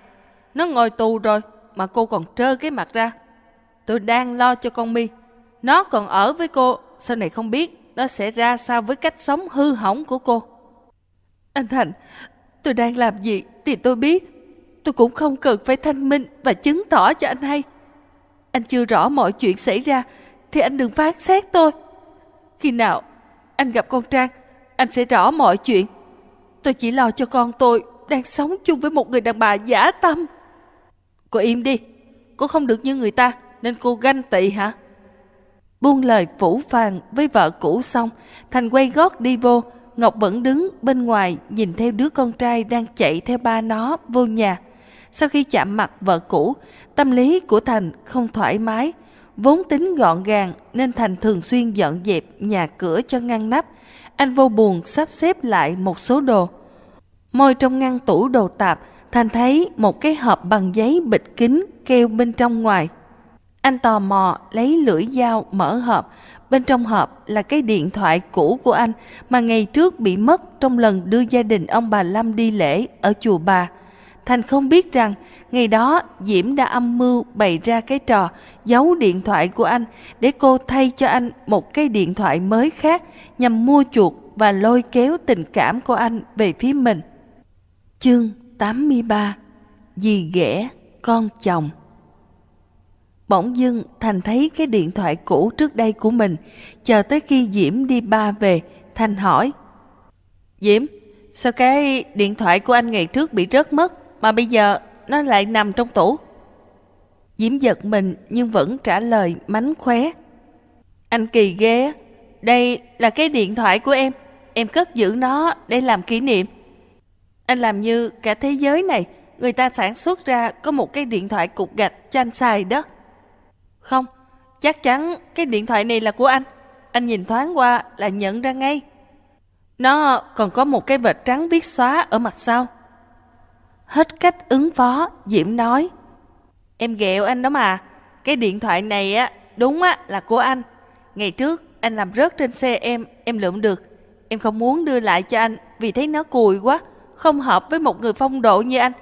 [SPEAKER 1] nó ngồi tù rồi mà cô còn trơ cái mặt ra. Tôi đang lo cho con mi Nó còn ở với cô, sau này không biết nó sẽ ra sao với cách sống hư hỏng của cô. Anh Thành, tôi đang làm gì thì tôi biết. Tôi cũng không cần phải thanh minh và chứng tỏ cho anh hay. Anh chưa rõ mọi chuyện xảy ra thì anh đừng phán xét tôi. Khi nào anh gặp con Trang, anh sẽ rõ mọi chuyện. Tôi chỉ lo cho con tôi đang sống chung với một người đàn bà giả tâm. Cô im đi, cô không được như người ta nên cô ganh tị hả? Buông lời phủ phàng với vợ cũ xong, Thành quay gót đi vô, Ngọc vẫn đứng bên ngoài nhìn theo đứa con trai đang chạy theo ba nó vô nhà. Sau khi chạm mặt vợ cũ, tâm lý của Thành không thoải mái. Vốn tính gọn gàng nên Thành thường xuyên dọn dẹp nhà cửa cho ngăn nắp. Anh vô buồn sắp xếp lại một số đồ. Môi trong ngăn tủ đồ tạp, Thành thấy một cái hộp bằng giấy bịch kín keo bên trong ngoài. Anh tò mò lấy lưỡi dao mở hộp. Bên trong hộp là cái điện thoại cũ của anh mà ngày trước bị mất trong lần đưa gia đình ông bà Lâm đi lễ ở chùa bà. Thành không biết rằng ngày đó Diễm đã âm mưu bày ra cái trò giấu điện thoại của anh để cô thay cho anh một cái điện thoại mới khác nhằm mua chuộc và lôi kéo tình cảm của anh về phía mình. Chương 83 Dì ghẻ con chồng Bỗng dưng Thành thấy cái điện thoại cũ trước đây của mình. Chờ tới khi Diễm đi ba về, Thành hỏi. Diễm, sao cái điện thoại của anh ngày trước bị rớt mất mà bây giờ nó lại nằm trong tủ? Diễm giật mình nhưng vẫn trả lời mánh khóe. Anh kỳ ghê, đây là cái điện thoại của em, em cất giữ nó để làm kỷ niệm. Anh làm như cả thế giới này, người ta sản xuất ra có một cái điện thoại cục gạch cho anh xài đó. Không, chắc chắn cái điện thoại này là của anh. Anh nhìn thoáng qua là nhận ra ngay. Nó còn có một cái vệt trắng viết xóa ở mặt sau. Hết cách ứng phó, Diễm nói. Em ghẹo anh đó mà. Cái điện thoại này á, đúng á, là của anh. Ngày trước, anh làm rớt trên xe em, em lượm được. Em không muốn đưa lại cho anh vì thấy nó cùi quá, không hợp với một người phong độ như anh.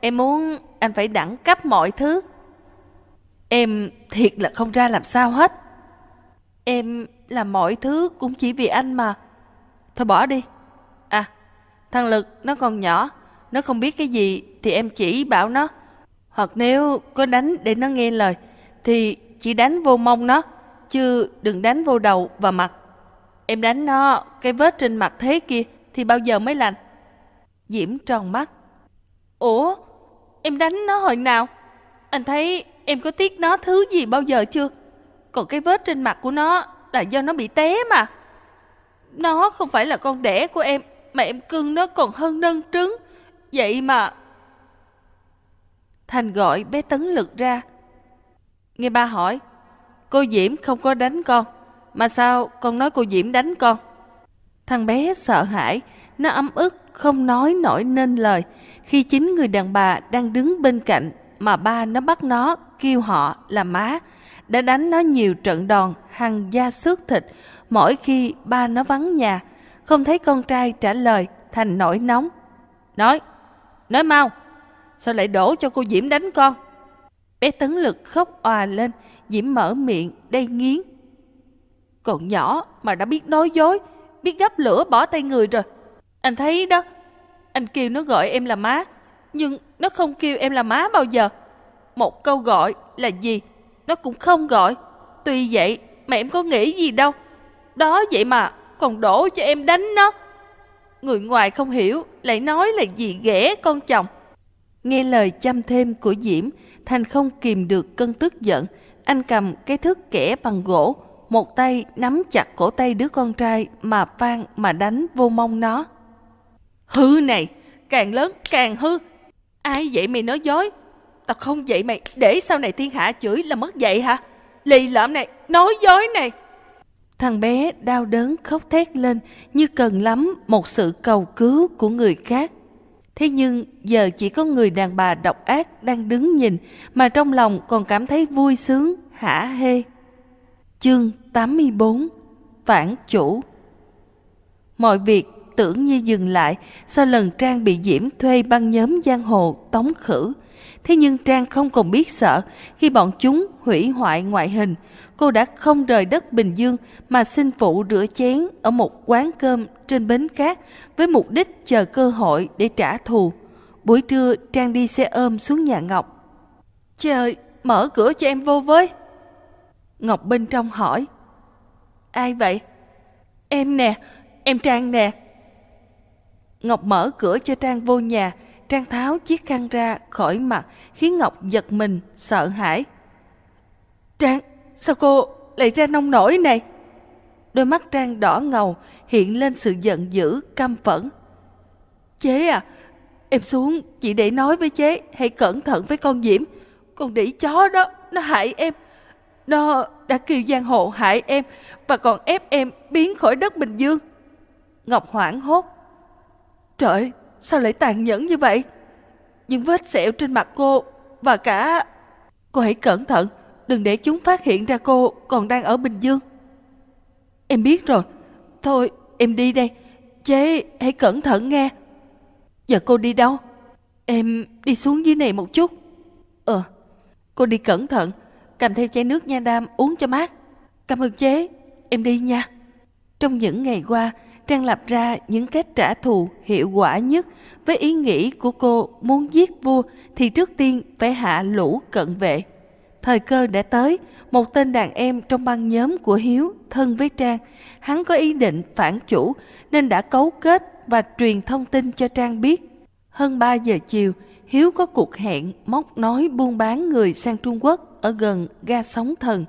[SPEAKER 1] Em muốn anh phải đẳng cấp mọi thứ. Em thiệt là không ra làm sao hết. Em làm mọi thứ cũng chỉ vì anh mà. Thôi bỏ đi. À, thằng Lực nó còn nhỏ, nó không biết cái gì thì em chỉ bảo nó. Hoặc nếu có đánh để nó nghe lời thì chỉ đánh vô mông nó, chứ đừng đánh vô đầu và mặt. Em đánh nó cái vết trên mặt thế kia thì bao giờ mới lành. Diễm tròn mắt. Ủa, em đánh nó hồi nào? Anh thấy Em có tiếc nó thứ gì bao giờ chưa? Còn cái vết trên mặt của nó là do nó bị té mà. Nó không phải là con đẻ của em, mà em cưng nó còn hơn nâng trứng. Vậy mà... Thành gọi bé Tấn Lực ra. Nghe ba hỏi, cô Diễm không có đánh con, mà sao con nói cô Diễm đánh con? Thằng bé sợ hãi, nó ấm ức, không nói nổi nên lời khi chính người đàn bà đang đứng bên cạnh mà ba nó bắt nó, kêu họ là má. Đã đánh nó nhiều trận đòn, hằn da xước thịt, mỗi khi ba nó vắng nhà. Không thấy con trai trả lời, Thành nổi nóng. Nói, nói mau, sao lại đổ cho cô Diễm đánh con? Bé Tấn Lực khóc òa lên, Diễm mở miệng, đầy nghiến. Còn nhỏ mà đã biết nói dối, biết gấp lửa bỏ tay người rồi. Anh thấy đó, anh kêu nó gọi em là má, nhưng nó không kêu em là má bao giờ Một câu gọi là gì Nó cũng không gọi Tuy vậy mà em có nghĩ gì đâu Đó vậy mà còn đổ cho em đánh nó Người ngoài không hiểu Lại nói là gì ghẻ con chồng Nghe lời chăm thêm của Diễm Thành không kìm được cơn tức giận Anh cầm cái thước kẻ bằng gỗ Một tay nắm chặt cổ tay đứa con trai Mà phan mà đánh vô mông nó Hư này Càng lớn càng hư Ai vậy mày nói dối Tao không dạy mày để sau này thiên hạ chửi là mất dạy hả Lì lợm này Nói dối này Thằng bé đau đớn khóc thét lên Như cần lắm một sự cầu cứu của người khác Thế nhưng giờ chỉ có người đàn bà độc ác đang đứng nhìn Mà trong lòng còn cảm thấy vui sướng, hả hê Chương 84 Phản chủ Mọi việc tưởng như dừng lại sau lần Trang bị Diễm thuê băng nhóm giang hồ tống khử. Thế nhưng Trang không còn biết sợ khi bọn chúng hủy hoại ngoại hình. Cô đã không rời đất Bình Dương mà xin phụ rửa chén ở một quán cơm trên bến cát với mục đích chờ cơ hội để trả thù. Buổi trưa Trang đi xe ôm xuống nhà Ngọc. Trời, mở cửa cho em vô với. Ngọc bên trong hỏi. Ai vậy? Em nè, em Trang nè. Ngọc mở cửa cho Trang vô nhà, Trang tháo chiếc khăn ra khỏi mặt khiến Ngọc giật mình, sợ hãi. Trang, sao cô lại ra nông nổi này? Đôi mắt Trang đỏ ngầu hiện lên sự giận dữ, căm phẫn. Chế à, em xuống chỉ để nói với chế hãy cẩn thận với con Diễm. Con đĩ chó đó, nó hại em. Nó đã kêu giang hộ hại em và còn ép em biến khỏi đất Bình Dương. Ngọc hoảng hốt Trời, sao lại tàn nhẫn như vậy? Những vết sẹo trên mặt cô và cả... Cô hãy cẩn thận, đừng để chúng phát hiện ra cô còn đang ở Bình Dương. Em biết rồi. Thôi, em đi đây. Chế, hãy cẩn thận nghe. Giờ cô đi đâu? Em đi xuống dưới này một chút. Ờ, cô đi cẩn thận, cầm theo chai nước nha đam uống cho mát. Cảm ơn chế, em đi nha. Trong những ngày qua, Trang lập ra những cách trả thù hiệu quả nhất với ý nghĩ của cô muốn giết vua thì trước tiên phải hạ lũ cận vệ. Thời cơ đã tới, một tên đàn em trong băng nhóm của Hiếu thân với Trang. Hắn có ý định phản chủ nên đã cấu kết và truyền thông tin cho Trang biết. Hơn 3 giờ chiều, Hiếu có cuộc hẹn móc nói buôn bán người sang Trung Quốc ở gần ga sóng thần.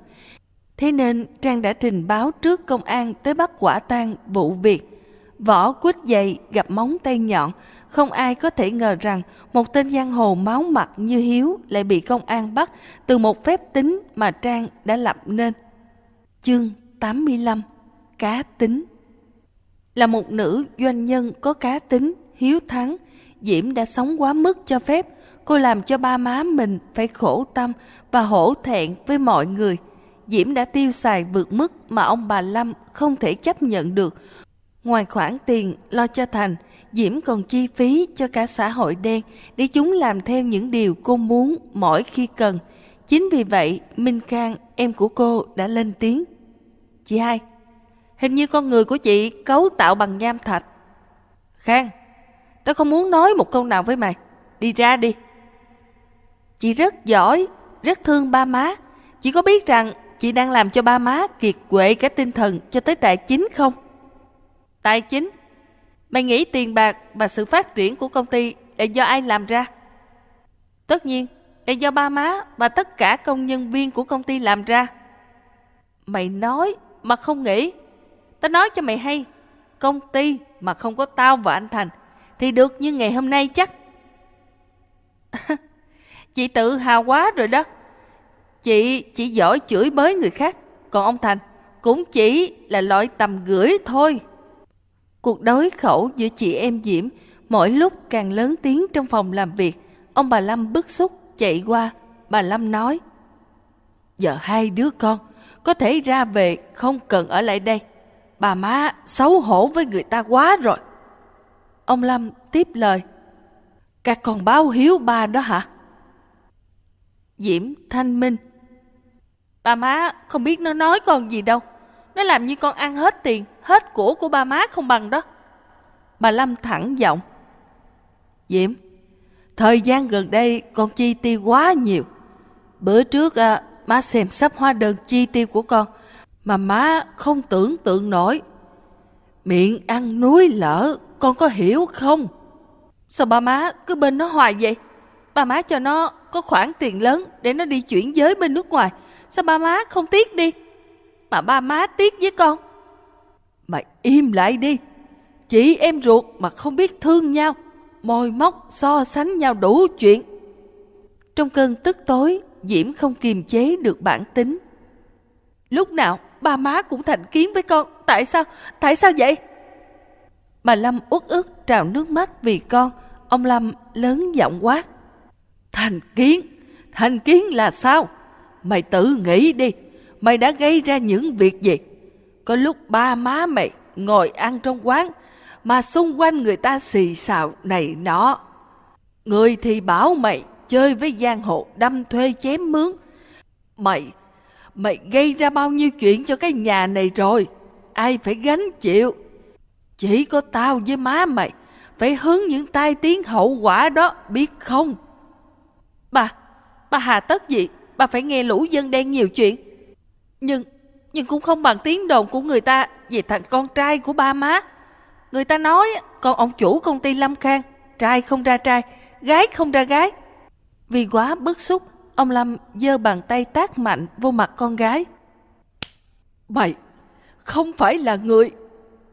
[SPEAKER 1] Thế nên Trang đã trình báo trước công an tới bắt quả tang vụ việc. võ quýt dày gặp móng tay nhọn, không ai có thể ngờ rằng một tên giang hồ máu mặt như Hiếu lại bị công an bắt từ một phép tính mà Trang đã lập nên. Chương 85 Cá tính Là một nữ doanh nhân có cá tính, hiếu thắng, Diễm đã sống quá mức cho phép, cô làm cho ba má mình phải khổ tâm và hổ thẹn với mọi người – Diễm đã tiêu xài vượt mức mà ông bà Lâm không thể chấp nhận được. Ngoài khoản tiền lo cho Thành, Diễm còn chi phí cho cả xã hội đen để chúng làm theo những điều cô muốn mỗi khi cần. Chính vì vậy, Minh Khang, em của cô, đã lên tiếng. Chị hai, hình như con người của chị cấu tạo bằng nham thạch. Khang, tao không muốn nói một câu nào với mày. Đi ra đi. Chị rất giỏi, rất thương ba má. Chỉ có biết rằng chị đang làm cho ba má kiệt quệ cả tinh thần cho tới tài chính không? Tài chính? Mày nghĩ tiền bạc và sự phát triển của công ty là do ai làm ra? Tất nhiên, là do ba má và tất cả công nhân viên của công ty làm ra. Mày nói mà không nghĩ. Tao nói cho mày hay, công ty mà không có tao và anh Thành thì được như ngày hôm nay chắc. chị tự hào quá rồi đó. Chị chỉ giỏi chửi bới người khác, còn ông Thành cũng chỉ là loại tầm gửi thôi. Cuộc đối khẩu giữa chị em Diễm mỗi lúc càng lớn tiếng trong phòng làm việc. Ông bà Lâm bức xúc chạy qua, bà Lâm nói Giờ hai đứa con có thể ra về không cần ở lại đây. Bà má xấu hổ với người ta quá rồi. Ông Lâm tiếp lời Các con báo hiếu ba đó hả? Diễm thanh minh Ba má không biết nó nói con gì đâu. Nó làm như con ăn hết tiền, hết của của ba má không bằng đó. Bà Lâm thẳng giọng. Diễm, thời gian gần đây con chi tiêu quá nhiều. Bữa trước à, má xem sắp hóa đơn chi tiêu của con mà má không tưởng tượng nổi. Miệng ăn núi lỡ, con có hiểu không? Sao ba má cứ bên nó hoài vậy? Ba má cho nó có khoản tiền lớn để nó đi chuyển giới bên nước ngoài Sao ba má không tiếc đi Mà ba má tiếc với con Mày im lại đi Chị em ruột mà không biết thương nhau Môi móc so sánh nhau đủ chuyện Trong cơn tức tối Diễm không kiềm chế được bản tính Lúc nào ba má cũng thành kiến với con Tại sao? Tại sao vậy? Bà Lâm út ức trào nước mắt vì con Ông Lâm lớn giọng quát Thành kiến? Thành kiến là sao? mày tự nghĩ đi, mày đã gây ra những việc gì? Có lúc ba má mày ngồi ăn trong quán, mà xung quanh người ta xì xào này nọ. Người thì bảo mày chơi với giang hồ đâm thuê chém mướn. Mày, mày gây ra bao nhiêu chuyện cho cái nhà này rồi, ai phải gánh chịu. Chỉ có tao với má mày phải hứng những tai tiếng hậu quả đó biết không? Bà, bà hà tất gì Bà phải nghe lũ dân đen nhiều chuyện Nhưng Nhưng cũng không bằng tiếng đồn của người ta Về thằng con trai của ba má Người ta nói Con ông chủ công ty Lâm Khang Trai không ra trai Gái không ra gái Vì quá bức xúc Ông Lâm giơ bàn tay tác mạnh vô mặt con gái Bậy Không phải là người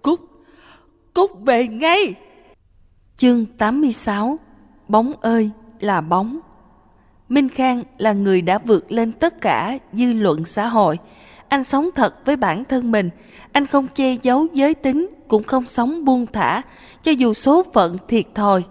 [SPEAKER 1] Cút Cút về ngay Chương 86 Bóng ơi là bóng Minh Khang là người đã vượt lên tất cả dư luận xã hội. Anh sống thật với bản thân mình, anh không che giấu giới tính, cũng không sống buông thả, cho dù số phận thiệt thòi.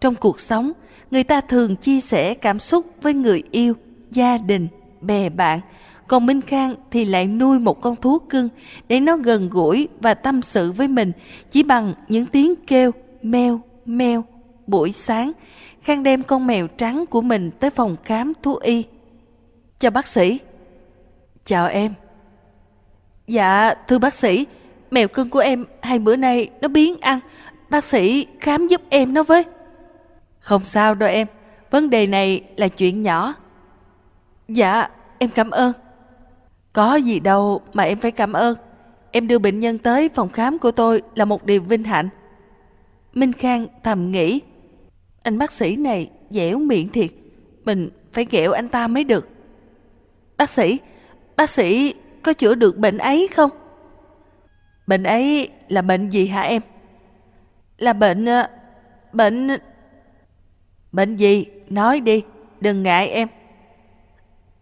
[SPEAKER 1] Trong cuộc sống, người ta thường chia sẻ cảm xúc với người yêu, gia đình, bè bạn. Còn Minh Khang thì lại nuôi một con thú cưng để nó gần gũi và tâm sự với mình chỉ bằng những tiếng kêu meo meo buổi sáng Khang đem con mèo trắng của mình tới phòng khám thú y. Chào bác sĩ. Chào em. Dạ, thưa bác sĩ, mèo cưng của em hai bữa nay nó biến ăn. Bác sĩ khám giúp em nó với. Không sao đâu em, vấn đề này là chuyện nhỏ. Dạ, em cảm ơn. Có gì đâu mà em phải cảm ơn. Em đưa bệnh nhân tới phòng khám của tôi là một điều vinh hạnh. Minh Khang thầm nghĩ anh bác sĩ này dẻo miệng thiệt, mình phải ghẹo anh ta mới được. Bác sĩ, bác sĩ có chữa được bệnh ấy không? Bệnh ấy là bệnh gì hả em? Là bệnh... Ờ, bệnh... Bệnh gì? Nói đi, đừng ngại em.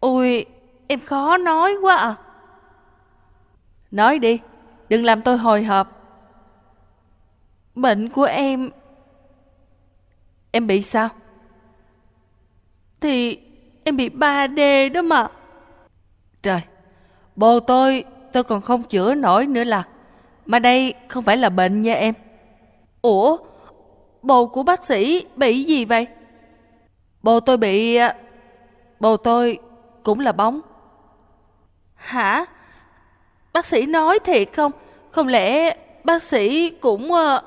[SPEAKER 1] Ôi, em khó nói quá à. Nói đi, đừng làm tôi hồi hộp. Bệnh của em Em bị sao? Thì em bị 3D đó mà. Trời, bồ tôi, tôi còn không chữa nổi nữa là. Mà đây không phải là bệnh nha em. Ủa, bồ của bác sĩ bị gì vậy? Bồ tôi bị... À, bồ tôi cũng là bóng. Hả? Bác sĩ nói thiệt không? Không lẽ bác sĩ cũng... À,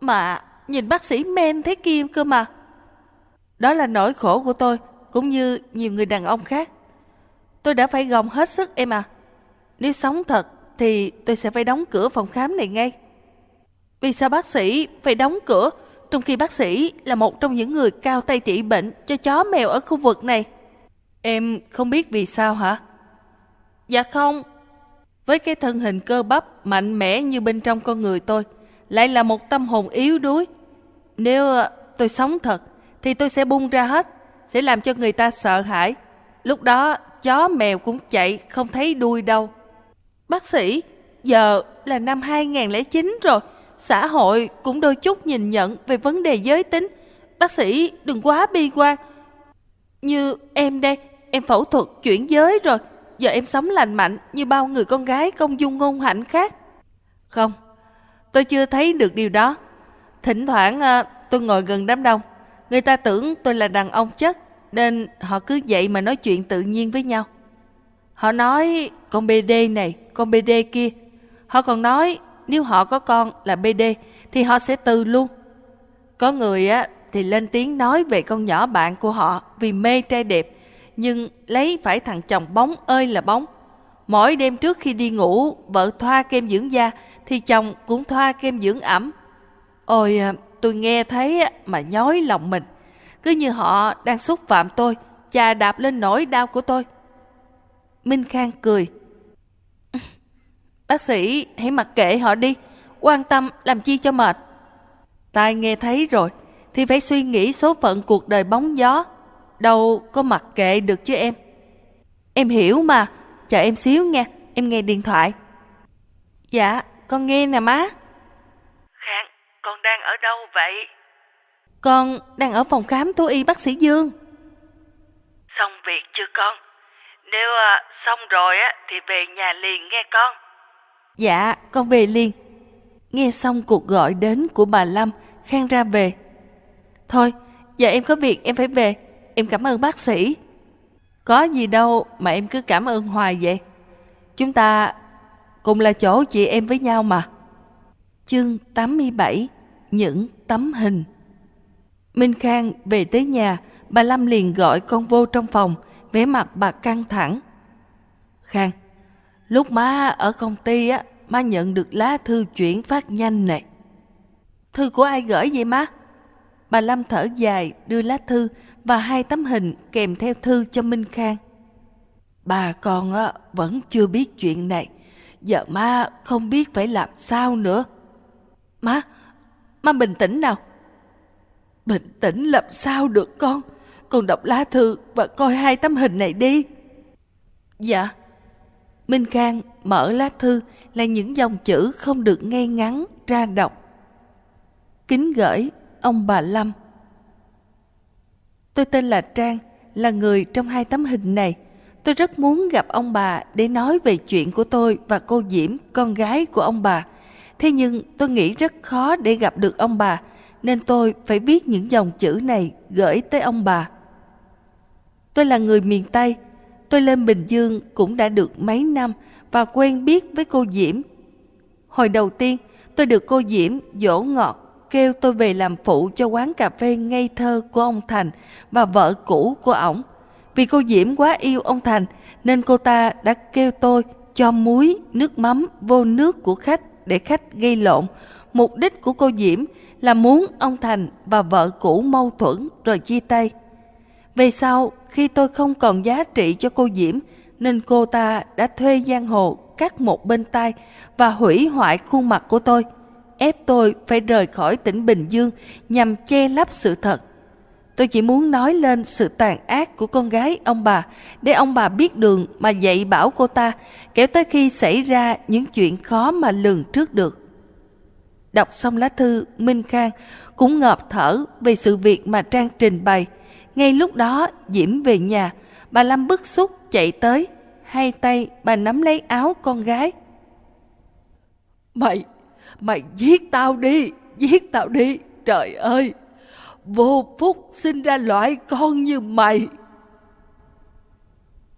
[SPEAKER 1] mà nhìn bác sĩ men thế kia cơ mà. Đó là nỗi khổ của tôi, cũng như nhiều người đàn ông khác. Tôi đã phải gồng hết sức em à. Nếu sống thật thì tôi sẽ phải đóng cửa phòng khám này ngay. Vì sao bác sĩ phải đóng cửa trong khi bác sĩ là một trong những người cao tay trị bệnh cho chó mèo ở khu vực này? Em không biết vì sao hả? Dạ không. Với cái thân hình cơ bắp mạnh mẽ như bên trong con người tôi, lại là một tâm hồn yếu đuối nếu ờ, tôi sống thật thì tôi sẽ bung ra hết, sẽ làm cho người ta sợ hãi. Lúc đó chó mèo cũng chạy không thấy đuôi đâu. Bác sĩ, giờ là năm 2009 rồi, xã hội cũng đôi chút nhìn nhận về vấn đề giới tính. Bác sĩ đừng quá bi quan. Như em đây, em phẫu thuật chuyển giới rồi, giờ em sống lành mạnh như bao người con gái công dung ngôn hạnh khác. Không, tôi chưa thấy được điều đó. Thỉnh thoảng à, tôi ngồi gần đám đông, người ta tưởng tôi là đàn ông chất, nên họ cứ vậy mà nói chuyện tự nhiên với nhau. Họ nói con BD này, con BD kia. Họ còn nói nếu họ có con là BD thì họ sẽ từ luôn. Có người á thì lên tiếng nói về con nhỏ bạn của họ vì mê trai đẹp, nhưng lấy phải thằng chồng bóng ơi là bóng. Mỗi đêm trước khi đi ngủ, vợ thoa kem dưỡng da thì chồng cũng thoa kem dưỡng ẩm Ôi, à, tôi nghe thấy mà nhói lòng mình. Cứ như họ đang xúc phạm tôi chà đạp lên nỗi đau của tôi. Minh Khang cười. Bác sĩ hãy mặc kệ họ đi, quan tâm làm chi cho mệt. Tai nghe thấy rồi, thì phải suy nghĩ số phận cuộc đời bóng gió. Đâu có mặc kệ được chứ em. Em hiểu mà, chờ em xíu nha, em nghe điện thoại. Dạ, con nghe nè má.
[SPEAKER 2] Con đang ở đâu vậy?
[SPEAKER 1] Con đang ở phòng khám thú y bác sĩ Dương.
[SPEAKER 2] Xong việc chưa con? Nếu à, xong rồi á thì về nhà liền nghe con.
[SPEAKER 1] Dạ, con về liền. Nghe xong cuộc gọi đến của bà Lâm, Khang ra về. Thôi, giờ em có việc em phải về. Em cảm ơn bác sĩ. Có gì đâu mà em cứ cảm ơn hoài vậy. Chúng ta cùng là chỗ chị em với nhau mà. Chương 87 những tấm hình. Minh Khang về tới nhà, bà Lâm liền gọi con vô trong phòng, vẻ mặt bà căng thẳng. Khang, lúc má ở công ty á, má nhận được lá thư chuyển phát nhanh này. Thư của ai gửi vậy má? Bà Lâm thở dài đưa lá thư và hai tấm hình kèm theo thư cho Minh Khang. Bà con á, vẫn chưa biết chuyện này, giờ má không biết phải làm sao nữa. Má, mà bình tĩnh nào Bình tĩnh làm sao được con Con đọc lá thư và coi hai tấm hình này đi Dạ Minh Khang mở lá thư là những dòng chữ không được ngay ngắn ra đọc. Kính gửi ông bà Lâm. Tôi tên là Trang, là người trong hai tấm hình này. Tôi rất muốn gặp ông bà để nói về chuyện của tôi và cô Diễm, con gái của ông bà. Thế nhưng tôi nghĩ rất khó để gặp được ông bà, nên tôi phải viết những dòng chữ này gửi tới ông bà. Tôi là người miền Tây, tôi lên Bình Dương cũng đã được mấy năm và quen biết với cô Diễm. Hồi đầu tiên, tôi được cô Diễm dỗ ngọt kêu tôi về làm phụ cho quán cà phê ngây thơ của ông Thành và vợ cũ của ổng. Vì cô Diễm quá yêu ông Thành nên cô ta đã kêu tôi cho muối, nước mắm vô nước của khách để khách gây lộn. Mục đích của cô Diễm là muốn ông Thành và vợ cũ mâu thuẫn rồi chia tay. Về sau, khi tôi không còn giá trị cho cô Diễm, nên cô ta đã thuê giang hồ cắt một bên tay và hủy hoại khuôn mặt của tôi, ép tôi phải rời khỏi tỉnh Bình Dương nhằm che lấp sự thật tôi chỉ muốn nói lên sự tàn ác của con gái ông bà để ông bà biết đường mà dạy bảo cô ta kéo tới khi xảy ra những chuyện khó mà lường trước được đọc xong lá thư minh khang cũng ngợp thở về sự việc mà trang trình bày ngay lúc đó diễm về nhà bà lâm bức xúc chạy tới hai tay bà nắm lấy áo con gái mày mày giết tao đi giết tao đi trời ơi vô phúc sinh ra loại con như mày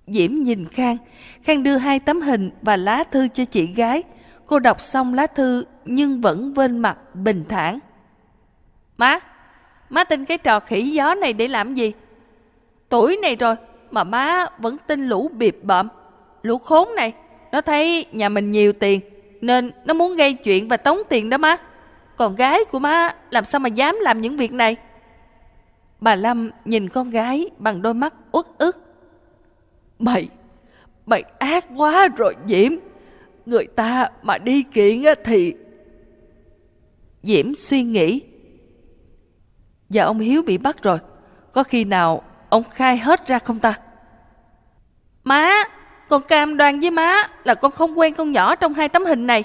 [SPEAKER 1] diễm nhìn khang khang đưa hai tấm hình và lá thư cho chị gái cô đọc xong lá thư nhưng vẫn vên mặt bình thản má má tin cái trò khỉ gió này để làm gì tuổi này rồi mà má vẫn tin lũ bịp bợm lũ khốn này nó thấy nhà mình nhiều tiền nên nó muốn gây chuyện và tống tiền đó má còn gái của má làm sao mà dám làm những việc này Bà Lâm nhìn con gái bằng đôi mắt uất ức. Mày, mày ác quá rồi Diễm. Người ta mà đi kiện thì... Diễm suy nghĩ. giờ dạ, ông Hiếu bị bắt rồi. Có khi nào ông khai hết ra không ta? Má, con cam đoan với má là con không quen con nhỏ trong hai tấm hình này.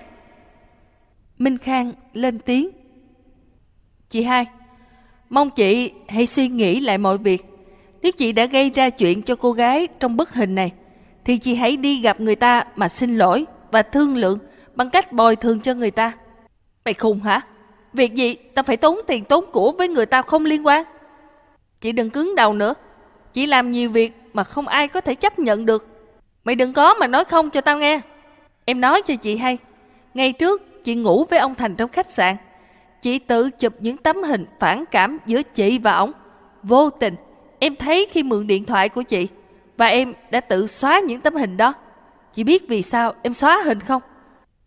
[SPEAKER 1] Minh Khang lên tiếng. Chị hai, Mong chị hãy suy nghĩ lại mọi việc. Nếu chị đã gây ra chuyện cho cô gái trong bức hình này, thì chị hãy đi gặp người ta mà xin lỗi và thương lượng bằng cách bồi thường cho người ta. Mày khùng hả? Việc gì ta phải tốn tiền tốn của với người ta không liên quan? Chị đừng cứng đầu nữa. Chị làm nhiều việc mà không ai có thể chấp nhận được. Mày đừng có mà nói không cho tao nghe. Em nói cho chị hay. ngay trước chị ngủ với ông Thành trong khách sạn Chị tự chụp những tấm hình phản cảm giữa chị và ông Vô tình, em thấy khi mượn điện thoại của chị và em đã tự xóa những tấm hình đó. Chị biết vì sao em xóa hình không?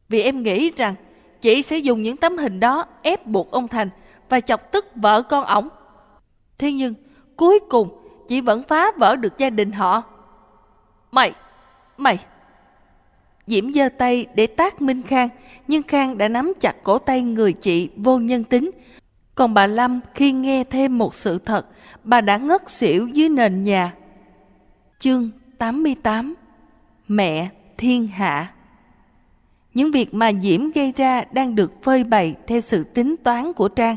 [SPEAKER 1] Vì em nghĩ rằng chị sẽ dùng những tấm hình đó ép buộc ông Thành và chọc tức vợ con ổng. Thế nhưng, cuối cùng, chị vẫn phá vỡ được gia đình họ. Mày, mày, Diễm giơ tay để tác Minh Khang, nhưng Khang đã nắm chặt cổ tay người chị vô nhân tính. Còn bà Lâm khi nghe thêm một sự thật, bà đã ngất xỉu dưới nền nhà. Chương 88 Mẹ Thiên Hạ Những việc mà Diễm gây ra đang được phơi bày theo sự tính toán của Trang.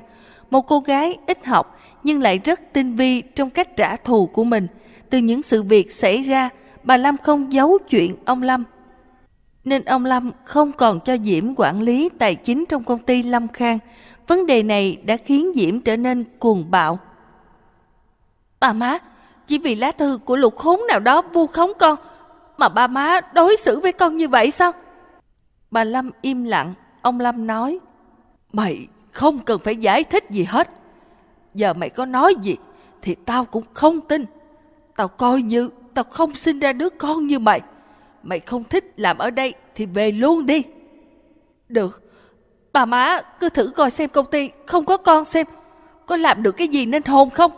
[SPEAKER 1] Một cô gái ít học nhưng lại rất tinh vi trong cách trả thù của mình. Từ những sự việc xảy ra, bà Lâm không giấu chuyện ông Lâm nên ông Lâm không còn cho Diễm quản lý tài chính trong công ty Lâm Khang. Vấn đề này đã khiến Diễm trở nên cuồng bạo. Ba má, chỉ vì lá thư của lục khốn nào đó vu khống con mà ba má đối xử với con như vậy sao? Bà Lâm im lặng, ông Lâm nói Mày không cần phải giải thích gì hết. Giờ mày có nói gì thì tao cũng không tin. Tao coi như tao không sinh ra đứa con như mày mày không thích làm ở đây thì về luôn đi. Được, bà má cứ thử coi xem công ty không có con xem có làm được cái gì nên hôn không.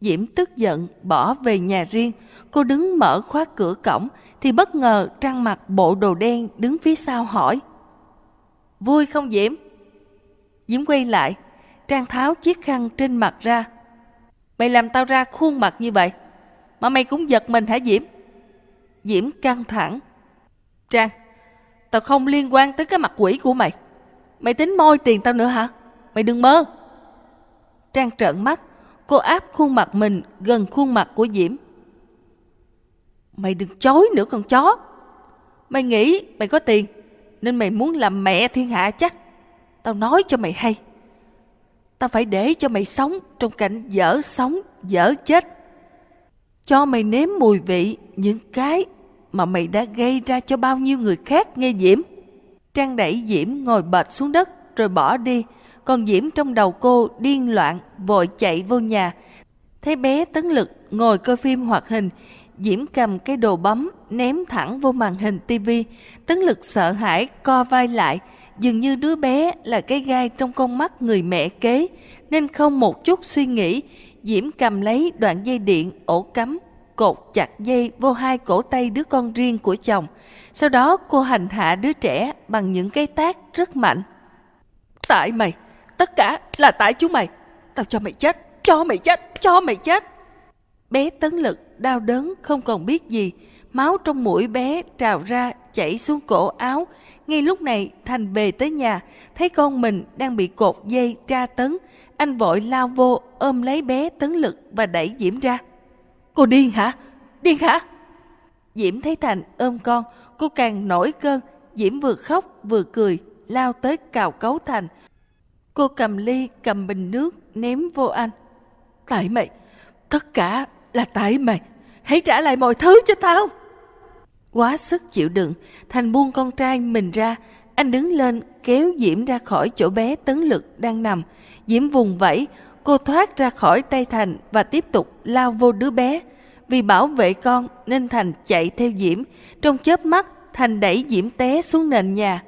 [SPEAKER 1] Diễm tức giận bỏ về nhà riêng, cô đứng mở khóa cửa cổng thì bất ngờ Trang mặt bộ đồ đen đứng phía sau hỏi. Vui không Diễm? Diễm quay lại, Trang tháo chiếc khăn trên mặt ra. Mày làm tao ra khuôn mặt như vậy, mà mày cũng giật mình hả Diễm? Diễm căng thẳng. Trang, tao không liên quan tới cái mặt quỷ của mày. Mày tính moi tiền tao nữa hả? Mày đừng mơ. Trang trợn mắt, cô áp khuôn mặt mình gần khuôn mặt của Diễm. Mày đừng chối nữa con chó. Mày nghĩ mày có tiền, nên mày muốn làm mẹ thiên hạ chắc. Tao nói cho mày hay. Tao phải để cho mày sống trong cảnh dở sống, dở chết. Cho mày nếm mùi vị những cái mà mày đã gây ra cho bao nhiêu người khác nghe Diễm. Trang đẩy Diễm ngồi bệt xuống đất rồi bỏ đi. Còn Diễm trong đầu cô điên loạn, vội chạy vô nhà. Thấy bé Tấn Lực ngồi coi phim hoạt hình, Diễm cầm cái đồ bấm ném thẳng vô màn hình tivi. Tấn Lực sợ hãi co vai lại, dường như đứa bé là cái gai trong con mắt người mẹ kế, nên không một chút suy nghĩ, Diễm cầm lấy đoạn dây điện ổ cắm cột chặt dây vô hai cổ tay đứa con riêng của chồng. Sau đó cô hành hạ đứa trẻ bằng những cái tác rất mạnh. Tại mày, tất cả là tại chú mày. Tao cho mày chết, cho mày chết, cho mày chết. Bé tấn lực đau đớn không còn biết gì. Máu trong mũi bé trào ra chảy xuống cổ áo. Ngay lúc này Thành về tới nhà, thấy con mình đang bị cột dây tra tấn. Anh vội lao vô ôm lấy bé tấn lực và đẩy Diễm ra. Cô điên hả? Điên hả? Diễm thấy Thành ôm con, cô càng nổi cơn. Diễm vừa khóc vừa cười, lao tới cào cấu Thành. Cô cầm ly, cầm bình nước, ném vô anh. Tại mày, tất cả là tại mày. Hãy trả lại mọi thứ cho tao. Quá sức chịu đựng, Thành buông con trai mình ra. Anh đứng lên, kéo Diễm ra khỏi chỗ bé tấn lực đang nằm. Diễm vùng vẫy, Cô thoát ra khỏi tay Thành và tiếp tục lao vô đứa bé. Vì bảo vệ con nên Thành chạy theo Diễm. Trong chớp mắt, Thành đẩy Diễm té xuống nền nhà.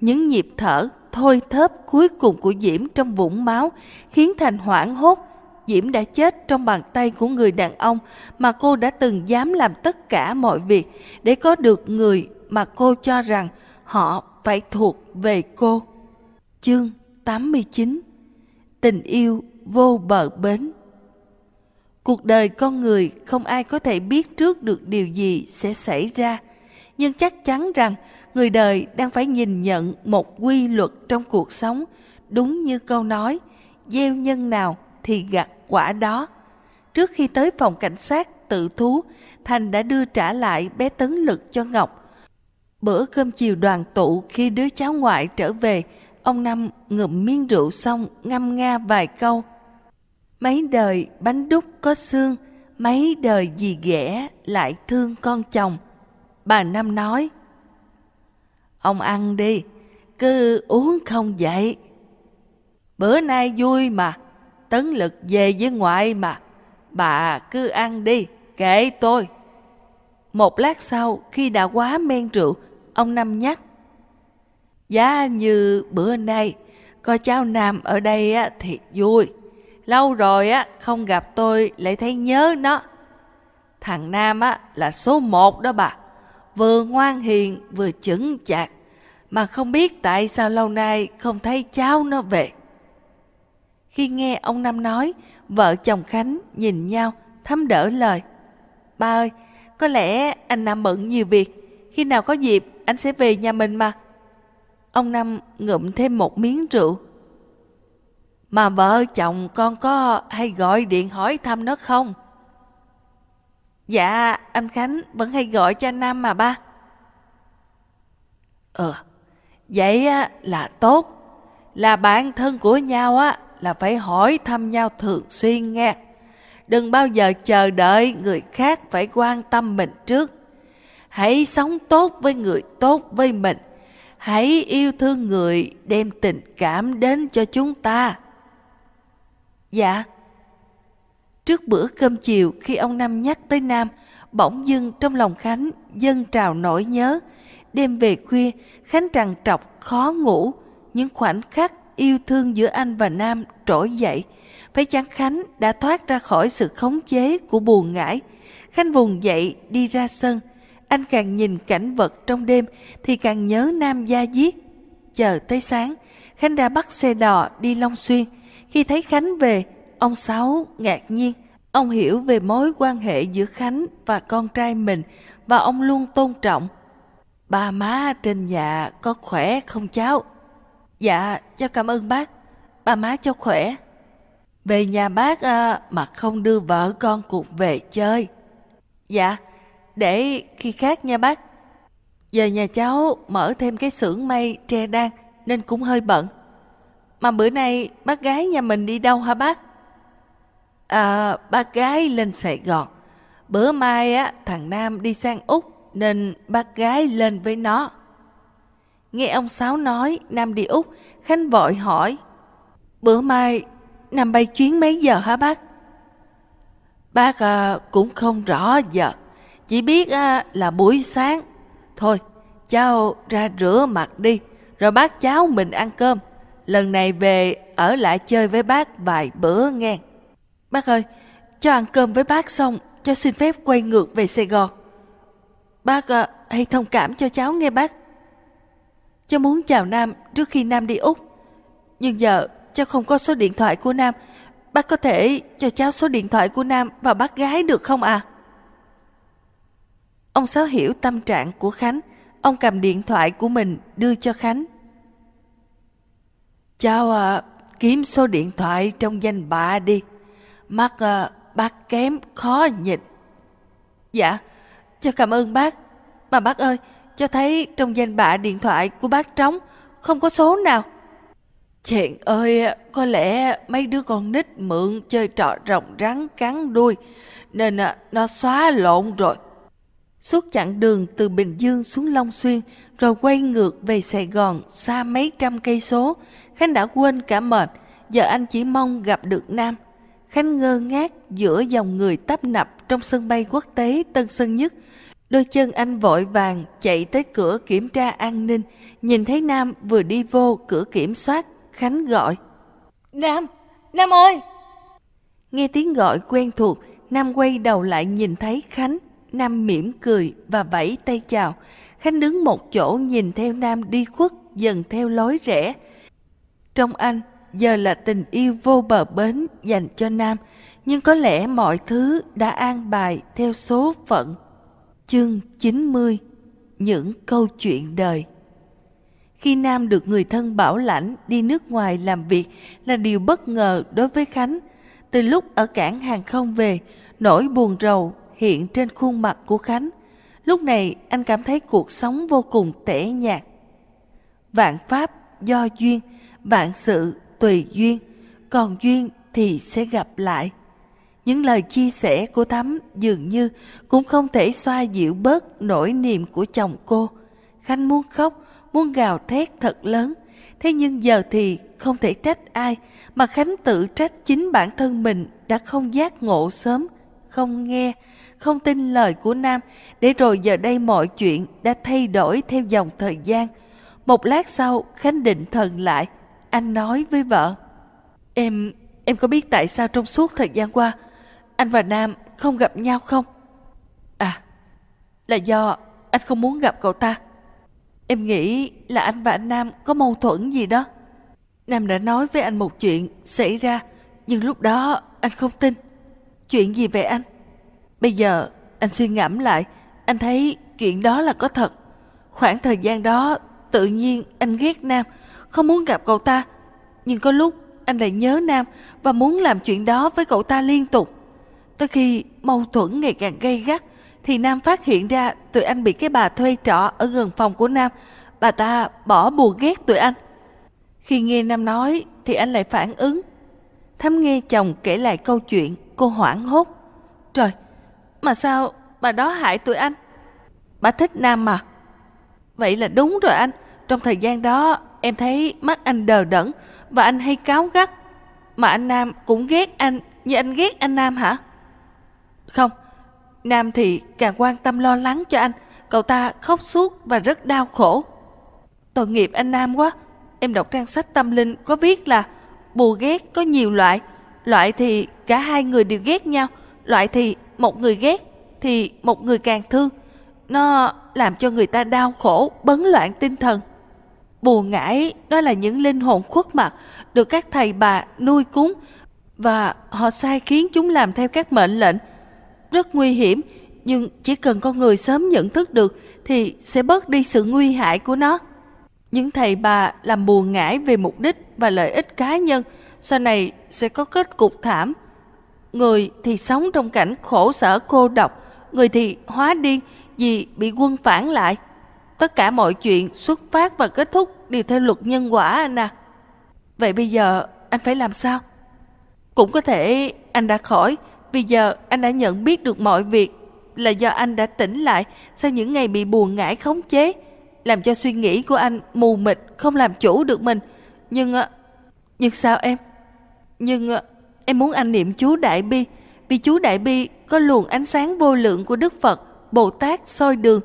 [SPEAKER 1] Những nhịp thở thôi thớp cuối cùng của Diễm trong vũng máu khiến Thành hoảng hốt. Diễm đã chết trong bàn tay của người đàn ông mà cô đã từng dám làm tất cả mọi việc để có được người mà cô cho rằng họ phải thuộc về cô. Chương 89 Tình yêu vô bờ bến cuộc đời con người không ai có thể biết trước được điều gì sẽ xảy ra nhưng chắc chắn rằng người đời đang phải nhìn nhận một quy luật trong cuộc sống đúng như câu nói gieo nhân nào thì gặt quả đó trước khi tới phòng cảnh sát tự thú thành đã đưa trả lại bé tấn lực cho ngọc bữa cơm chiều đoàn tụ khi đứa cháu ngoại trở về ông năm ngụm miếng rượu xong ngâm nga vài câu mấy đời bánh đúc có xương mấy đời gì ghẻ lại thương con chồng bà năm nói ông ăn đi cứ uống không vậy bữa nay vui mà tấn lực về với ngoại mà bà cứ ăn đi kệ tôi một lát sau khi đã quá men rượu ông năm nhắc giá như bữa nay có cháu nam ở đây thì vui Lâu rồi á, không gặp tôi lại thấy nhớ nó. Thằng Nam á, là số một đó bà. Vừa ngoan hiền, vừa chững chạc. Mà không biết tại sao lâu nay không thấy cháu nó về. Khi nghe ông Nam nói, vợ chồng Khánh nhìn nhau, thấm đỡ lời. Ba ơi, có lẽ anh Nam bận nhiều việc. Khi nào có dịp, anh sẽ về nhà mình mà. Ông Năm ngụm thêm một miếng rượu mà vợ chồng con có hay gọi điện hỏi thăm nó không? Dạ, anh Khánh vẫn hay gọi cho anh Nam mà ba. Ờ, vậy là tốt. Là bạn thân của nhau á là phải hỏi thăm nhau thường xuyên nghe. Đừng bao giờ chờ đợi người khác phải quan tâm mình trước. Hãy sống tốt với người tốt với mình. Hãy yêu thương người đem tình cảm đến cho chúng ta Dạ. Trước bữa cơm chiều khi ông Năm nhắc tới Nam, bỗng dưng trong lòng Khánh dâng trào nỗi nhớ. Đêm về khuya, Khánh trằn trọc khó ngủ. Những khoảnh khắc yêu thương giữa anh và Nam trỗi dậy. Phải chăng Khánh đã thoát ra khỏi sự khống chế của buồn ngãi. Khánh vùng dậy đi ra sân. Anh càng nhìn cảnh vật trong đêm thì càng nhớ Nam Gia Diết. Chờ tới sáng, Khánh ra bắt xe đò đi Long Xuyên khi thấy Khánh về, ông Sáu ngạc nhiên. Ông hiểu về mối quan hệ giữa Khánh và con trai mình và ông luôn tôn trọng. Ba má trên nhà có khỏe không cháu? Dạ, cháu cảm ơn bác. Ba má cháu khỏe. Về nhà bác à, mà không đưa vợ con cùng về chơi. Dạ, để khi khác nha bác. Giờ nhà cháu mở thêm cái xưởng may tre đan nên cũng hơi bận. Mà bữa nay bác gái nhà mình đi đâu hả bác? À, bác gái lên Sài Gòn. Bữa mai á, thằng Nam đi sang Úc nên bác gái lên với nó. Nghe ông Sáu nói Nam đi Úc, Khánh vội hỏi. Bữa mai Nam bay chuyến mấy giờ hả bác? Bác à, cũng không rõ giờ, chỉ biết à, là buổi sáng. Thôi, cháu ra rửa mặt đi, rồi bác cháu mình ăn cơm lần này về ở lại chơi với bác vài bữa nghe. Bác ơi, cho ăn cơm với bác xong, cho xin phép quay ngược về Sài Gòn. Bác à, hãy thông cảm cho cháu nghe bác. Cháu muốn chào Nam trước khi Nam đi Úc. Nhưng giờ cháu không có số điện thoại của Nam. Bác có thể cho cháu số điện thoại của Nam và bác gái được không à? Ông Sáu hiểu tâm trạng của Khánh. Ông cầm điện thoại của mình đưa cho Khánh Cháu à, ờ, kiếm số điện thoại trong danh bạ đi. Mắt à, bác kém khó nhịn. Dạ, cháu cảm ơn bác. Mà bác ơi, cháu thấy trong danh bạ điện thoại của bác trống, không có số nào. Chuyện ơi, có lẽ mấy đứa con nít mượn chơi trò rồng rắn cắn đuôi, nên à, nó xóa lộn rồi. Suốt chặng đường từ Bình Dương xuống Long Xuyên, rồi quay ngược về Sài Gòn xa mấy trăm cây số, Khánh đã quên cả mệt, giờ anh chỉ mong gặp được Nam. Khánh ngơ ngác giữa dòng người tấp nập trong sân bay quốc tế Tân Sơn Nhất. Đôi chân anh vội vàng chạy tới cửa kiểm tra an ninh, nhìn thấy Nam vừa đi vô cửa kiểm soát, Khánh gọi. Nam, Nam ơi! Nghe tiếng gọi quen thuộc, Nam quay đầu lại nhìn thấy Khánh. Nam mỉm cười và vẫy tay chào. Khánh đứng một chỗ nhìn theo Nam đi khuất dần theo lối rẽ. Trong anh giờ là tình yêu vô bờ bến dành cho Nam, nhưng có lẽ mọi thứ đã an bài theo số phận. Chương 90 Những câu chuyện đời Khi Nam được người thân bảo lãnh đi nước ngoài làm việc là điều bất ngờ đối với Khánh. Từ lúc ở cảng hàng không về, nỗi buồn rầu hiện trên khuôn mặt của Khánh. Lúc này anh cảm thấy cuộc sống vô cùng tẻ nhạt. Vạn Pháp do duyên – vạn sự tùy duyên còn duyên thì sẽ gặp lại những lời chia sẻ của thắm dường như cũng không thể xoa dịu bớt nỗi niềm của chồng cô khanh muốn khóc muốn gào thét thật lớn thế nhưng giờ thì không thể trách ai mà khánh tự trách chính bản thân mình đã không giác ngộ sớm không nghe không tin lời của nam để rồi giờ đây mọi chuyện đã thay đổi theo dòng thời gian một lát sau khánh định thần lại anh nói với vợ em em có biết tại sao trong suốt thời gian qua anh và nam không gặp nhau không à là do anh không muốn gặp cậu ta em nghĩ là anh và anh nam có mâu thuẫn gì đó nam đã nói với anh một chuyện xảy ra nhưng lúc đó anh không tin chuyện gì về anh bây giờ anh suy ngẫm lại anh thấy chuyện đó là có thật khoảng thời gian đó tự nhiên anh ghét nam không muốn gặp cậu ta nhưng có lúc anh lại nhớ nam và muốn làm chuyện đó với cậu ta liên tục tới khi mâu thuẫn ngày càng gay gắt thì nam phát hiện ra tụi anh bị cái bà thuê trọ ở gần phòng của nam bà ta bỏ bùa ghét tụi anh khi nghe nam nói thì anh lại phản ứng thắm nghe chồng kể lại câu chuyện cô hoảng hốt trời mà sao bà đó hại tụi anh bà thích nam mà vậy là đúng rồi anh trong thời gian đó em thấy mắt anh đờ đẫn và anh hay cáo gắt. Mà anh Nam cũng ghét anh như anh ghét anh Nam hả? Không, Nam thì càng quan tâm lo lắng cho anh. Cậu ta khóc suốt và rất đau khổ. Tội nghiệp anh Nam quá. Em đọc trang sách tâm linh có biết là bù ghét có nhiều loại. Loại thì cả hai người đều ghét nhau. Loại thì một người ghét thì một người càng thương. Nó làm cho người ta đau khổ, bấn loạn tinh thần. Bùa ngải đó là những linh hồn khuất mặt được các thầy bà nuôi cúng và họ sai khiến chúng làm theo các mệnh lệnh. Rất nguy hiểm, nhưng chỉ cần con người sớm nhận thức được thì sẽ bớt đi sự nguy hại của nó. Những thầy bà làm bùa ngải về mục đích và lợi ích cá nhân sau này sẽ có kết cục thảm. Người thì sống trong cảnh khổ sở cô độc, người thì hóa điên vì bị quân phản lại. Tất cả mọi chuyện xuất phát và kết thúc đều theo luật nhân quả anh à. Vậy bây giờ anh phải làm sao? Cũng có thể anh đã khỏi, vì giờ anh đã nhận biết được mọi việc là do anh đã tỉnh lại sau những ngày bị buồn ngãi khống chế, làm cho suy nghĩ của anh mù mịt không làm chủ được mình. Nhưng ờ, nhưng sao em? Nhưng ờ, em muốn anh niệm chú Đại Bi, vì chú Đại Bi có luồng ánh sáng vô lượng của Đức Phật, Bồ Tát soi đường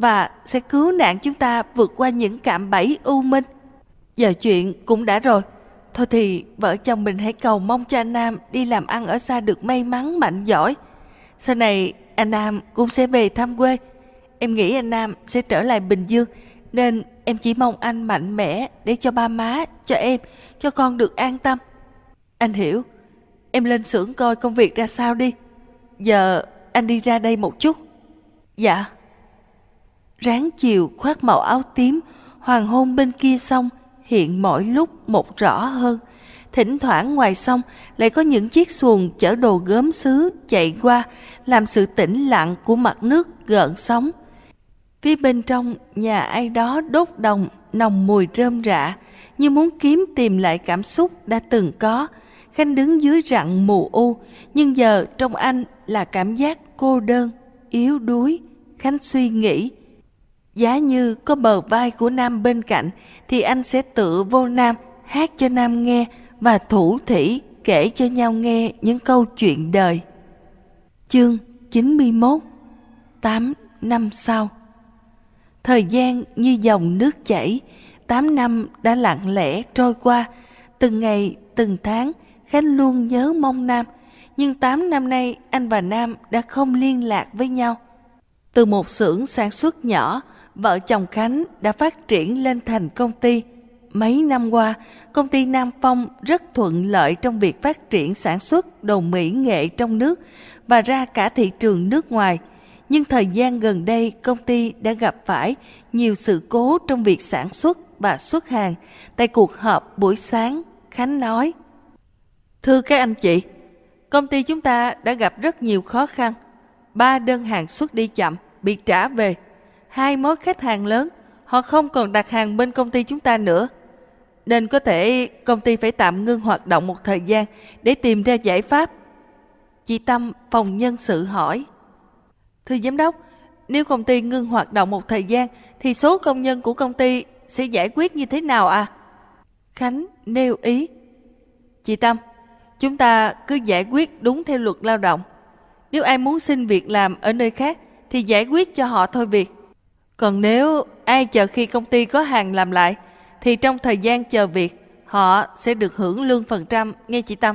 [SPEAKER 1] và sẽ cứu nạn chúng ta vượt qua những cạm bẫy u minh. Giờ chuyện cũng đã rồi. Thôi thì vợ chồng mình hãy cầu mong cho anh Nam đi làm ăn ở xa được may mắn mạnh giỏi. Sau này anh Nam cũng sẽ về thăm quê. Em nghĩ anh Nam sẽ trở lại Bình Dương nên em chỉ mong anh mạnh mẽ để cho ba má, cho em, cho con được an tâm. Anh hiểu. Em lên xưởng coi công việc ra sao đi. Giờ anh đi ra đây một chút. Dạ ráng chiều khoác màu áo tím, hoàng hôn bên kia sông hiện mỗi lúc một rõ hơn. Thỉnh thoảng ngoài sông lại có những chiếc xuồng chở đồ gớm xứ chạy qua, làm sự tĩnh lặng của mặt nước gợn sóng. Phía bên trong nhà ai đó đốt đồng, nồng mùi rơm rạ, như muốn kiếm tìm lại cảm xúc đã từng có. Khanh đứng dưới rặng mù u, nhưng giờ trong anh là cảm giác cô đơn, yếu đuối. Khanh suy nghĩ, Giá như có bờ vai của Nam bên cạnh thì anh sẽ tựa vô Nam hát cho Nam nghe và thủ thỉ kể cho nhau nghe những câu chuyện đời. Chương 91 8 năm sau Thời gian như dòng nước chảy, 8 năm đã lặng lẽ trôi qua. Từng ngày, từng tháng, Khánh luôn nhớ mong Nam. Nhưng 8 năm nay, anh và Nam đã không liên lạc với nhau. Từ một xưởng sản xuất nhỏ, vợ chồng Khánh đã phát triển lên thành công ty. Mấy năm qua, công ty Nam Phong rất thuận lợi trong việc phát triển sản xuất đồ mỹ nghệ trong nước và ra cả thị trường nước ngoài. Nhưng thời gian gần đây, công ty đã gặp phải nhiều sự cố trong việc sản xuất và xuất hàng. Tại cuộc họp buổi sáng, Khánh nói: "Thưa các anh chị, công ty chúng ta đã gặp rất nhiều khó khăn. Ba đơn hàng xuất đi chậm, bị trả về hai mối khách hàng lớn, họ không còn đặt hàng bên công ty chúng ta nữa. Nên có thể công ty phải tạm ngưng hoạt động một thời gian để tìm ra giải pháp. Chị Tâm phòng nhân sự hỏi. Thưa giám đốc, nếu công ty ngưng hoạt động một thời gian thì số công nhân của công ty sẽ giải quyết như thế nào à? Khánh nêu ý. Chị Tâm, chúng ta cứ giải quyết đúng theo luật lao động. Nếu ai muốn xin việc làm ở nơi khác thì giải quyết cho họ thôi việc. Còn nếu ai chờ khi công ty có hàng làm lại, thì trong thời gian chờ việc, họ sẽ được hưởng lương phần trăm, nghe chị Tâm.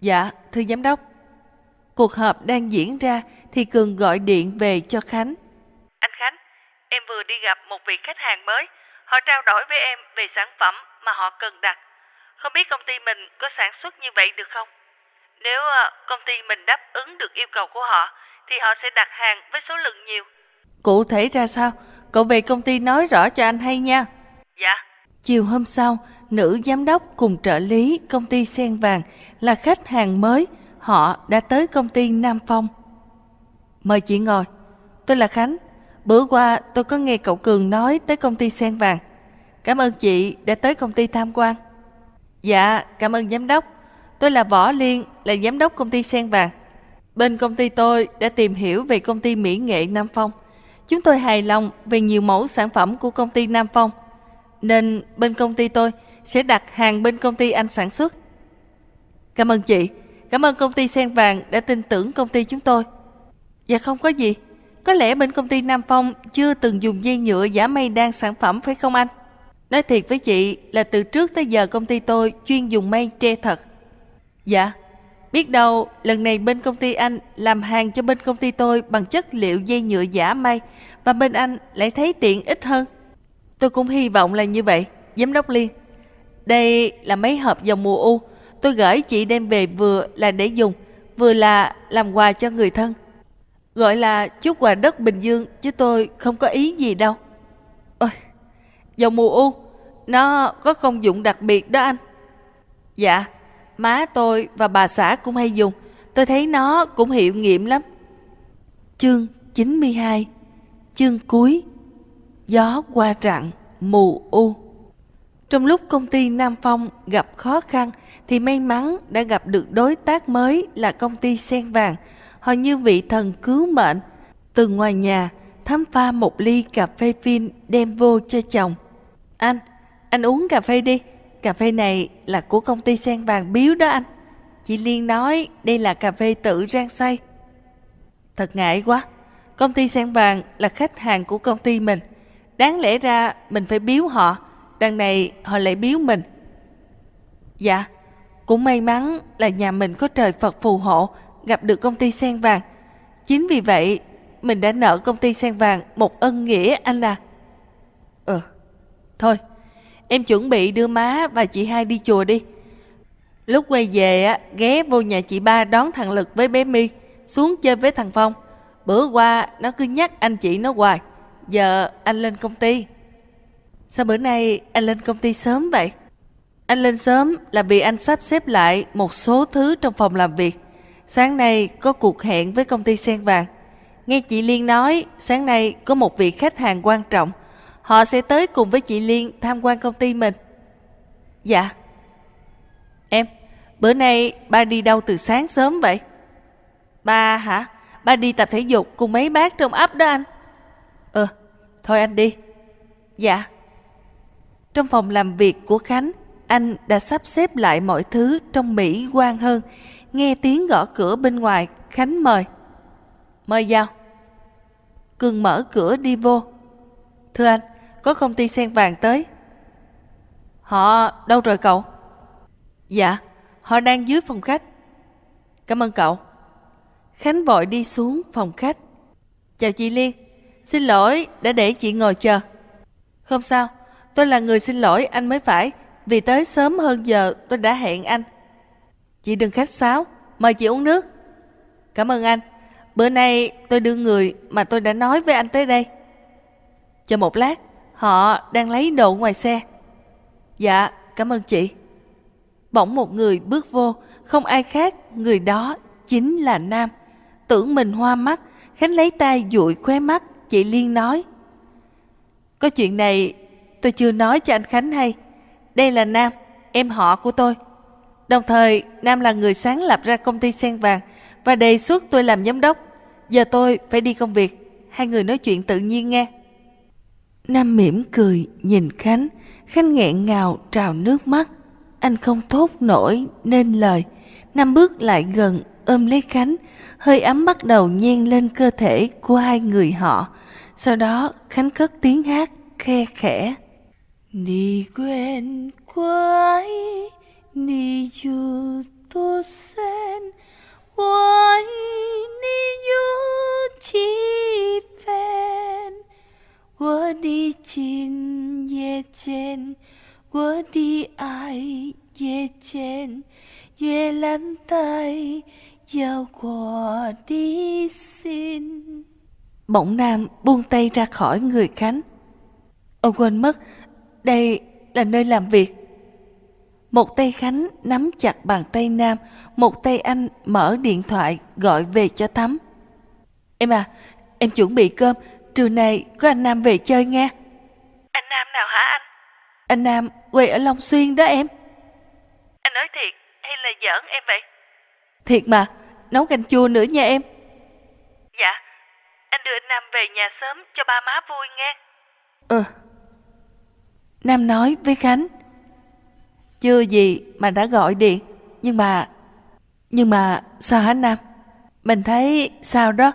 [SPEAKER 1] Dạ, thưa giám đốc. Cuộc họp đang diễn ra thì Cường gọi điện về cho Khánh. Anh Khánh,
[SPEAKER 2] em vừa đi gặp một vị khách hàng mới. Họ trao đổi với em về sản phẩm mà họ cần đặt. Không biết công ty mình có sản xuất như vậy được không? Nếu ờ, công ty mình đáp ứng được yêu cầu của họ, thì họ sẽ đặt hàng với số
[SPEAKER 1] lượng nhiều. Cụ thể ra sao? Cậu về công ty nói rõ cho anh hay nha. Dạ. Chiều hôm sau, nữ giám đốc cùng trợ lý công ty Sen Vàng là khách hàng mới. Họ đã tới công ty Nam Phong. Mời chị ngồi. Tôi là Khánh. Bữa qua tôi có nghe cậu Cường nói tới công ty Sen Vàng. Cảm ơn chị đã tới công ty tham quan. Dạ, cảm ơn giám đốc. Tôi là Võ Liên, là giám đốc công ty Sen Vàng. Bên công ty tôi đã tìm hiểu về công ty mỹ nghệ Nam Phong. Chúng tôi hài lòng về nhiều mẫu sản phẩm của công ty Nam Phong, nên bên công ty tôi sẽ đặt hàng bên công ty anh sản xuất. Cảm ơn chị, cảm ơn công ty Sen Vàng đã tin tưởng công ty chúng tôi. Dạ không có gì, có lẽ bên công ty Nam Phong chưa từng dùng dây nhựa giả mây đan sản phẩm phải không anh? Nói thiệt với chị là từ trước tới giờ công ty tôi chuyên dùng mây tre thật. Dạ, Biết đâu, lần này bên công ty anh làm hàng cho bên công ty tôi bằng chất liệu dây nhựa giả may và bên anh lại thấy tiện ích hơn. Tôi cũng hy vọng là như vậy, giám đốc Liên. Đây là mấy hộp dầu mùa u, tôi gửi chị đem về vừa là để dùng, vừa là làm quà cho người thân. Gọi là chút quà đất Bình Dương chứ tôi không có ý gì đâu. Ôi, dầu mùa u, nó có công dụng đặc biệt đó anh. Dạ, Má tôi và bà xã cũng hay dùng Tôi thấy nó cũng hiệu nghiệm lắm Chương 92 Chương cuối Gió qua rặng mù u Trong lúc công ty Nam Phong gặp khó khăn thì may mắn đã gặp được đối tác mới là công ty Sen Vàng. Họ như vị thần cứu mệnh. Từ ngoài nhà, thấm pha một ly cà phê phin đem vô cho chồng. Anh, anh uống cà phê đi, Cà phê này là của công ty sen vàng biếu đó anh. Chị Liên nói đây là cà phê tự rang xay. Thật ngại quá. Công ty sen vàng là khách hàng của công ty mình. Đáng lẽ ra mình phải biếu họ. Đằng này họ lại biếu mình. Dạ, cũng may mắn là nhà mình có trời Phật phù hộ gặp được công ty sen vàng. Chính vì vậy mình đã nợ công ty sen vàng một ân nghĩa anh à. Ừ, thôi em chuẩn bị đưa má và chị hai đi chùa đi. Lúc quay về á, ghé vô nhà chị ba đón thằng Lực với bé mi, xuống chơi với thằng Phong. Bữa qua nó cứ nhắc anh chị nó hoài, giờ anh lên công ty. Sao bữa nay anh lên công ty sớm vậy? Anh lên sớm là vì anh sắp xếp lại một số thứ trong phòng làm việc. Sáng nay có cuộc hẹn với công ty Sen Vàng. Nghe chị Liên nói, sáng nay có một vị khách hàng quan trọng – Họ sẽ tới cùng với chị Liên tham quan công ty mình. Dạ. Em, bữa nay ba đi đâu từ sáng sớm vậy? Ba hả? Ba đi tập thể dục cùng mấy bác trong ấp đó anh. ừ, thôi anh đi. Dạ. Trong phòng làm việc của Khánh, anh đã sắp xếp lại mọi thứ trong mỹ quan hơn. Nghe tiếng gõ cửa bên ngoài, Khánh mời. Mời vào. Cường mở cửa đi vô. Thưa anh, có công ty sen vàng tới. Họ đâu rồi cậu? Dạ, họ đang dưới phòng khách. Cảm ơn cậu. Khánh vội đi xuống phòng khách. Chào chị Liên, xin lỗi đã để chị ngồi chờ. Không sao, tôi là người xin lỗi anh mới phải, vì tới sớm hơn giờ tôi đã hẹn anh. Chị đừng khách sáo, mời chị uống nước. Cảm ơn anh, bữa nay tôi đưa người mà tôi đã nói với anh tới đây. Chờ một lát, Họ đang lấy đồ ngoài xe. Dạ, cảm ơn chị. Bỗng một người bước vô, không ai khác, người đó chính là Nam. Tưởng mình hoa mắt, Khánh lấy tay dụi khóe mắt, chị Liên nói. Có chuyện này tôi chưa nói cho anh Khánh hay. Đây là Nam, em họ của tôi. Đồng thời, Nam là người sáng lập ra công ty Sen Vàng và đề xuất tôi làm giám đốc. Giờ tôi phải đi công việc, hai người nói chuyện tự nhiên nghe. Nam mỉm cười nhìn Khánh, Khánh nghẹn ngào trào nước mắt. Anh không thốt nổi nên lời. Nam bước lại gần ôm lấy Khánh, hơi ấm bắt đầu nhen lên cơ thể của hai người họ. Sau đó Khánh cất tiếng hát khe khẽ. Ni quên quái, đi dù tu sen, quái đi dù chi phèn. 我的情也见，我的爱也见，阅览 tay vào của đi xin. Bỗng Nam buông tay ra khỏi người Khánh. Ông quên mất, đây là nơi làm việc. Một tay Khánh nắm chặt bàn tay Nam, một tay anh mở điện thoại gọi về cho Thắm. Em à, em chuẩn bị cơm, Trưa nay có anh Nam về chơi nghe. Anh Nam nào hả anh? Anh Nam quê ở Long Xuyên đó em.
[SPEAKER 2] Anh nói thiệt hay là giỡn em vậy?
[SPEAKER 1] Thiệt mà, nấu canh chua nữa nha em.
[SPEAKER 2] Dạ, anh đưa anh Nam về nhà sớm cho ba má vui nghe.
[SPEAKER 1] Ừ. Nam nói với Khánh. Chưa gì mà đã gọi điện, nhưng mà... Nhưng mà sao hả Nam? Mình thấy sao đó,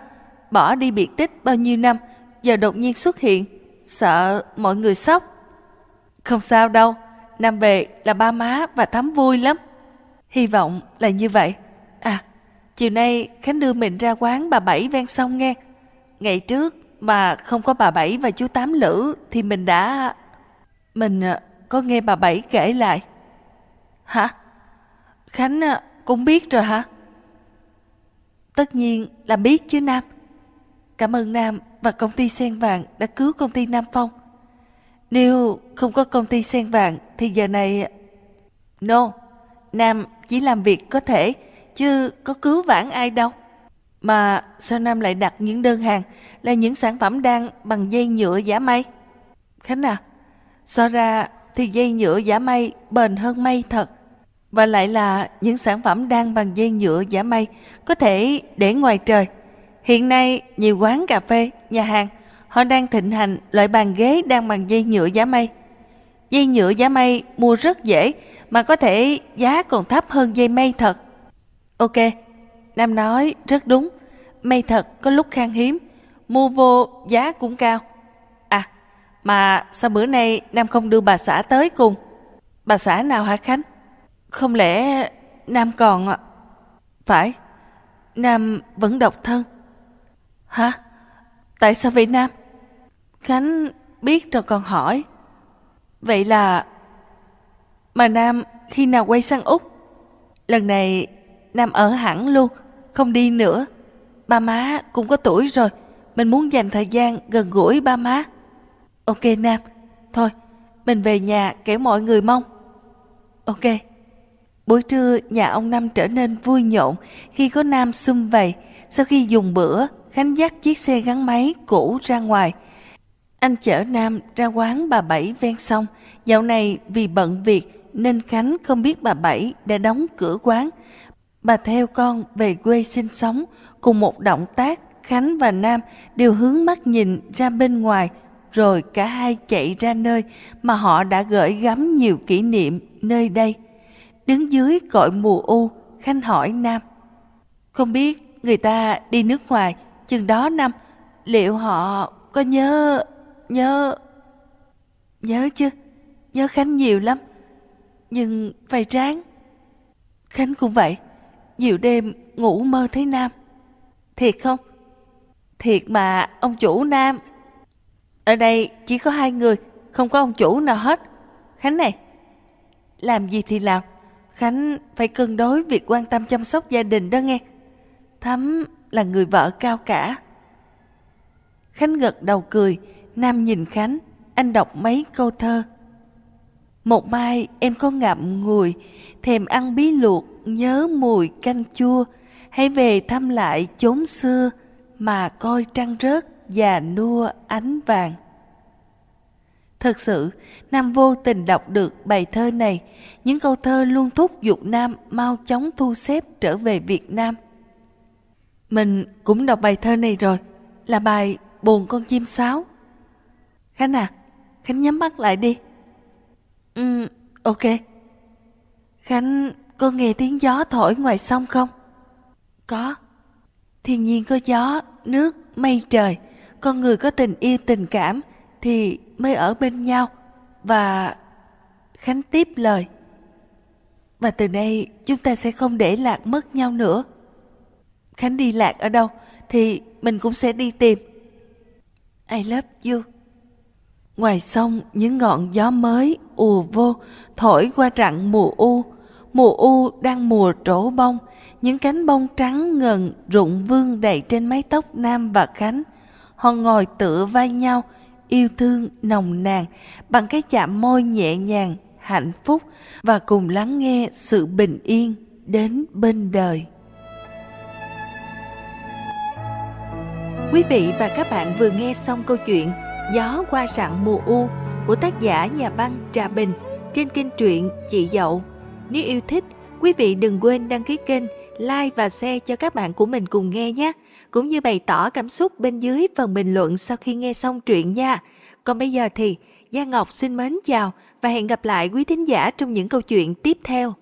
[SPEAKER 1] bỏ đi biệt tích bao nhiêu năm giờ đột nhiên xuất hiện, sợ mọi người sốc. Không sao đâu, Nam về là ba má và thắm vui lắm. Hy vọng là như vậy. À, chiều nay Khánh đưa mình ra quán bà Bảy ven sông nghe. Ngày trước mà không có bà Bảy và chú Tám Lữ thì mình đã... Mình à, có nghe bà Bảy kể lại. Hả? Khánh à, cũng biết rồi hả? Tất nhiên là biết chứ Nam. Cảm ơn Nam và công ty Sen Vàng đã cứu công ty Nam Phong. Nếu không có công ty Sen Vàng thì giờ này... No, Nam chỉ làm việc có thể, chứ có cứu vãn ai đâu. Mà sao Nam lại đặt những đơn hàng là những sản phẩm đang bằng dây nhựa giả may? Khánh à, so ra thì dây nhựa giả may bền hơn may thật. Và lại là những sản phẩm đang bằng dây nhựa giả may có thể để ngoài trời Hiện nay, nhiều quán cà phê, nhà hàng, họ đang thịnh hành loại bàn ghế đang bằng dây nhựa giá mây. Dây nhựa giá mây mua rất dễ mà có thể giá còn thấp hơn dây mây thật. Ok, Nam nói rất đúng. Mây thật có lúc khan hiếm, mua vô giá cũng cao. À, mà sao bữa nay Nam không đưa bà xã tới cùng? Bà xã nào hả Khánh? Không lẽ Nam còn Phải, Nam vẫn độc thân. Hả? Tại sao vậy Nam? Khánh biết rồi còn hỏi. Vậy là... Mà Nam khi nào quay sang Úc? Lần này Nam ở hẳn luôn, không đi nữa. Ba má cũng có tuổi rồi, mình muốn dành thời gian gần gũi ba má. Ok Nam, thôi, mình về nhà kể mọi người mong. Ok. Buổi trưa nhà ông Nam trở nên vui nhộn khi có Nam xung vầy. Sau khi dùng bữa, Khánh dắt chiếc xe gắn máy cũ ra ngoài. Anh chở Nam ra quán bà Bảy ven sông. Dạo này vì bận việc nên Khánh không biết bà Bảy đã đóng cửa quán. Bà theo con về quê sinh sống cùng một động tác Khánh và Nam đều hướng mắt nhìn ra bên ngoài rồi cả hai chạy ra nơi mà họ đã gửi gắm nhiều kỷ niệm nơi đây. Đứng dưới cội mù u, Khanh hỏi Nam. Không biết người ta đi nước ngoài chừng đó năm liệu họ có nhớ nhớ nhớ chứ nhớ khánh nhiều lắm nhưng phải ráng khánh cũng vậy nhiều đêm ngủ mơ thấy nam thiệt không thiệt mà ông chủ nam ở đây chỉ có hai người không có ông chủ nào hết khánh này làm gì thì làm khánh phải cân đối việc quan tâm chăm sóc gia đình đó nghe thắm là người vợ cao cả. Khánh gật đầu cười, Nam nhìn Khánh, anh đọc mấy câu thơ. Một mai em có ngậm ngùi, thèm ăn bí luộc, nhớ mùi canh chua, hãy về thăm lại chốn xưa mà coi trăng rớt và nua ánh vàng. Thật sự, Nam vô tình đọc được bài thơ này, những câu thơ luôn thúc giục Nam mau chóng thu xếp trở về Việt Nam. Mình cũng đọc bài thơ này rồi, là bài buồn con chim sáo. Khánh à, Khánh nhắm mắt lại đi. Ừ, ok. Khánh có nghe tiếng gió thổi ngoài sông không? Có. Thiên nhiên có gió, nước, mây trời. Con người có tình yêu tình cảm thì mới ở bên nhau. Và Khánh tiếp lời. Và từ nay chúng ta sẽ không để lạc mất nhau nữa. Khánh đi lạc ở đâu thì mình cũng sẽ đi tìm. I love you. Ngoài sông, những ngọn gió mới ùa vô, thổi qua rặng mùa u. Mùa u đang mùa trổ bông, những cánh bông trắng ngần rụng vương đầy trên mái tóc Nam và Khánh. Họ ngồi tựa vai nhau, yêu thương nồng nàn bằng cái chạm môi nhẹ nhàng, hạnh phúc và cùng lắng nghe sự bình yên đến bên đời. Quý vị và các bạn vừa nghe xong câu chuyện Gió qua rặng mùa u của tác giả nhà băng Trà Bình trên kênh truyện Chị Dậu. Nếu yêu thích, quý vị đừng quên đăng ký kênh, like và share cho các bạn của mình cùng nghe nhé. Cũng như bày tỏ cảm xúc bên dưới phần bình luận sau khi nghe xong truyện nha. Còn bây giờ thì Gia Ngọc
[SPEAKER 2] xin mến chào và hẹn gặp lại quý thính giả trong những câu chuyện tiếp theo.